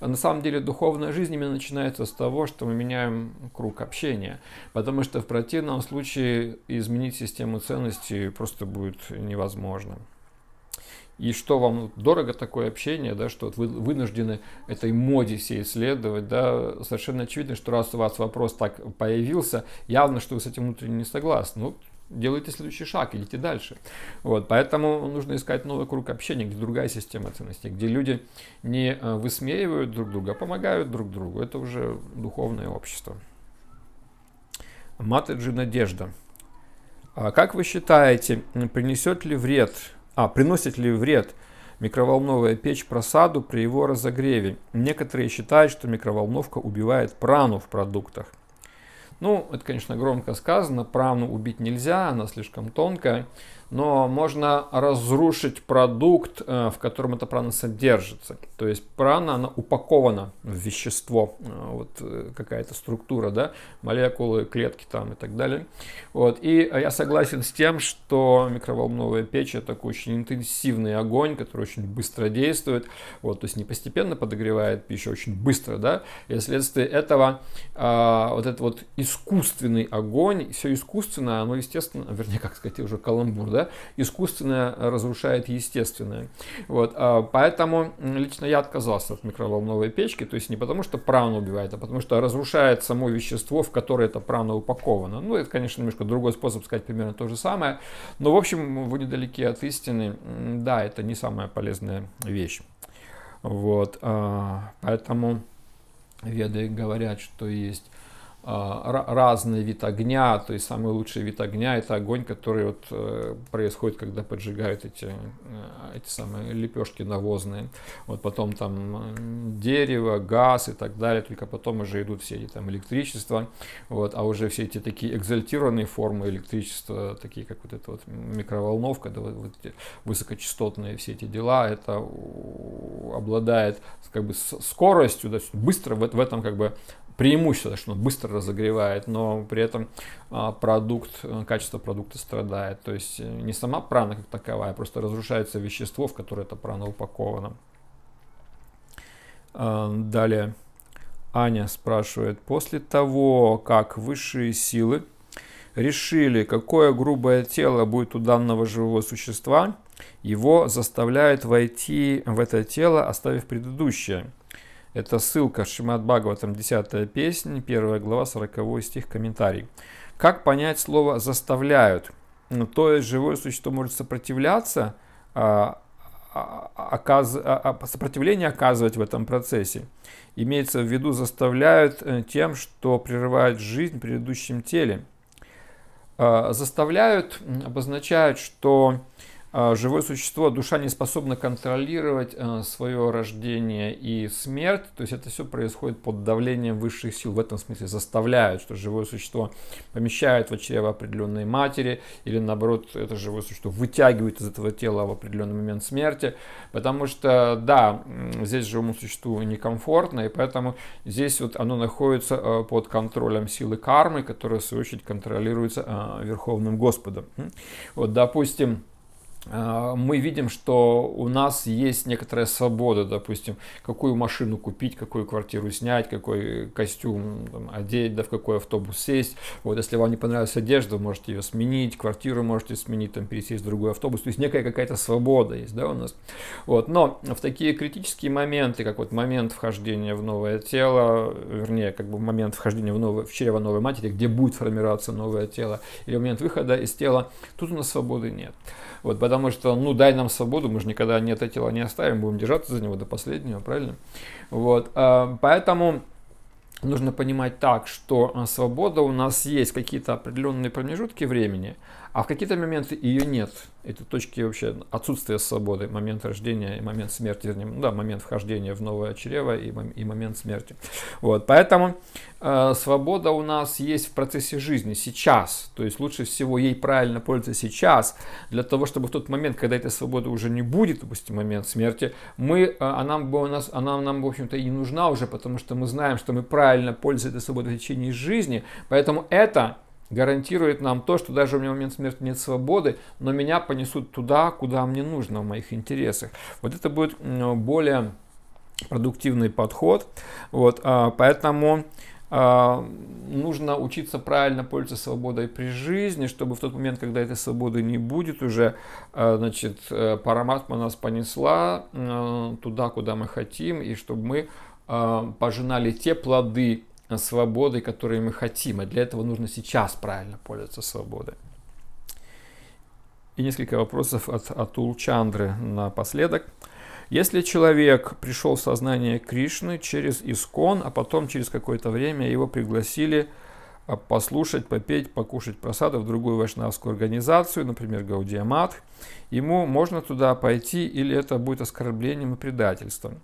А на самом деле духовная жизнь именно начинается с того, что мы меняем круг общения, потому что в противном случае изменить систему ценностей просто будет невозможно и что вам дорого такое общение, да, что вот вы вынуждены этой моде все исследовать, да, совершенно очевидно, что раз у вас вопрос так появился, явно, что вы с этим внутренне не согласны. Ну, делайте следующий шаг, идите дальше. Вот, поэтому нужно искать новый круг общения, где другая система ценностей, где люди не э, высмеивают друг друга, а помогают друг другу. Это уже духовное общество. Матаджи Надежда. А как вы считаете, принесет ли вред а, приносит ли вред микроволновая печь просаду при его разогреве? Некоторые считают, что микроволновка убивает прану в продуктах. Ну, это, конечно, громко сказано, прану убить нельзя, она слишком тонкая но можно разрушить продукт, э, в котором эта прана содержится. То есть прана, она упакована в вещество, э, вот э, какая-то структура, да, молекулы, клетки там и так далее. Вот. И я согласен с тем, что микроволновая печь это такой очень интенсивный огонь, который очень быстро действует, вот, то есть не постепенно подогревает пищу, а очень быстро, да, и вследствие этого а, вот этот вот искусственный огонь, все искусственное, оно, естественно, вернее, как сказать, уже каламбур, да, да, искусственное разрушает естественное. Вот, а, поэтому лично я отказался от микроволновой печки, то есть не потому, что прана убивает, а потому что разрушает само вещество, в которое это прана упаковано. Ну, это, конечно, немножко другой способ сказать примерно то же самое, но, в общем, вы недалеки от истины, да, это не самая полезная вещь. Вот, а, поэтому веды говорят, что есть а, разный вид огня, то есть самый лучший вид огня это огонь, который вот э, происходит, когда поджигают эти, э, эти самые лепешки навозные. Вот потом там дерево, газ и так далее, только потом уже идут все эти там электричество, вот, а уже все эти такие экзальтированные формы электричества, такие как вот эта вот микроволновка, да, вот, вот эти высокочастотные все эти дела, это обладает как бы скоростью, да, быстро в, в этом как бы преимущество, что он быстро разогревает, но при этом а, продукт, э, качество продукта страдает. То есть э, не сама прана как таковая, а просто разрушается вещество, в которое эта прана упакована. А, далее Аня спрашивает, после того, как высшие силы решили, какое грубое тело будет у данного живого существа, его заставляют войти в это тело, оставив предыдущее – это ссылка Шримад Бхагаватам, 10 песня, 1 глава, 40 стих, комментарий. Как понять слово «заставляют»? Ну, то есть живое существо может сопротивляться, а, а, а, сопротивление оказывать в этом процессе. Имеется в виду заставляют э, тем, что прерывает жизнь в предыдущем теле. заставляют обозначают, что а, живое существо, душа не способна контролировать э, свое рождение и смерть, то есть это все происходит под давлением высших сил, в этом смысле заставляют, что живое существо помещают в чрево определенной матери, или наоборот, это живое существо вытягивает из этого тела в определенный момент смерти, потому что, да, здесь живому существу некомфортно, и поэтому здесь вот оно находится э, под контролем силы кармы, которая, в свою очередь, контролируется э, Верховным Господом. Вот, допустим, а, мы видим, что у нас есть некоторая свобода, допустим, какую машину купить, какую квартиру снять, какой костюм там, одеть, да в какой автобус сесть. Вот, если вам не понравилась одежда, вы можете ее сменить, квартиру можете сменить, там, пересесть в другой автобус. То есть некая какая-то свобода есть, да, у нас. Вот, но в такие критические моменты, как вот момент вхождения в новое тело, вернее, как бы момент вхождения в, новое, в чрево новой матери, где будет формироваться новое тело, или момент выхода из тела, тут у нас свободы нет. Вот, потому что, ну, дай нам свободу, мы же никогда не это тело не оставим, будем держаться за него до последнего, правильно? Вот, а, поэтому нужно понимать так, что а, свобода у нас есть какие-то определенные промежутки времени – а в какие-то моменты ее нет. Это точки вообще отсутствия свободы, момент рождения и момент смерти, вернее, да, момент вхождения в новое чрево и, и момент смерти. Вот, поэтому э, свобода у нас есть в процессе жизни сейчас. То есть лучше всего ей правильно пользоваться сейчас, для того, чтобы в тот момент, когда этой свободы уже не будет, допустим, момент смерти, мы, э, она, бы у нас, она нам, в общем-то, и не нужна уже, потому что мы знаем, что мы правильно пользуемся этой свободой в течение жизни. Поэтому это гарантирует нам то, что даже у меня в момент смерти нет свободы, но меня понесут туда, куда мне нужно, в моих интересах. Вот это будет более продуктивный подход. Вот, а, поэтому а, нужно учиться правильно пользоваться свободой при жизни, чтобы в тот момент, когда этой свободы не будет уже, а, значит, э, параматма нас понесла э, туда, куда мы хотим, и чтобы мы пожинали те плоды Э, свободой, которой мы хотим. А для этого нужно сейчас правильно пользоваться свободой. И несколько вопросов от Атул Чандры напоследок. Если человек пришел в сознание Кришны через искон, а потом через какое-то время его пригласили а, послушать, попеть, покушать просаду в другую вайшнавскую организацию, например, Гаудиамат, ему можно туда пойти или это будет оскорблением и предательством?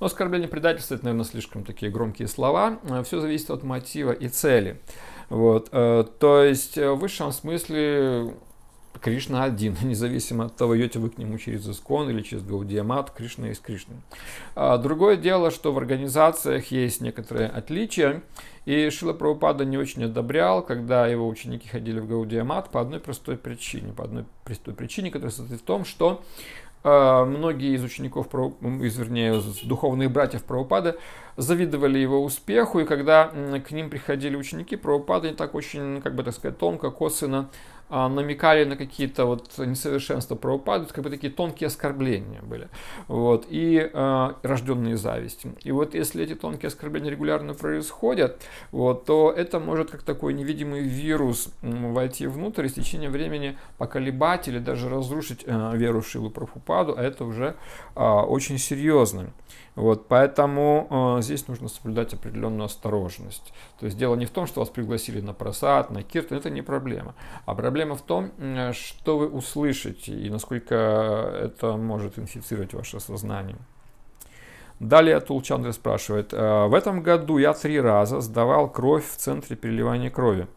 Но оскорбление предательства это, наверное, слишком такие громкие слова. Э, Все зависит от мотива и цели. Вот. Э, то есть э, в высшем смысле Кришна один, независимо от того, идете вы к нему через Искон или через Гаудиамат, Кришна есть Кришна. А другое дело, что в организациях есть некоторые отличия, и Шила Прабхупада не очень одобрял, когда его ученики ходили в Гаудиамат по одной простой причине, по одной простой причине, которая состоит в том, что а, многие из учеников, из, вернее, из духовных братьев Прабхупады завидовали его успеху, и когда к ним приходили ученики, Прабхупада так очень, как бы так сказать, тонко, косвенно а, намекали на какие-то вот несовершенства Прабхупады, как бы такие тонкие оскорбления были, вот, и э, а, рожденные завистью. И вот если эти тонкие оскорбления регулярно происходят, вот, то это может как такой невидимый вирус войти внутрь и с течением времени поколебать или даже разрушить э, веру в Шилу Прабхупаду, а это уже э, очень серьезно. Вот, поэтому э, здесь нужно соблюдать определенную осторожность. То есть дело не в том, что вас пригласили на просад, на кирт, это не проблема. А проблема в том, э, что вы услышите и насколько это может инфицировать ваше сознание. Далее Тулчандра спрашивает. «Э, в этом году я три раза сдавал кровь в центре переливания крови.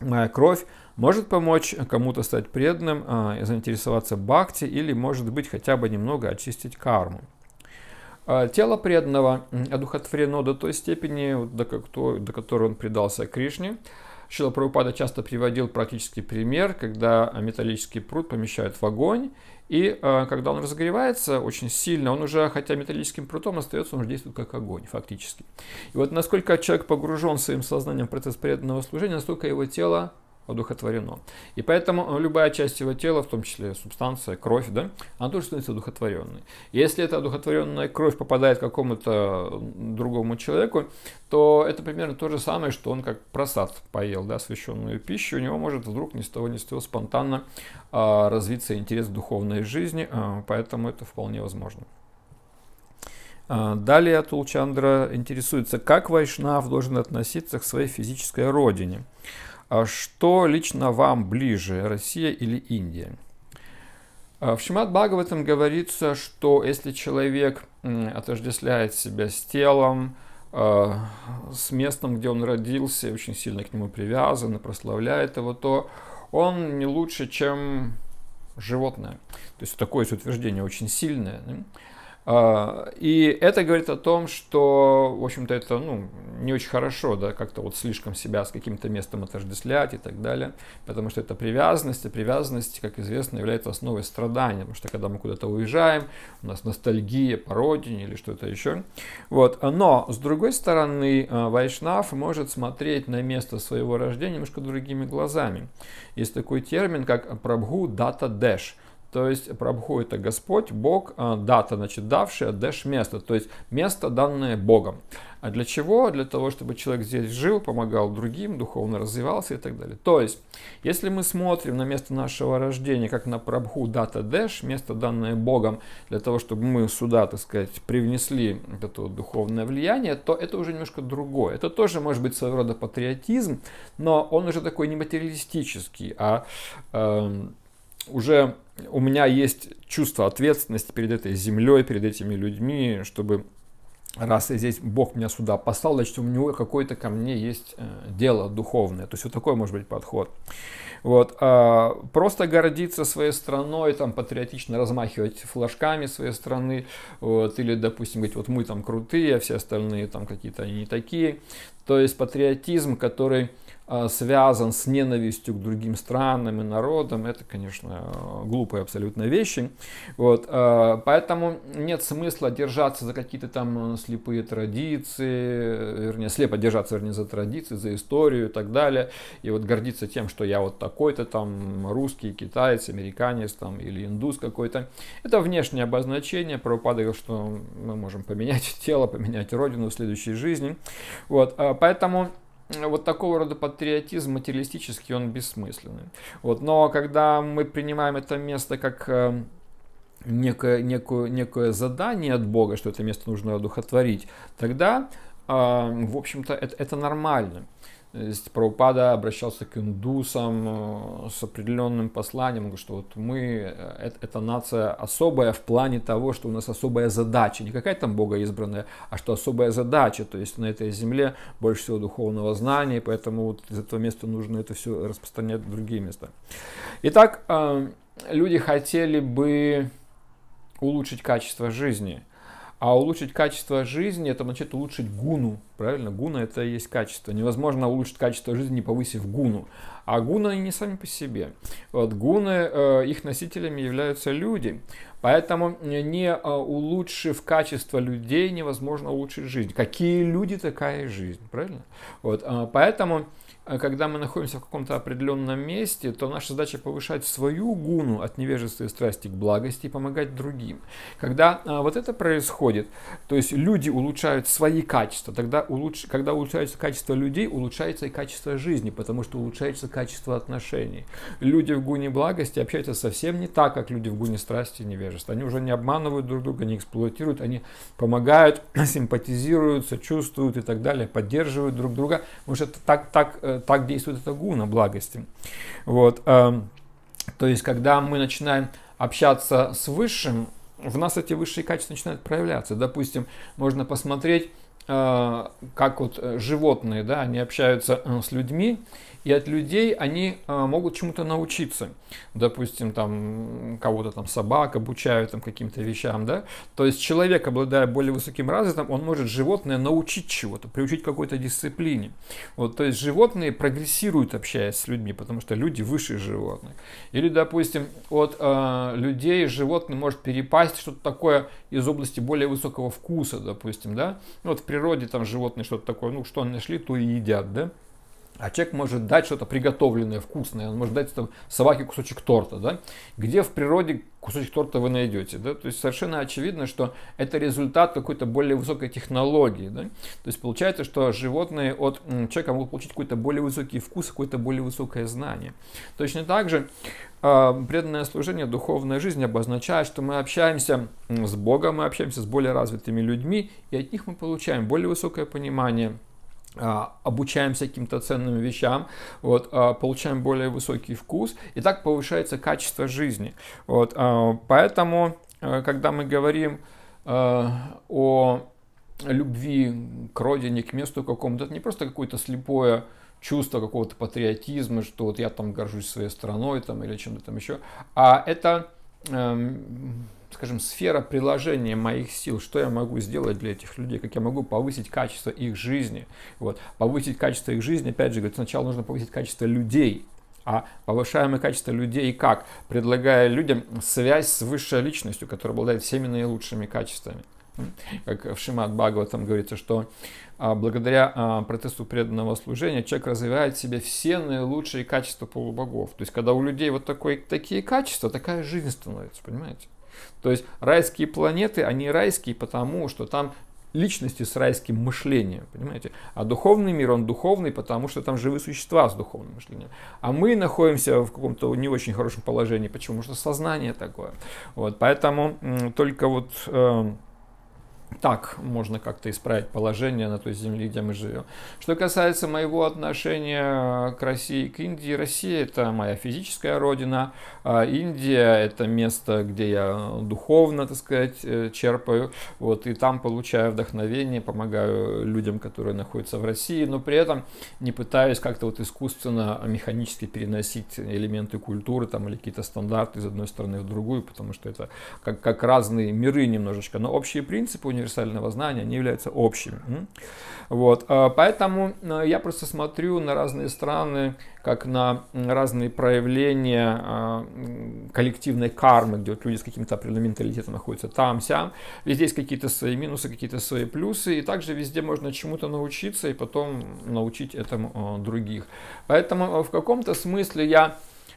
Моя кровь может помочь кому-то стать преданным, э, заинтересоваться бхакти или, может быть, хотя бы немного очистить карму. А, тело преданного одухотворено до той степени, до, какой, до которой он предался Кришне. Шила Прабхупада часто приводил практический пример, когда а, металлический пруд помещают в огонь, и а, когда он разогревается очень сильно, он уже, хотя металлическим прутом остается, он уже действует как огонь фактически. И вот насколько человек погружен своим сознанием в процесс преданного служения, настолько его тело одухотворено. И поэтому э, любая часть его тела, в том числе субстанция, кровь, да, она тоже становится одухотворенной. Если эта одухотворенная кровь попадает к какому-то другому человеку, то это примерно то же самое, что он как просад поел, да, священную пищу, у него может вдруг ни с того ни с сего спонтанно э, развиться интерес к духовной жизни, э, поэтому это вполне возможно. А, далее Атулчандра интересуется, как Вайшнав должен относиться к своей физической родине. А что лично вам ближе, Россия или Индия? В а, Шимат Бхагаватам говорится, что если человек отождествляет себя с телом, а, с местом, где он родился, очень сильно к нему привязан прославляет его, то он не лучше, чем животное. То есть такое утверждение очень сильное. А, и это говорит о том, что, в общем-то, это ну, не очень хорошо, да, как-то вот слишком себя с каким-то местом отождествлять и так далее, потому что это привязанность, а привязанность, как известно, является основой страдания, потому что когда мы куда-то уезжаем, у нас ностальгия по родине или что-то еще. Вот. Но, с другой стороны, э, вайшнав может смотреть на место своего рождения немножко другими глазами. Есть такой термин, как прабху дата дэш – то есть Прабху это Господь, Бог, а, дата, значит, давшая, дэш место, то есть место, данное Богом. А для чего? Для того, чтобы человек здесь жил, помогал другим, духовно развивался и так далее. То есть, если мы смотрим на место нашего рождения, как на Прабху дата дэш, место, данное Богом, для того, чтобы мы сюда, так сказать, привнесли это духовное влияние, то это уже немножко другое. Это тоже может быть своего рода патриотизм, но он уже такой не материалистический, а э, уже у меня есть чувство ответственности перед этой землей, перед этими людьми, чтобы раз здесь Бог меня сюда послал, значит, у него какое-то ко мне есть э, дело духовное. То есть вот такой может быть подход. Вот. А, просто гордиться своей страной, там, патриотично размахивать флажками своей страны, вот, или, допустим, говорить, вот мы там крутые, а все остальные там какие-то они не такие. То есть патриотизм, который а, связан с ненавистью к другим странам и народам, это, конечно, глупые абсолютно вещи. Вот. А, поэтому нет смысла держаться за какие-то там слепые традиции, вернее, слепо держаться, вернее, за традиции, за историю и так далее. И вот гордиться тем, что я вот такой-то там русский, китаец, американец там или индус какой-то. Это внешнее обозначение. Прабхупада говорил, что мы можем поменять тело, поменять родину в следующей жизни. Вот. А, поэтому Э, вот такого рода патриотизм материалистический, он бессмысленный. Вот, но когда мы принимаем это место как э, некое, некое, некое задание от Бога, что это место нужно одухотворить, тогда, э, в общем-то, это, это нормально. Если Прабхупада обращался к индусам э, с определенным посланием, что вот мы, э, это, нация особая в плане того, что у нас особая задача, не какая то там Бога избранная, а что особая задача, то есть на этой земле больше всего духовного знания, и поэтому вот из этого места нужно это все распространять в другие места. Итак, э, люди хотели бы улучшить качество жизни – а улучшить качество жизни, это значит улучшить гуну. Правильно? Гуна это и есть качество. Невозможно улучшить качество жизни, не повысив гуну. А гуна они не сами по себе. Вот гуны, э, их носителями являются люди. Поэтому э, не э, улучшив качество людей, невозможно улучшить жизнь. Какие люди, такая жизнь. Правильно? Вот, поэтому а когда мы находимся в каком-то определенном месте, то наша задача повышать свою гуну от невежества и страсти к благости и помогать другим. Когда а, вот это происходит, то есть люди улучшают свои качества, тогда улуч... когда улучшается качество людей, улучшается и качество жизни, потому что улучшается качество отношений. Люди в гуне благости общаются совсем не так, как люди в гуне страсти и невежества. Они уже не обманывают друг друга, не эксплуатируют, они помогают, симпатизируют, сочувствуют и так далее, поддерживают друг друга. Потому что так, так э, так действует эта гуна благости. Вот. Эм, то есть, когда мы начинаем общаться с высшим, в нас эти высшие качества начинают проявляться. Допустим, можно посмотреть, э, как вот э, животные, да, они общаются э, с людьми, и от людей они а, могут чему-то научиться. Допустим, там кого-то там собак обучают там каким-то вещам, да. То есть человек, обладая более высоким развитым, он может животное научить чего-то, приучить какой-то дисциплине. Вот, то есть животные прогрессируют, общаясь с людьми, потому что люди выше животных. Или, допустим, от э, людей животное может перепасть что-то такое из области более высокого вкуса, допустим, да. Ну, вот в природе там животные что-то такое, ну, что они нашли, то и едят, да а человек может дать что-то приготовленное, вкусное, он может дать там, собаке кусочек торта, да? Где в природе кусочек торта вы найдете, да? То есть совершенно очевидно, что это результат какой-то более высокой технологии, да? То есть получается, что животные от человека могут получить какой-то более высокий вкус, какое-то более высокое знание. Точно так же а, преданное служение, духовная жизнь обозначает, что мы общаемся с Богом, мы общаемся с более развитыми людьми, и от них мы получаем более высокое понимание – а, обучаемся каким-то ценным вещам, вот, а, получаем более высокий вкус, и так повышается качество жизни. Вот, а, поэтому, э, когда мы говорим э, о любви к родине, к месту какому-то, это не просто какое-то слепое чувство какого-то патриотизма, что вот я там горжусь своей страной там, или чем-то там еще, а это эм, скажем, сфера приложения моих сил, что я могу сделать для этих людей, как я могу повысить качество их жизни. Вот. Повысить качество их жизни, опять же, говорит, сначала нужно повысить качество людей, а повышаем и качество людей как? Предлагая людям связь с высшей личностью, которая обладает всеми наилучшими качествами. Как в Шимат там говорится, что а, благодаря а, протесту преданного служения человек развивает в себе все наилучшие качества полубогов. То есть, когда у людей вот такой, такие качества, такая жизнь становится, понимаете? То есть райские планеты, они райские, потому что там личности с райским мышлением, понимаете? А духовный мир, он духовный, потому что там живые существа с духовным мышлением. А мы находимся в каком-то не очень хорошем положении, почему? Потому что сознание такое. Вот, поэтому только вот... Э, так можно как-то исправить положение на той земле, где мы живем. Что касается моего отношения э, к России и к Индии, Россия – это моя физическая родина, а Индия – это место, где я духовно, так сказать, э, черпаю, вот, и там получаю вдохновение, помогаю людям, которые находятся в России, но при этом не пытаюсь как-то вот искусственно, а механически переносить элементы культуры там, или какие-то стандарты из одной стороны в другую, потому что это как, как разные миры немножечко, но общие принципы у универсального знания, они являются общими. Вот. А, поэтому э, я просто смотрю на разные страны, как на разные проявления а, коллективной кармы, где вот люди с каким-то определенным менталитетом находятся там, сям. Везде есть какие-то свои минусы, какие-то свои плюсы, и также везде можно чему-то научиться и потом научить этому э, других. Поэтому э, в каком-то смысле я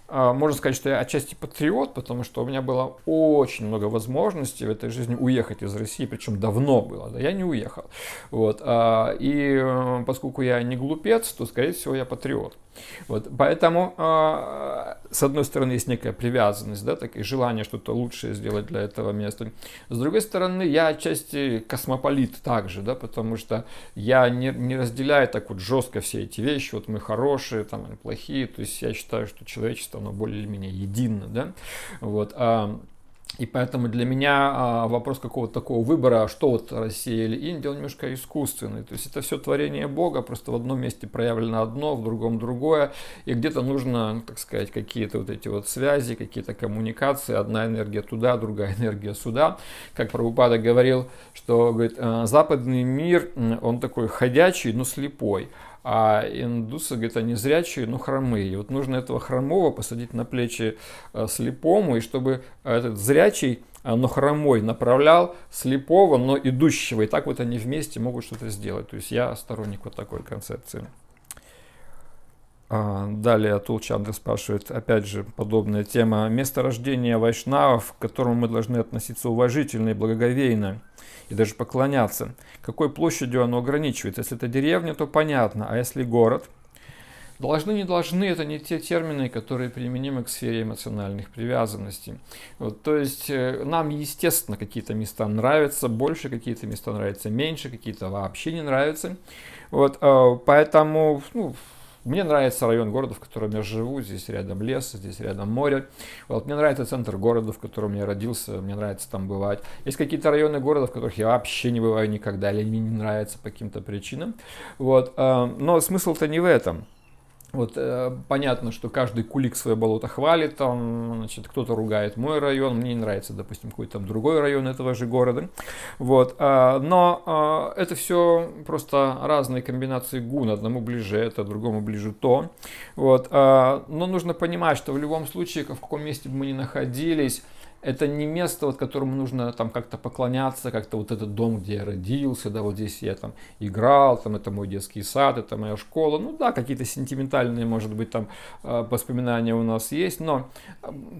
а, можно сказать, что я отчасти патриот, потому что у меня было очень много возможностей в этой жизни уехать из России, причем давно было, да, я не уехал. Вот. А, и э, поскольку я не глупец, то, скорее всего, я патриот. Вот, поэтому, а, с одной стороны, есть некая привязанность, да, так и желание что-то лучшее сделать для этого места. С другой стороны, я отчасти космополит также, да, потому что я не, не разделяю так вот жестко все эти вещи, вот мы хорошие, там, плохие, то есть я считаю, что человечество, оно более-менее едино, да, вот, а и поэтому для меня а, вопрос какого-то такого выбора, что вот Россия или Индия, он немножко искусственный. То есть это все творение Бога, просто в одном месте проявлено одно, в другом другое. И где-то нужно, ну, так сказать, какие-то вот эти вот связи, какие-то коммуникации. Одна энергия туда, другая энергия сюда. Как Прабхупада говорил, что говорит, «А, западный мир, он такой ходячий, но слепой а индусы, говорят, они зрячие, но хромые. И вот нужно этого хромого посадить на плечи э, слепому, и чтобы этот зрячий, э, но хромой направлял слепого, но идущего. И так вот они вместе могут что-то сделать. То есть я сторонник вот такой концепции. А, далее Тулчандр спрашивает, опять же, подобная тема. Место рождения вайшнавов, к которому мы должны относиться уважительно и благоговейно, и даже поклоняться. Какой площадью оно ограничивает? Если это деревня, то понятно, а если город? Должны, не должны, это не те термины, которые применимы к сфере эмоциональных привязанностей. Вот, то есть э, нам, естественно, какие-то места нравятся больше, какие-то места нравятся меньше, какие-то вообще не нравятся. Вот, э, поэтому ну, мне нравится район города, в котором я живу. Здесь рядом лес, здесь рядом море. Вот, мне нравится центр города, в котором я родился. Мне нравится там бывать. Есть какие-то районы города, в которых я вообще не бываю никогда. Или мне не нравится по каким-то причинам. Вот, э, но смысл-то не в этом. Вот э, понятно, что каждый кулик свое болото хвалит, там, значит, кто-то ругает мой район, мне не нравится, допустим, какой-то там другой район этого же города. Вот, э, но э, это все просто разные комбинации гун, одному ближе это, другому ближе то. Вот, э, но нужно понимать, что в любом случае, в каком месте бы мы ни находились, это не место, вот, которому нужно там как-то поклоняться, как-то вот этот дом, где я родился, да, вот здесь я там играл, там это мой детский сад, это моя школа, ну да, какие-то сентиментальные, может быть, там э, воспоминания у нас есть, но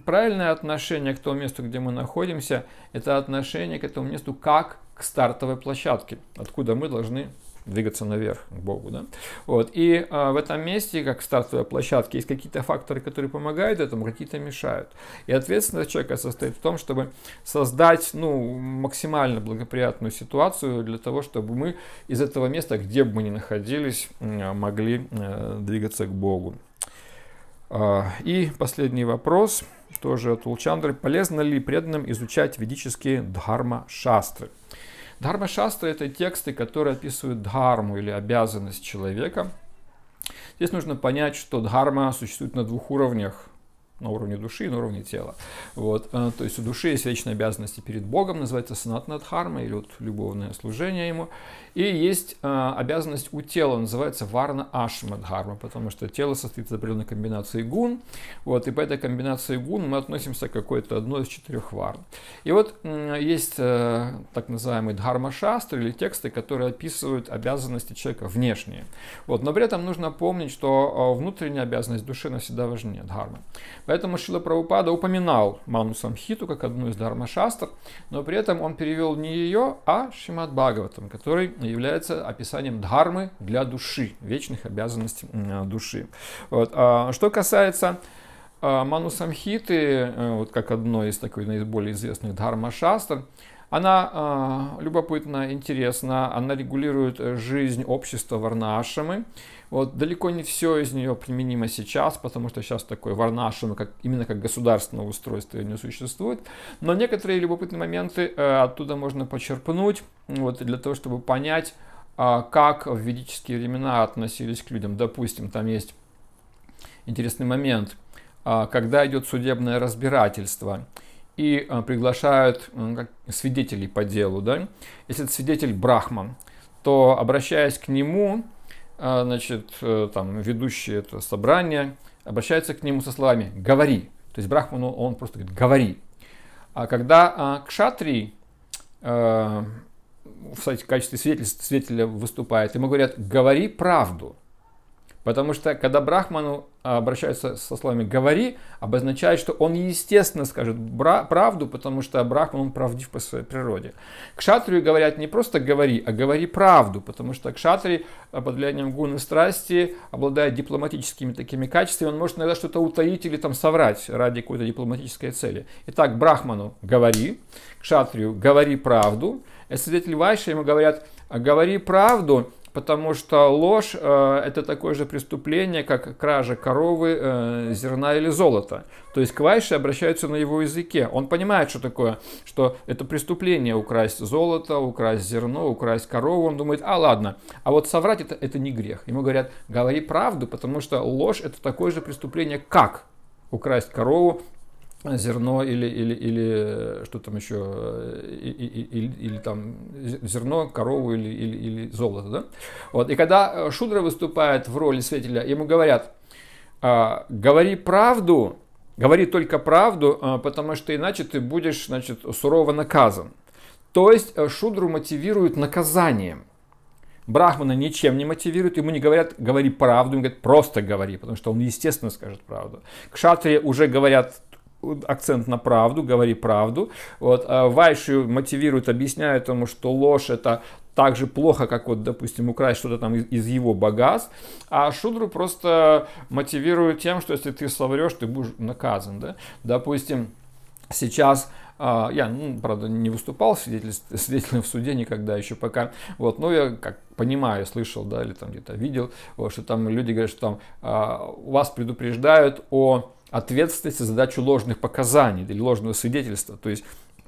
правильное отношение к тому месту, где мы находимся, это отношение к этому месту как к стартовой площадке, откуда мы должны двигаться наверх к Богу. Да? Вот. И а, в этом месте, как в стартовой площадке, есть какие-то факторы, которые помогают этому, какие-то мешают. И ответственность человека состоит в том, чтобы создать ну, максимально благоприятную ситуацию для того, чтобы мы из этого места, где бы мы ни находились, а, могли э, двигаться к Богу. А, и последний вопрос, тоже от Улчандры. Полезно ли преданным изучать ведические дхарма-шастры? Дхарма-шастры – это тексты, которые описывают дхарму или обязанность человека. Здесь нужно понять, что дхарма существует на двух уровнях на уровне души, и на уровне тела. Вот. А, то есть у души есть вечные обязанности перед Богом, называется санатная дхарма или вот любовное служение ему. И есть а, обязанность у тела, называется варна ашма дхарма, потому что тело состоит из определенной комбинации гун. Вот, и по этой комбинации гун мы относимся к какой-то одной из четырех варн. И вот есть э, так называемые дхарма шастры или тексты, которые описывают обязанности человека внешние. Вот, но при этом нужно помнить, что а, внутренняя обязанность души навсегда важнее дхармы. Поэтому Шила Прабхупада упоминал Ману Самхиту как одну из дармашастр, но при этом он перевел не ее, а Шимат Бхагаватам, который является описанием дхармы для души, вечных обязанностей э, души. Вот. А, что касается а, Ману Самхиты, э, вот как одной из такой наиболее известных дхармашастр, она э, а, любопытна, интересна, она регулирует жизнь общества Варнашамы, вот далеко не все из нее применимо сейчас, потому что сейчас такой варнашин, как, именно как государственного устройства не существует. Но некоторые любопытные моменты э, оттуда можно почерпнуть, вот, для того, чтобы понять, э, как в ведические времена относились к людям. Допустим, там есть интересный момент, э, когда идет судебное разбирательство и э, приглашают э, свидетелей по делу. Да? Если это свидетель Брахман, то обращаясь к нему, а, значит, э, там, ведущий это собрание, обращается к нему со словами «говори». То есть Брахману он просто говорит «говори». А когда а, кшатрии э, в качестве свидетеля, свидетеля выступает, ему говорят «говори правду». Потому что когда Брахману а, обращаются со словами «говори», обозначает, что он естественно скажет правду, потому что Брахман он правдив по своей природе. К шатрию говорят не просто «говори», а «говори правду», потому что к шатри а, под влиянием гуны страсти обладает дипломатическими такими качествами, он может иногда что-то утаить или там соврать ради какой-то дипломатической цели. Итак, Брахману «говори», к шатрию «говори правду», а свидетель Вайши ему говорят «говори правду», потому что ложь э, это такое же преступление, как кража коровы, э, зерна или золота. То есть квайши обращаются на его языке. Он понимает, что такое, что это преступление украсть золото, украсть зерно, украсть корову. Он думает, а ладно, а вот соврать это, это не грех. Ему говорят, говори правду, потому что ложь это такое же преступление, как украсть корову, зерно или, или, или э, что там еще, э, или, или, или там зерно, корову или, или, или золото. Да? Вот. И когда э, Шудра выступает в роли свидетеля, ему говорят, «А, говори правду, говори только правду, а, потому что иначе ты будешь значит, сурово наказан. То есть Шудру мотивируют наказанием. Брахмана ничем не мотивируют, ему не говорят «говори правду», ему говорят «просто говори», потому что он, естественно, скажет правду. К шатре уже говорят акцент на правду, говори правду. Вот. А Вайшу мотивирует, объясняет ему, что ложь это так же плохо, как вот, допустим, украсть что-то там из, из его богатств, а Шудру просто мотивирует тем, что если ты соврешь, ты будешь наказан, да? Допустим, сейчас а, я, ну, правда, не выступал свидетелем в суде никогда еще пока. Вот, но я как понимаю, слышал, да, или там где-то видел, вот, что там люди говорят, что там у а, вас предупреждают о ответственность за задачу ложных показаний или ложного свидетельства. То есть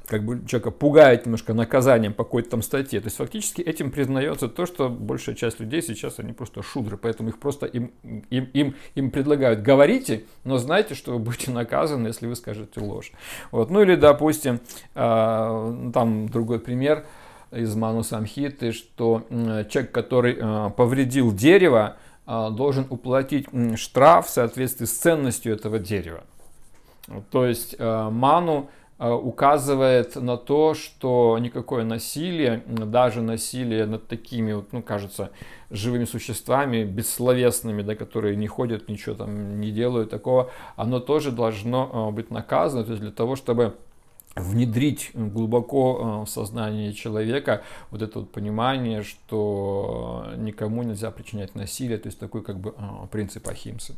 как бы человека пугает немножко наказанием по какой-то там статье. То есть фактически этим признается то, что большая часть людей сейчас они просто шудры, поэтому их просто им, им, им, им предлагают говорите, но знайте, что вы будете наказаны, если вы скажете ложь. Вот. Ну или, допустим, а, там другой пример из Ману Самхиты, что человек, который а, повредил дерево, а, должен уплатить штраф в соответствии с ценностью этого дерева. То есть э, ману э, указывает на то, что никакое насилие, даже насилие над такими, вот, ну, кажется, живыми существами, бессловесными, да, которые не ходят, ничего там не делают такого, оно тоже должно э, быть наказано, то есть для того, чтобы внедрить глубоко э, в сознание человека вот это вот понимание, что никому нельзя причинять насилие, то есть такой как бы э, принцип Ахимсы.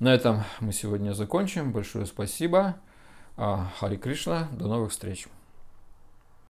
На этом мы сегодня закончим. Большое спасибо. А, Хари Кришна. До новых встреч.